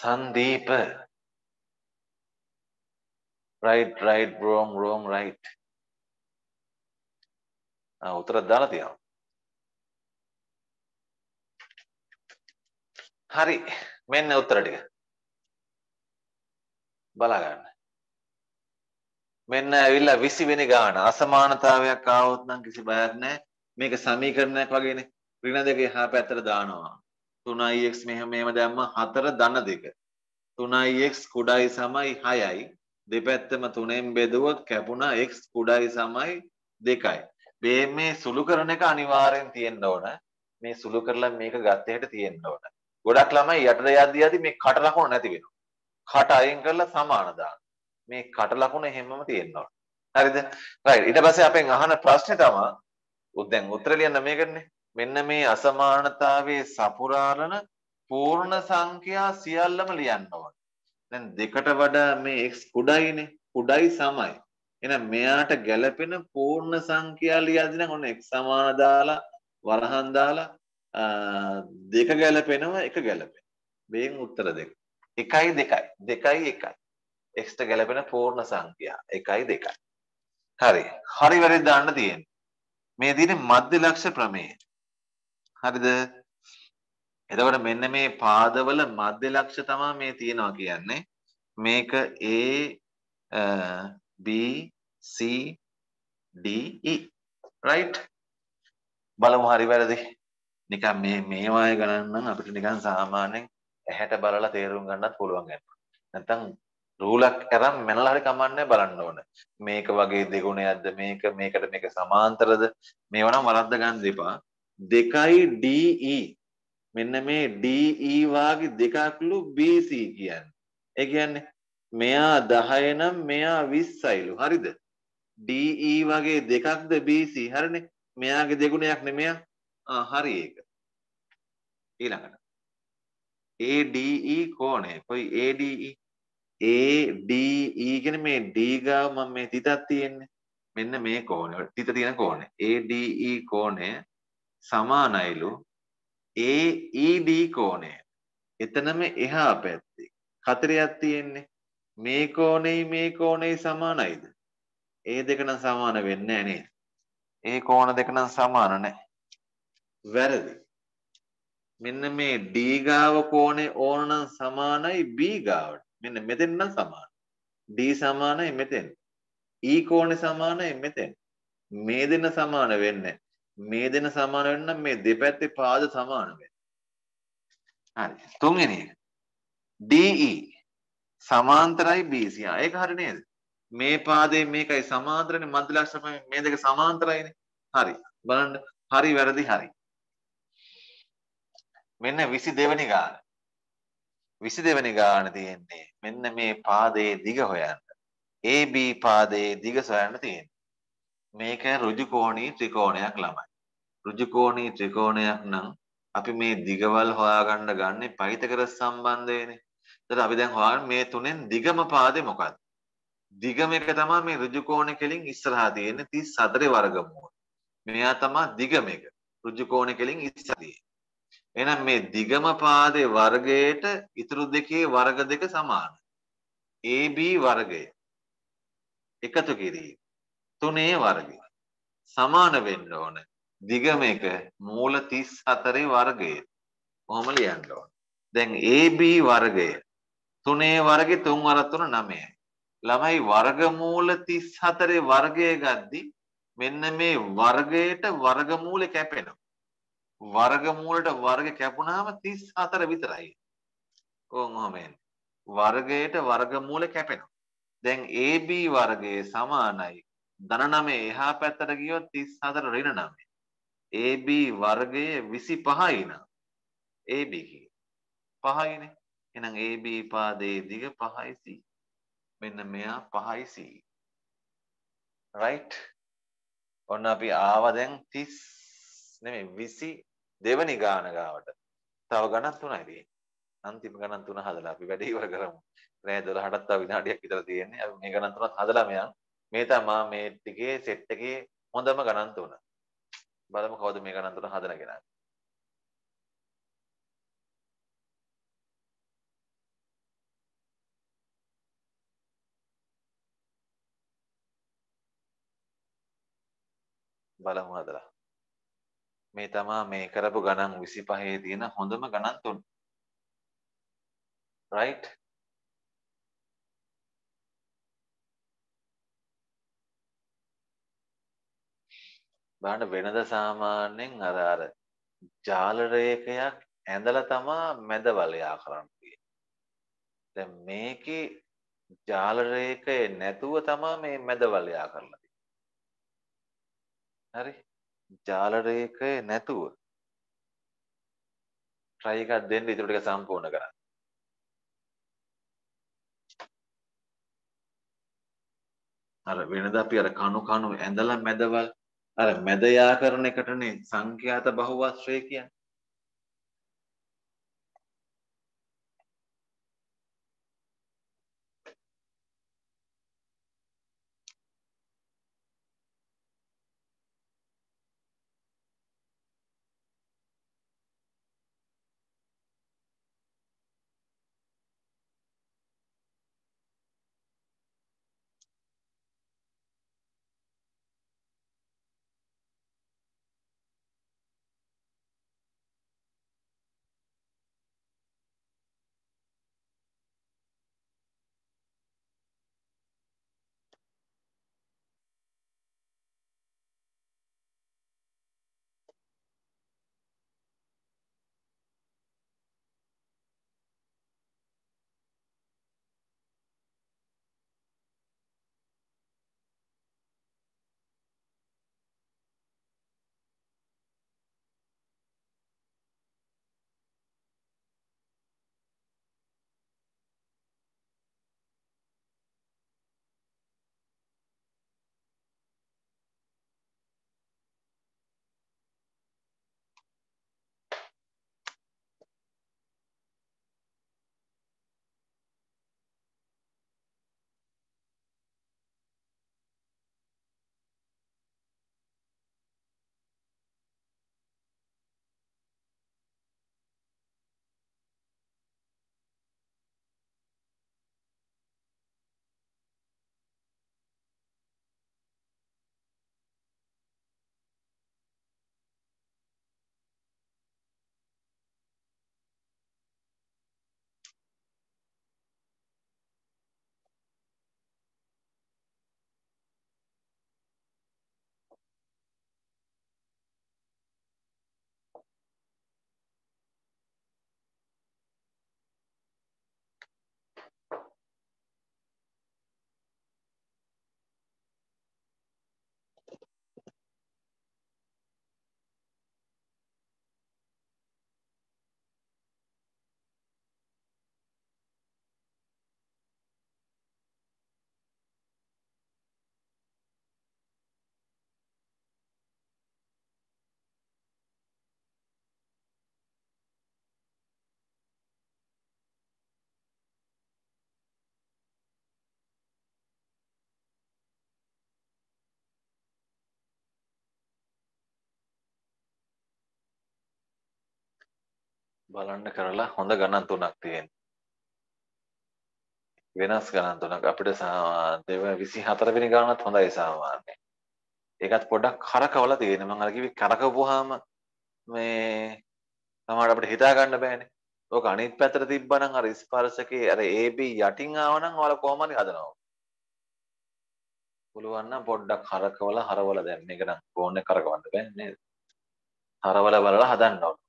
සන්දීප right right wrong wrong right ආ උතරක් දාලා තියෙනවා හරි මෙන්න උත්තර ටික බලා ගන්න මෙන්න ඇවිල්ලා 20 වෙනි ගාන අසමානතාවයක් ආවොත් නම් කිසි බයක් නැහැ මේක සමීකරණයක් වගේනේ ඍණ දෙක එහා පැත්තට දානවා 3x මෙහෙම මෙහෙම දැම්ම 4 ධන දෙක 3x කුඩායි සමයි 6යි දෙපැත්තම තුනෙන් බෙදුවොත් කැපුණ x කුඩයි සමයි දෙකයි. මේ මේ සුළු කරන එක අනිවාර්යෙන් තියෙන්න ඕන. මේ සුළු කරලා මේක ගත්ත හැට තියෙන්න ඕන. ගොඩක් ළමයි යටට යද්දී යද්දී මේ කට ලකුණ නැති වෙනවා. කට අයින් කරලා සමාන දාන. මේ කට ලකුණ හැමම තියෙන්න ඕන. හරිද? right. ඊට පස්සේ අපෙන් අහන ප්‍රශ්නේ තමයි උත් දැන් උත්තර ලියන්න මේකනේ. මෙන්න මේ අසමානතාවයේ සපුරාලන පූර්ණ සංඛ්‍යා සියල්ලම ලියන්න ඕන. දැන් දෙකට වඩා මේ x කුඩයිනේ. කුඩයි සමයි. එහෙනම් මෙයාට ගැළපෙන පූර්ණ සංඛ්‍යා ලියලා දෙනවා. ඔන්න x සමාන දාලා වරහන් දාලා දෙක ගැළපෙනවා එක ගැළපෙන. මේන් උත්තර දෙක. 1යි 2යි 2යි 1යි. x ට ගැළපෙන පූර්ණ සංඛ්‍යා 1යි 2යි. හරි. හරි වැරදි දාන්න තියෙන්නේ. මේ දිනේ මධ්‍ය ලක්ෂ ප්‍රමේය. හරිද? එතකොට මෙන්න මේ පාදවල මධ්‍ය ලක්ෂ තමයි මේ තියනවා කියන්නේ. මේක A B C D E right බලමු හරි වැරදි. නිකන් මේ මේවායේ ගණන් නම් අපිට නිකන් සාමාන්‍යයෙන් ඇහැට බලලා තේරුම් ගන්නත් පුළුවන් අන්න. නැත්තම් රූලක් අරන් මැනලා හරි කමන්නේ බලන්න ඕන. මේක වගේ දෙගුණයක්ද මේක මේකට මේක සමාන්තරද? මේවා නම් වරද්ද ගන්න දෙපා. 2යි DE මෙන්න මේ DE වාගේ දෙකක්ලු BC කියන්නේ. ඒ කියන්නේ මෙයා 10 නම් මෙයා 20යිලු. හරිද? DE වගේ දෙකක්ද BC හරිනේ? මෙයාගේ දෙගුණයක් නෙමෙයි. ආ හරි ඒක. ඊළඟට ADE කෝණය. කොයි ADE? ADE කියන්නේ මේ D ගාව මම මේ තිතක් තියෙන්නේ. මෙන්න මේ කෝණය. තිත තියෙන කෝණය. ADE කෝණය සමානයිලු ඒ ED කෝණය. එතනම එහා පැත්තේ හතරයක් තියෙන්නේ. මේ කෝණෙයි මේ කෝණෙයි සමානයිද? ඒ දෙක නම් සමාන වෙන්නේ නැහැ ඒ කෝණ දෙක නම් සමාන නැහැ. වැරදි. මෙන්න මේ D ගාව කෝණේ ඕන නම් සමානයි B ගාවට. මෙන්න මෙතෙන් නම් සමානයි. D සමානයි මෙතෙන්. E කෝණේ සමානයි මෙතෙන්. මේ දෙන්න සමාන වෙන්නේ මේ දෙන සමාන වෙන්න මේ දෙපැත්තේ පාද සමාන වෙන්න. හරි. තුන්වෙනි එක. DE සමාන්තරයි BC. ඒක හරි නේද? මේ පාදේ මේකයි සමාන්තරනේ මධ්‍යලක්ෂණය මේ දෙක සමාන්තරයිනේ. හරි. බලන්න හරි වැරදි හරි. මෙන්න 22 වෙනි ගාන. 22 වෙනි ගාන තියෙන්නේ. මෙන්න මේ පාදයේ දිග හොයන්න. AB පාදයේ දිග සොයන්න තියෙන්නේ. මේක ඍජු කෝණී ත්‍රිකෝණයක් ළමයි. ඍජුකෝණී ත්‍රිකෝණයක් නම් අපි මේ දිගවල් හොයාගන්න ගන්නේ පයිතගරස් සම්බන්ධයනේ. ඒතර අපි දැන් හොයන්නේ මේ තුනෙන් දිගම පාදේ මොකක්ද? දිගම එක තමයි මේ ඍජුකෝණ කෙලින් ඉස්සරහා තියෙන 34 වර්ගමූල. මෙයා තමයි දිගම එක. ඍජුකෝණ කෙලින් ඉස්සරහා තියෙන. එහෙනම් මේ දිගම පාදේ වර්ගයට ඉතුරු දෙකේ වර්ග දෙක සමාන. AB වර්ගය එකතු කිරීම. තුනේ වර්ගය සමාන වෙන්න ඕනේ. දිගම එක මූල 34 වර්ගය. කොහොම ලියන්න ඕන. දැන් AB වර්ගය 3 වර්ගෙ 3 වර 3 9යි. ළමයි වර්ගමූල 34 වර්ගය ගද්දි මෙන්න මේ වර්ගයට වර්ගමූල කැපෙනවා. වර්ගමූලට වර්ග කැපුණාම 34 විතරයි. කොහොම හොමෙන් වර්ගයට වර්ගමූල කැපෙනවා. දැන් AB වර්ගය සමානයි 19 එහා පැත්තට ගියොත් 34 ඍණ 9. AB වර්ගය 25යි නම් AB කි. 5යිනේ. එහෙනම් AB පාදයේ දිග 5යි C. මෙන්න මෙයා 5යි C. right ඔන්න අපි ආව දැන් 30 නෙමෙයි 22 වෙනි ගාන ගාවට. තව ගණන් තුනයි තියෙන්නේ. අන්තිම ගණන් තුන හදලා අපි වැඩ ඉවර කරමු. රෑ 12ටත් තව විනාඩියක් විතර තියෙන්නේ. අපි මේ ගණන් තුනත් හදලා මෙයන් මේ තමයි මේ ටිකේ සෙට් එකේ හොඳම ගණන් තුන. බලමු කවුද මේ ගණන් තුන හදන කෙනා. බලමු හදලා. මේ තමා මේ කරපු ගණන් 25 තියෙන හොඳම ගණන් තුන. right බලන්න වෙනද සාමාන්‍යයෙන් අර අර ජාල රේඛයක් ඇඳලා තමා මැද වලයා කරන්නේ. දැන් මේකේ ජාල රේඛේ නැතුව තමා මේ මැද වලයා කරලා තියෙන්නේ. හරි. ජාල රේඛේ නැතුව try එකක් දෙන්න ඊට ටික සම්පූර්ණ කරන්න. අර වෙනද අපි අර කණු කණු ඇඳලා මැදවල් අර මැද යා කරන එකටනේ සංඛ්‍යාත බහුවස්ත්‍රය කියන්නේ. බලන්න කරලා හොඳ ගණන් තුනක් තියෙනවා. වෙනස් ගණන් තුනක් අපිට සාමාන්‍යව 24 වෙනි ගණනත් හොඳයි සාමාන්‍යයෙන්. ඒකත් පොඩ්ඩක් කරකවලා තියෙන මම අර කිව්වේ කරකවපුවාම මේ සමහර අපිට හිතා ගන්න බෑනේ. ඕක අනිත් පැත්තට තිබ්බනම් අර ස්පර්ශකේ අර AB යටින් ආවනම් ඔයාලා කොහොම හරි හදනවා. පුළුවන් නම් පොඩ්ඩක් හරකවලා හරවලා දැන් මේක නම් ෆෝන් එක කරකවන්න බෑනේ නේද? හරවලා බලලා හදන්න ඕනේ.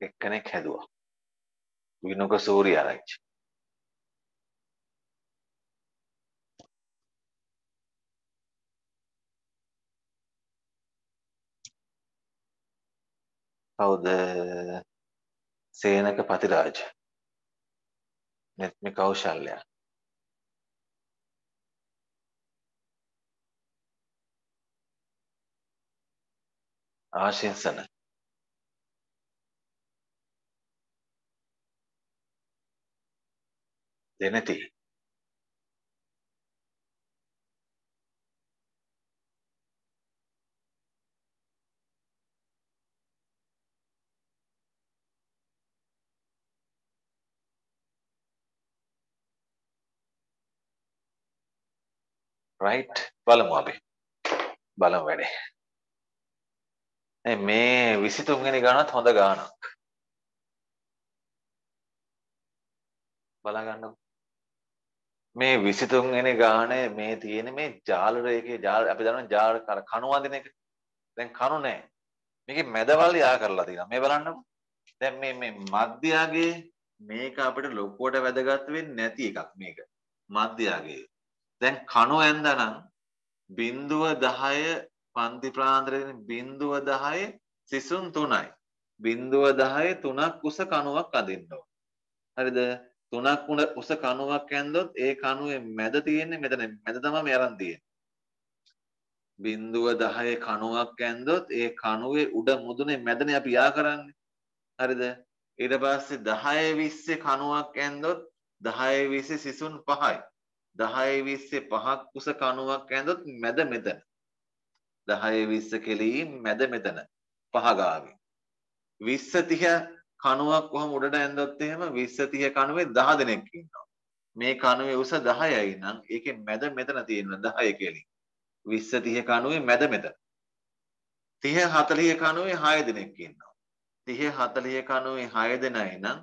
එක්කෙනෙක් හැදුවා. විනුක සූරියාරච්චි. කවුද සේනක පතිරාජ නෙත්මි කෞශල්‍යයා ආශිංසන දෙනති right බලමු අපි බලමු වැඩේ මේ 23 වෙනි ගානත් හොඳ ගානක් බලා ගන්නකෝ මේ 23 වෙනි ගානේ මේ තියෙන මේ ජාල රේඛේ ජාල අපි දන්නවා ජාල කර කණු වඳින එක. දැන් කණු නැහැ. මේකේ මැදවල යා කරලා තියෙනවා. මේ බලන්නකො. දැන් මේ මේ මධ්‍යයගේ මේක අපිට ලොකුවට වැදගත් වෙන්නේ නැති එකක් මේක. මධ්‍යයගේ. දැන් කණු ඇඳනම් බිඳුව 10 පන්ති ප්‍රාන්තරයෙන් බිඳුව 10 සිසුන් 3යි. බිඳුව 10 3ක් උස කණුවක් අදින්න ඕන. හරිද? තුනක් උන උස කණුවක් ඇන්දොත් ඒ කණුවේ මැද තියෙන්නේ මෙතන මැද තමයි මේ අරන් තියෙන්නේ. බිඳුව 10 කණුවක් ඇන්දොත් ඒ කණුවේ උඩ මුදුනේ මැදනේ අපි යා කරන්නේ. හරිද? ඊට පස්සේ 10 20 කණුවක් ඇන්දොත් 10 20 සිසුන් 5යි. 10 20 5ක් උස කණුවක් ඇන්දොත් මැද මෙතන. 10 20 කෙලීම් මැද මෙතන. පහ ගාවේ. 20 30 කණුවක් කොහම උඩට ඇන්දොත් එහෙම 20 30 කණුවේ 10 දෙනෙක් ඉන්නවා. මේ කණුවේ උස 10යි නම් ඒකේ මැද මෙතන තියෙනවා 10 කියලා. 20 30 කණුවේ මැද මෙතන. 30 40 කණුවේ 6 දෙනෙක් ඉන්නවා. 30 40 කණුවේ 6 දෙනයි නම්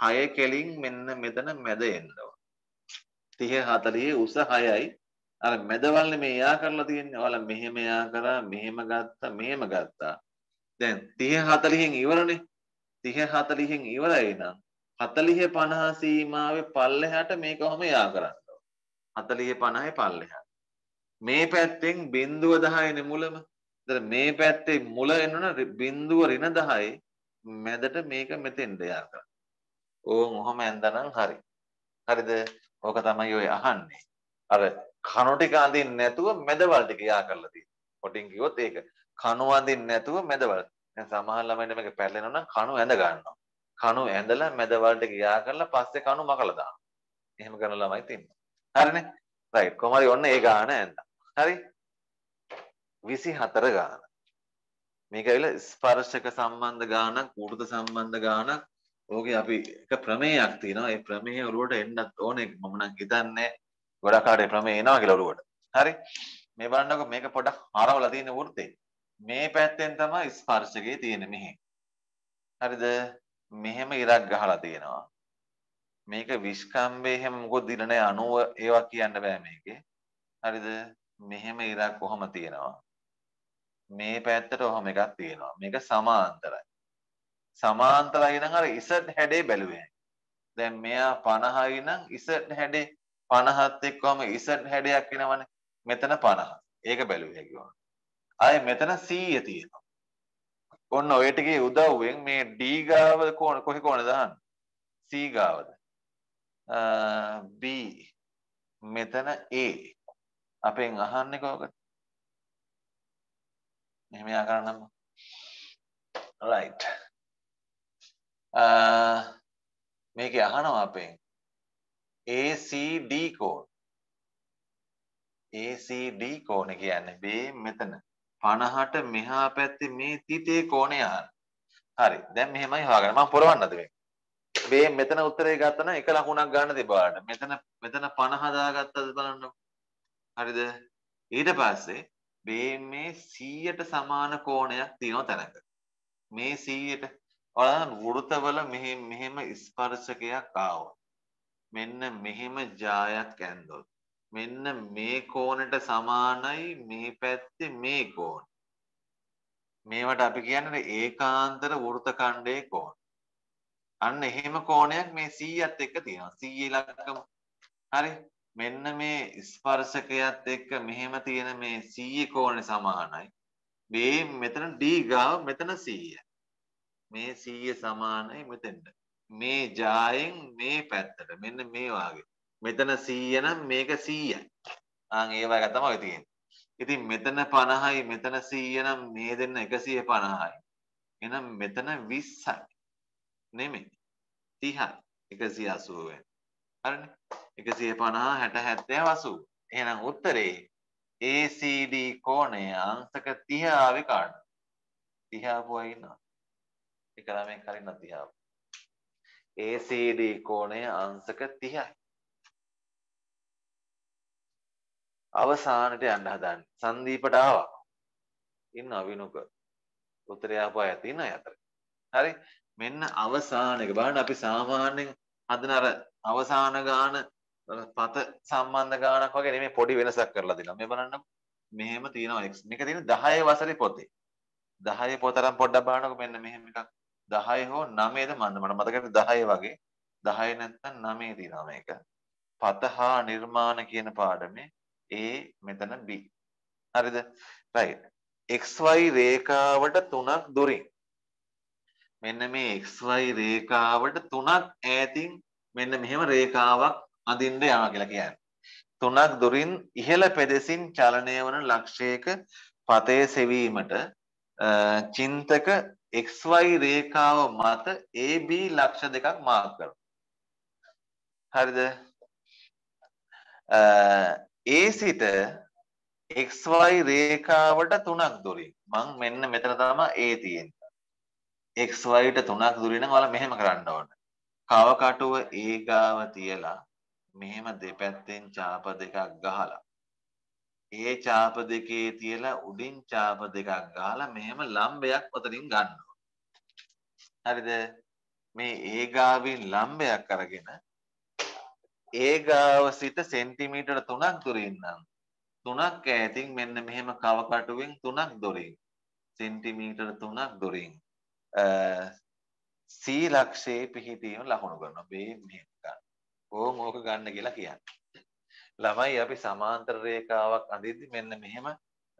6 කෙලින් මෙන්න මෙතන මැද එන්නවා. 30 40 උස 6යි. අර මැදවල්නේ මේ යා කරලා තියෙන්නේ. ඔයාලා මෙහෙම යා කරා, මෙහෙම ගත්තා, මෙහෙම ගත්තා. දැන් 30 40න් ඉවරනේ. තිහ හතලිහෙන් ඉවරයිනම් හතලිහ පණහා සීමාව පල්ලෙහට මේක හොම යා කරන්න. හතලිහ පණහයි පල්ලෙහ. මේ පැත්තෙන් බින්දුව දහයන මුලම මේ පැත්තේ මුල එන්නන බින්දුව රින දහයි මැදට මේක මෙතෙන්ට යා කර. ඕ මොහොම ඇන්දනම් හරි. හරිද ඕක තමයි ඔය අහන්නේ. අර කනුටික අඳින් නැතුව මෙදවල්ටික යා කරලදී. පොටින් කිවොත් ඒක කනුවඳින් නැතුව මෙදවල්ට දැන් සමහර ළමයින්ට මේක පැටලෙනවා නම් කණු ඇඳ ගන්නවා. කණු ඇඳලා මැද වලට ගියා කරලා පස්සේ කණු මකලා දානවා. එහෙම කරන ළමයි තියෙනවා. හරිනේ? රයිට්. කොහොම හරි ඔන්න ඒ ගාන ඇඳා. හරි? 24 ගාන. මේක ඇවිල්ලා ස්පර්ශක සම්බන්ධ ගානක්, වෘත සම්බන්ධ ගානක්. ඕකේ අපි එක ප්‍රමේයක් තියෙනවා. ඒ ප්‍රමේය ඔළුවට එන්නත් ඕනේ. මම නම් හිතන්නේ ගොඩක් ආඩේ ප්‍රමේය එනවා කියලා ඔළුවට. හරි? මේ බලන්නකො මේක පොඩක් හරවලා තියෙන වෘතේ. මේ පැත්තෙන් තමයි ස්පර්ශකයේ තියෙන මෙහි. හරිද? මෙහෙම ඉරක් ගහලා තියෙනවා. මේක විස්කම්බේ එහෙම මොකද දින නැහැ 90 ඒවා කියන්න බෑ මේකේ. හරිද? මෙහෙම ඉරක් කොහොම තියෙනවා? මේ පැත්තට ඔහොම එකක් තියෙනවා. මේක සමාන්තරයි. සමාන්තරයි නම් අර ඉසඩ් හැඩේ බැලුවේ. දැන් මෙයා 50යි නම් ඉසඩ් හැඩේ 50ත් එක්කම ඉසඩ් හැඩයක් වෙනවනේ. මෙතන 50. ඒක බැලුවේ කිව්වා. ආයේ මෙතන 100 තියෙනවා. ඔන්න ඔය ටිකේ උදව්වෙන් මේ D ගාව කොහොන කොහේ කොහොන දාන්න? C ගාවද? B මෙතන A අපෙන් අහන්නේ කොහොමද? මෙහෙම යා කරන්නම්ම. right. මේකේ අහනවා අපෙන් ACD කෝණ ACD කෝණ කියන්නේ මේ මෙතන 50ට මෙහා පැත්තේ මේ තිතේ කෝණය හරි. දැන් මෙහෙමයි හොයාගන්න. මම පොරවන්නද මේ? මේ මෙතන උත්තරේ ගත්තා එක ලකුණක් ගන්න තිබාට. මෙතන මෙතන 50 දාගත්තද බලන්න. හරිද? ඊට පස්සේ මේ මේ 100ට සමාන කෝණයක් තියෙන තැනක. මේ 100ට ඔයාලා වෘතවල මෙහෙම මෙහෙම ස්පර්ශකයක් ආවා. මෙන්න මෙහෙම ජායක් ඇන්දොත් මෙන්න මේ කෝණයට සමානයි මේ පැත්තේ මේ කෝණ. මේවට අපි කියන්නේ ඒකාන්තර වෘත්තඛණ්ඩයේ කෝණ. අන්න එහෙම කෝණයක් මේ 100ත් එක්ක තියෙනවා. 100 ඉලක්කම. හරි. මෙන්න මේ ස්පර්ශකයත් එක්ක මෙහෙම තියෙන මේ 100 කෝණය සමානයි. මේ මෙතන D ගාව මෙතන 100. මේ 100 සමානයි මෙතෙන්ට. මේ ජායෙන් මේ පැත්තට මෙන්න මේ වාගේ මෙතන 100 නම් මේක 100යි. ආන් ඒ වගේ තමයි තියෙන්නේ. ඉතින් මෙතන 50යි මෙතන 100 නම් මේ දෙන්න 150යි. එහෙනම් මෙතන 20යි. නෙමෙයි. 30යි. 180 වෙන. හරිනේ. 150 60 70 80. එහෙනම් උත්තරේ ACD කෝණය අංශක 30 ආවේ කාටද? 30 ආපුවා ඉන්නවා. ඒක ළමෙන් කරින්න 30 ආපු. ACD කෝණය අංශක 30යි. අවසානට යන්න හදන්න සන්දීපට ආවා ඉන්න අවිනුක උත්තරයාපා ඇති ඉන්න අතර හරි මෙන්න අවසාන එක බලන්න අපි සාමාන්‍යයෙන් හදන අර අවසාන ගාන පත සම්බන්ධ ගානක් වගේ නෙමෙයි පොඩි වෙනසක් කරලා දෙනවා මේ බලන්න මෙහෙම තියෙනවා x මේක තියෙන 10 වසරේ පොතේ 10 පොතරම් පොඩ්ඩක් බලනකො මෙන්න මෙහෙම එකක් 10 හෝ 9ද මන්න මට මතකයි 10 වගේ 10 නැත්නම් 9 තියෙනවා මේක පතහා නිර්මාණ කියන පාඩමේ A මෙතන B. හරිද? right. xy රේඛාවට 3ක් දුරින් මෙන්න මේ xy රේඛාවට 3ක් ඈතින් මෙන්න මෙහෙම රේඛාවක් අඳින්න යනවා කියලා කියන්නේ. 3ක් දුරින් ඉහළ පෙදෙසින් චලනය වන ලක්ෂයක පතේ සෙවීමට චින්තක xy රේඛාව මත AB ලක්ෂ දෙකක් මාක් කරනවා. හරිද? ඒ සිත XY රේඛාවට 3ක් දුරින් මං මෙන්න මෙතන තමයි A තියෙන්නේ XY ට 3ක් දුරින් නම් ඔයාලා මෙහෙම කරන්න ඕන කව කටුව A ගාව තියලා මෙහෙම දෙපැත්තෙන් චාප දෙකක් ගහලා ඒ චාප දෙකේ තියලා උඩින් චාප දෙකක් ගහලා මෙහෙම ලම්බයක් ඔතනින් ගන්න හරිද මේ ඒ ගාවින් ලම්බයක් අරගෙන ඒ ගාව සිට සෙන්ටිමීටර 3ක් දුරින් නම් 3ක් ඈතින් මෙන්න මෙහෙම කවකටුවෙන් 3ක් දුරින් සෙන්ටිමීටර 3ක් දුරින් සී ලක්ෂයේ පිහිටීම ලකුණු කරනවා මේ මෙහෙම ගන්න. ඕම් ඕක ගන්න කියලා කියන්නේ. ළමයි අපි සමාන්තර රේඛාවක් අඳිද්දි මෙන්න මෙහෙම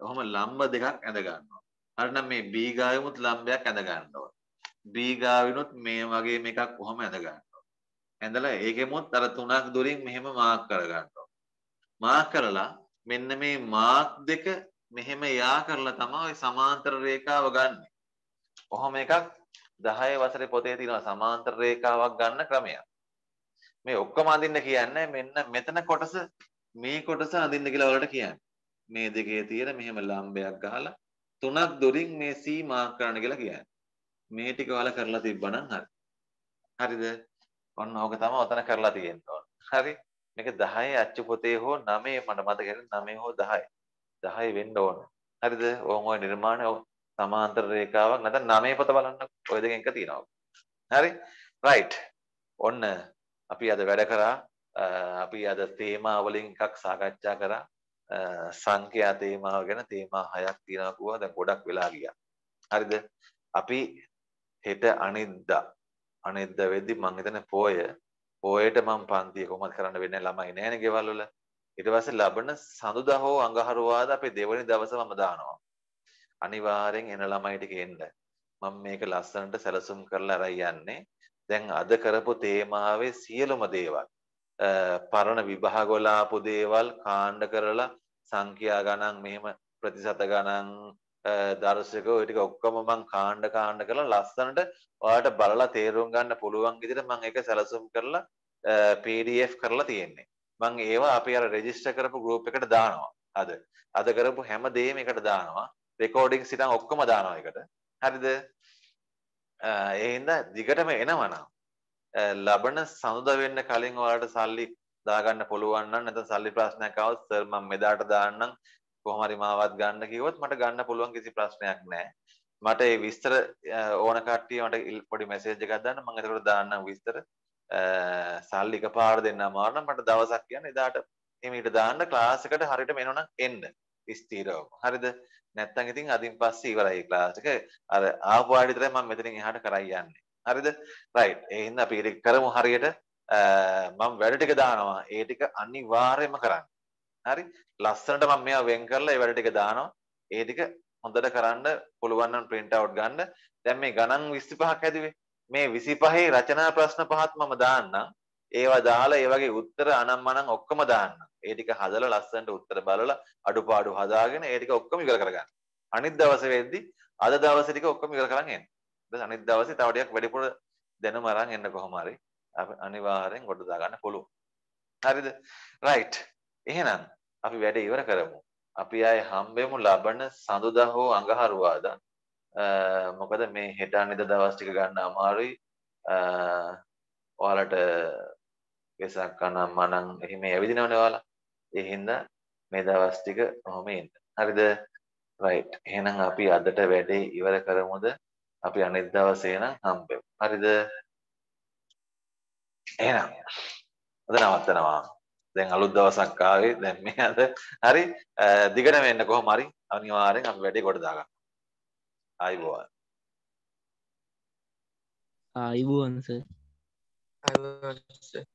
ඔහොම ලම්බ දෙකක් ඇඳ ගන්නවා. හරිනම් මේ B ගාවෙමුත් ලම්බයක් ඇඳ ගන්නවා. B ගාවිනුත් මේ වගේ එකක් කොහොම ඇඳ ගන්නවා. ඇඳලා ඒකෙමුත් අර තුනක් දුරින් මෙහෙම මාක් කරගන්නවා. මාක් කරලා මෙන්න මේ මාක් දෙක මෙහෙම යා කරලා තමයි සමාන්තර රේඛාව ගන්න. කොහොම එකක් 10 වසරේ පොතේ තියෙන සමාන්තර රේඛාවක් ගන්න ක්‍රමයක්. මේ ඔක්කොම අඳින්න කියන්නේ මෙන්න මෙතන කොටස මේ කොටස අඳින්න කියලා වලට කියන්නේ. මේ දෙකේ තියෙන මෙහෙම ලම්බයක් ගහලා තුනක් දුරින් මේ සී මාක් කරන්න කියලා කියන්නේ. මේ ටික ඔයාලා කරලා තිබ්බනම් හරි. හරිද? ඔන්න ඕක තමයි ඔතන කරලා තියෙන්න ඕන. හරි. මේක 10 අච්චු පොතේ හෝ 9 මට මතක නැහැ 9 හෝ 10. 10 වෙන්න ඕන. හරිද? ඕම ඔය නිර්මාණය සමාන්තර රේඛාවක් නැත්නම් 9 පොත බලන්න ඔය දෙකෙන් එක තියෙනවා. හරි? right. ඔන්න අපි අද වැඩ කරා අපි අද තේමා වලින් එකක් සාකච්ඡා කරා සංඛ්‍යා තේමාව ගැන තේමා හයක් තියෙනවා කිව්වා දැන් ගොඩක් වෙලා ගියා. හරිද? අපි හෙට අනිද්දා අනිද්ද වෙද්දි මං හිතන්නේ පොය පොයට මං පන්තිය කොහොමද කරන්න වෙන්නේ ළමයි නැහැනේ ගෙවල් වල ඊට පස්සේ ලබන සඳුදා හෝ අඟහරුවාද අපේ දෙවනි දවස මම දානවා අනිවාර්යෙන් එන ළමයි ටික එන්න මම මේක ලස්සනට සැලසුම් කරලා අරයි යන්නේ දැන් අද කරපු තේමාවේ සියලුම දේවල් පරණ විභාග වල ආපු දේවල් කාණ්ඩ කරලා සංඛ්‍යා ගණන් මෙහෙම ප්‍රතිශත ගණන් දර්ශකෝ ටික ඔක්කොම මං කාණ්ඩ කාණ්ඩ කරලා ලස්සනට ඔයාලට බලලා තේරුම් ගන්න පුළුවන් විදිහට මම ඒක සැලසුම් කරලා PDF කරලා තියෙන්නේ. මං ඒවා අපි අර රෙජිස්ටර් කරපු group එකට දානවා. අද අද කරපු හැම දෙයක්ම එකට දානවා. රෙකෝඩින්ග්ස් ඉතින් ඔක්කොම දානවා එකට. හරිද? ඒ හින්දා දිගටම එනවනම් ලබන සඳුදා වෙන්න කලින් ඔයාලට සල්ලි දාගන්න පුළුවන් නම් නැත්නම් සල්ලි ප්‍රශ්නයක් ආවොත් සර් මම මෙදාට දාන්නම් කොහොම හරි මාවත් ගන්න කිව්වොත් මට ගන්න පුළුවන් කිසි ප්‍රශ්නයක් නැහැ. මට ඒ විස්තර ඕන කට්ටිය මට පොඩි මැසේජ් එකක් දාන්න මම එතකොට දාන්නම් විස්තර. සල්ලි එකපාර දෙන්න අමාරු නම් මට දවසක් කියන්න එදාට එමීට දාන්න ක්ලාස් එකට හරියට මෙනොනම් එන්න ස්ථිරව. හරිද? නැත්තම් ඉතින් අදින් පස්සේ ඉවරයි ක්ලාස් එක. අර ආපු වාඩි විතරයි මම මෙතනින් එහාට කරයි යන්නේ. හරිද? රයිට්. ඒ හින්දා අපි ඒක කරමු හරියට. මම වැඩ ටික දානවා. ඒ ටික අනිවාර්යයෙන්ම කරන්න. හරි ලස්සනට මම මේවා වෙන් කරලා ඒ වැඩ ටික දානවා. ඒ ටික හොඳට කරන්න පුළුවන් නම් print out ගන්න. දැන් මේ ගණන් 25ක් ඇදුවේ. මේ 25 රචනා ප්‍රශ්න පහත් මම දාන්නම්. ඒවා දාලා ඒ වගේ උත්තර අනම්මනම් ඔක්කොම දාන්න. ඒ ටික හදලා ලස්සනට උත්තර බලලා අඩුපාඩු හදාගෙන ඒ ටික ඔක්කොම ඉවර කරගන්න. අනිත් දවසේ වෙද්දි අද දවසේ ටික ඔක්කොම ඉවර කරන් එන්න. ඊට අනිත් දවසේ තව ටිකක් වැඩිපුර දැනුම අරන් එන්න කොහොම හරි අනිවාර්යෙන් ගොඩ දා ගන්න පුළුවන්. හරිද? right. එහෙනම් අපි වැඩ ඉවර කරමු. අපි ආයේ හම්බෙමු ලබන සඳුදා හෝ අඟහරුවාදා. මොකද මේ හෙට අනිද්දා දවස් ටික ගන්න අමාරුයි. ඔයාලට වෙසක් අනම් මනම් එහෙම ඇවිදිනවනේ ඔයාලා. ඒ හින්දා මේ දවස් ටික ඔහොම ඉන්න. හරිද? රයිට්. එහෙනම් අපි අදට වැඩේ ඉවර කරමුද? අපි අනිත් දවසේ නම් හම්බෙමු. හරිද? එහෙනම් අද නවත්තනවා. දැන් අලුත් දවසක් ආවේ දැන් මේ අද හරි දිගට වෙන්න කොහොම හරි අනිවාර්යෙන් අපි වැඩේ කොට දාගන්න ආයිබෝවන් ආයිබෝවන් සර් ආයිබෝවන් සර්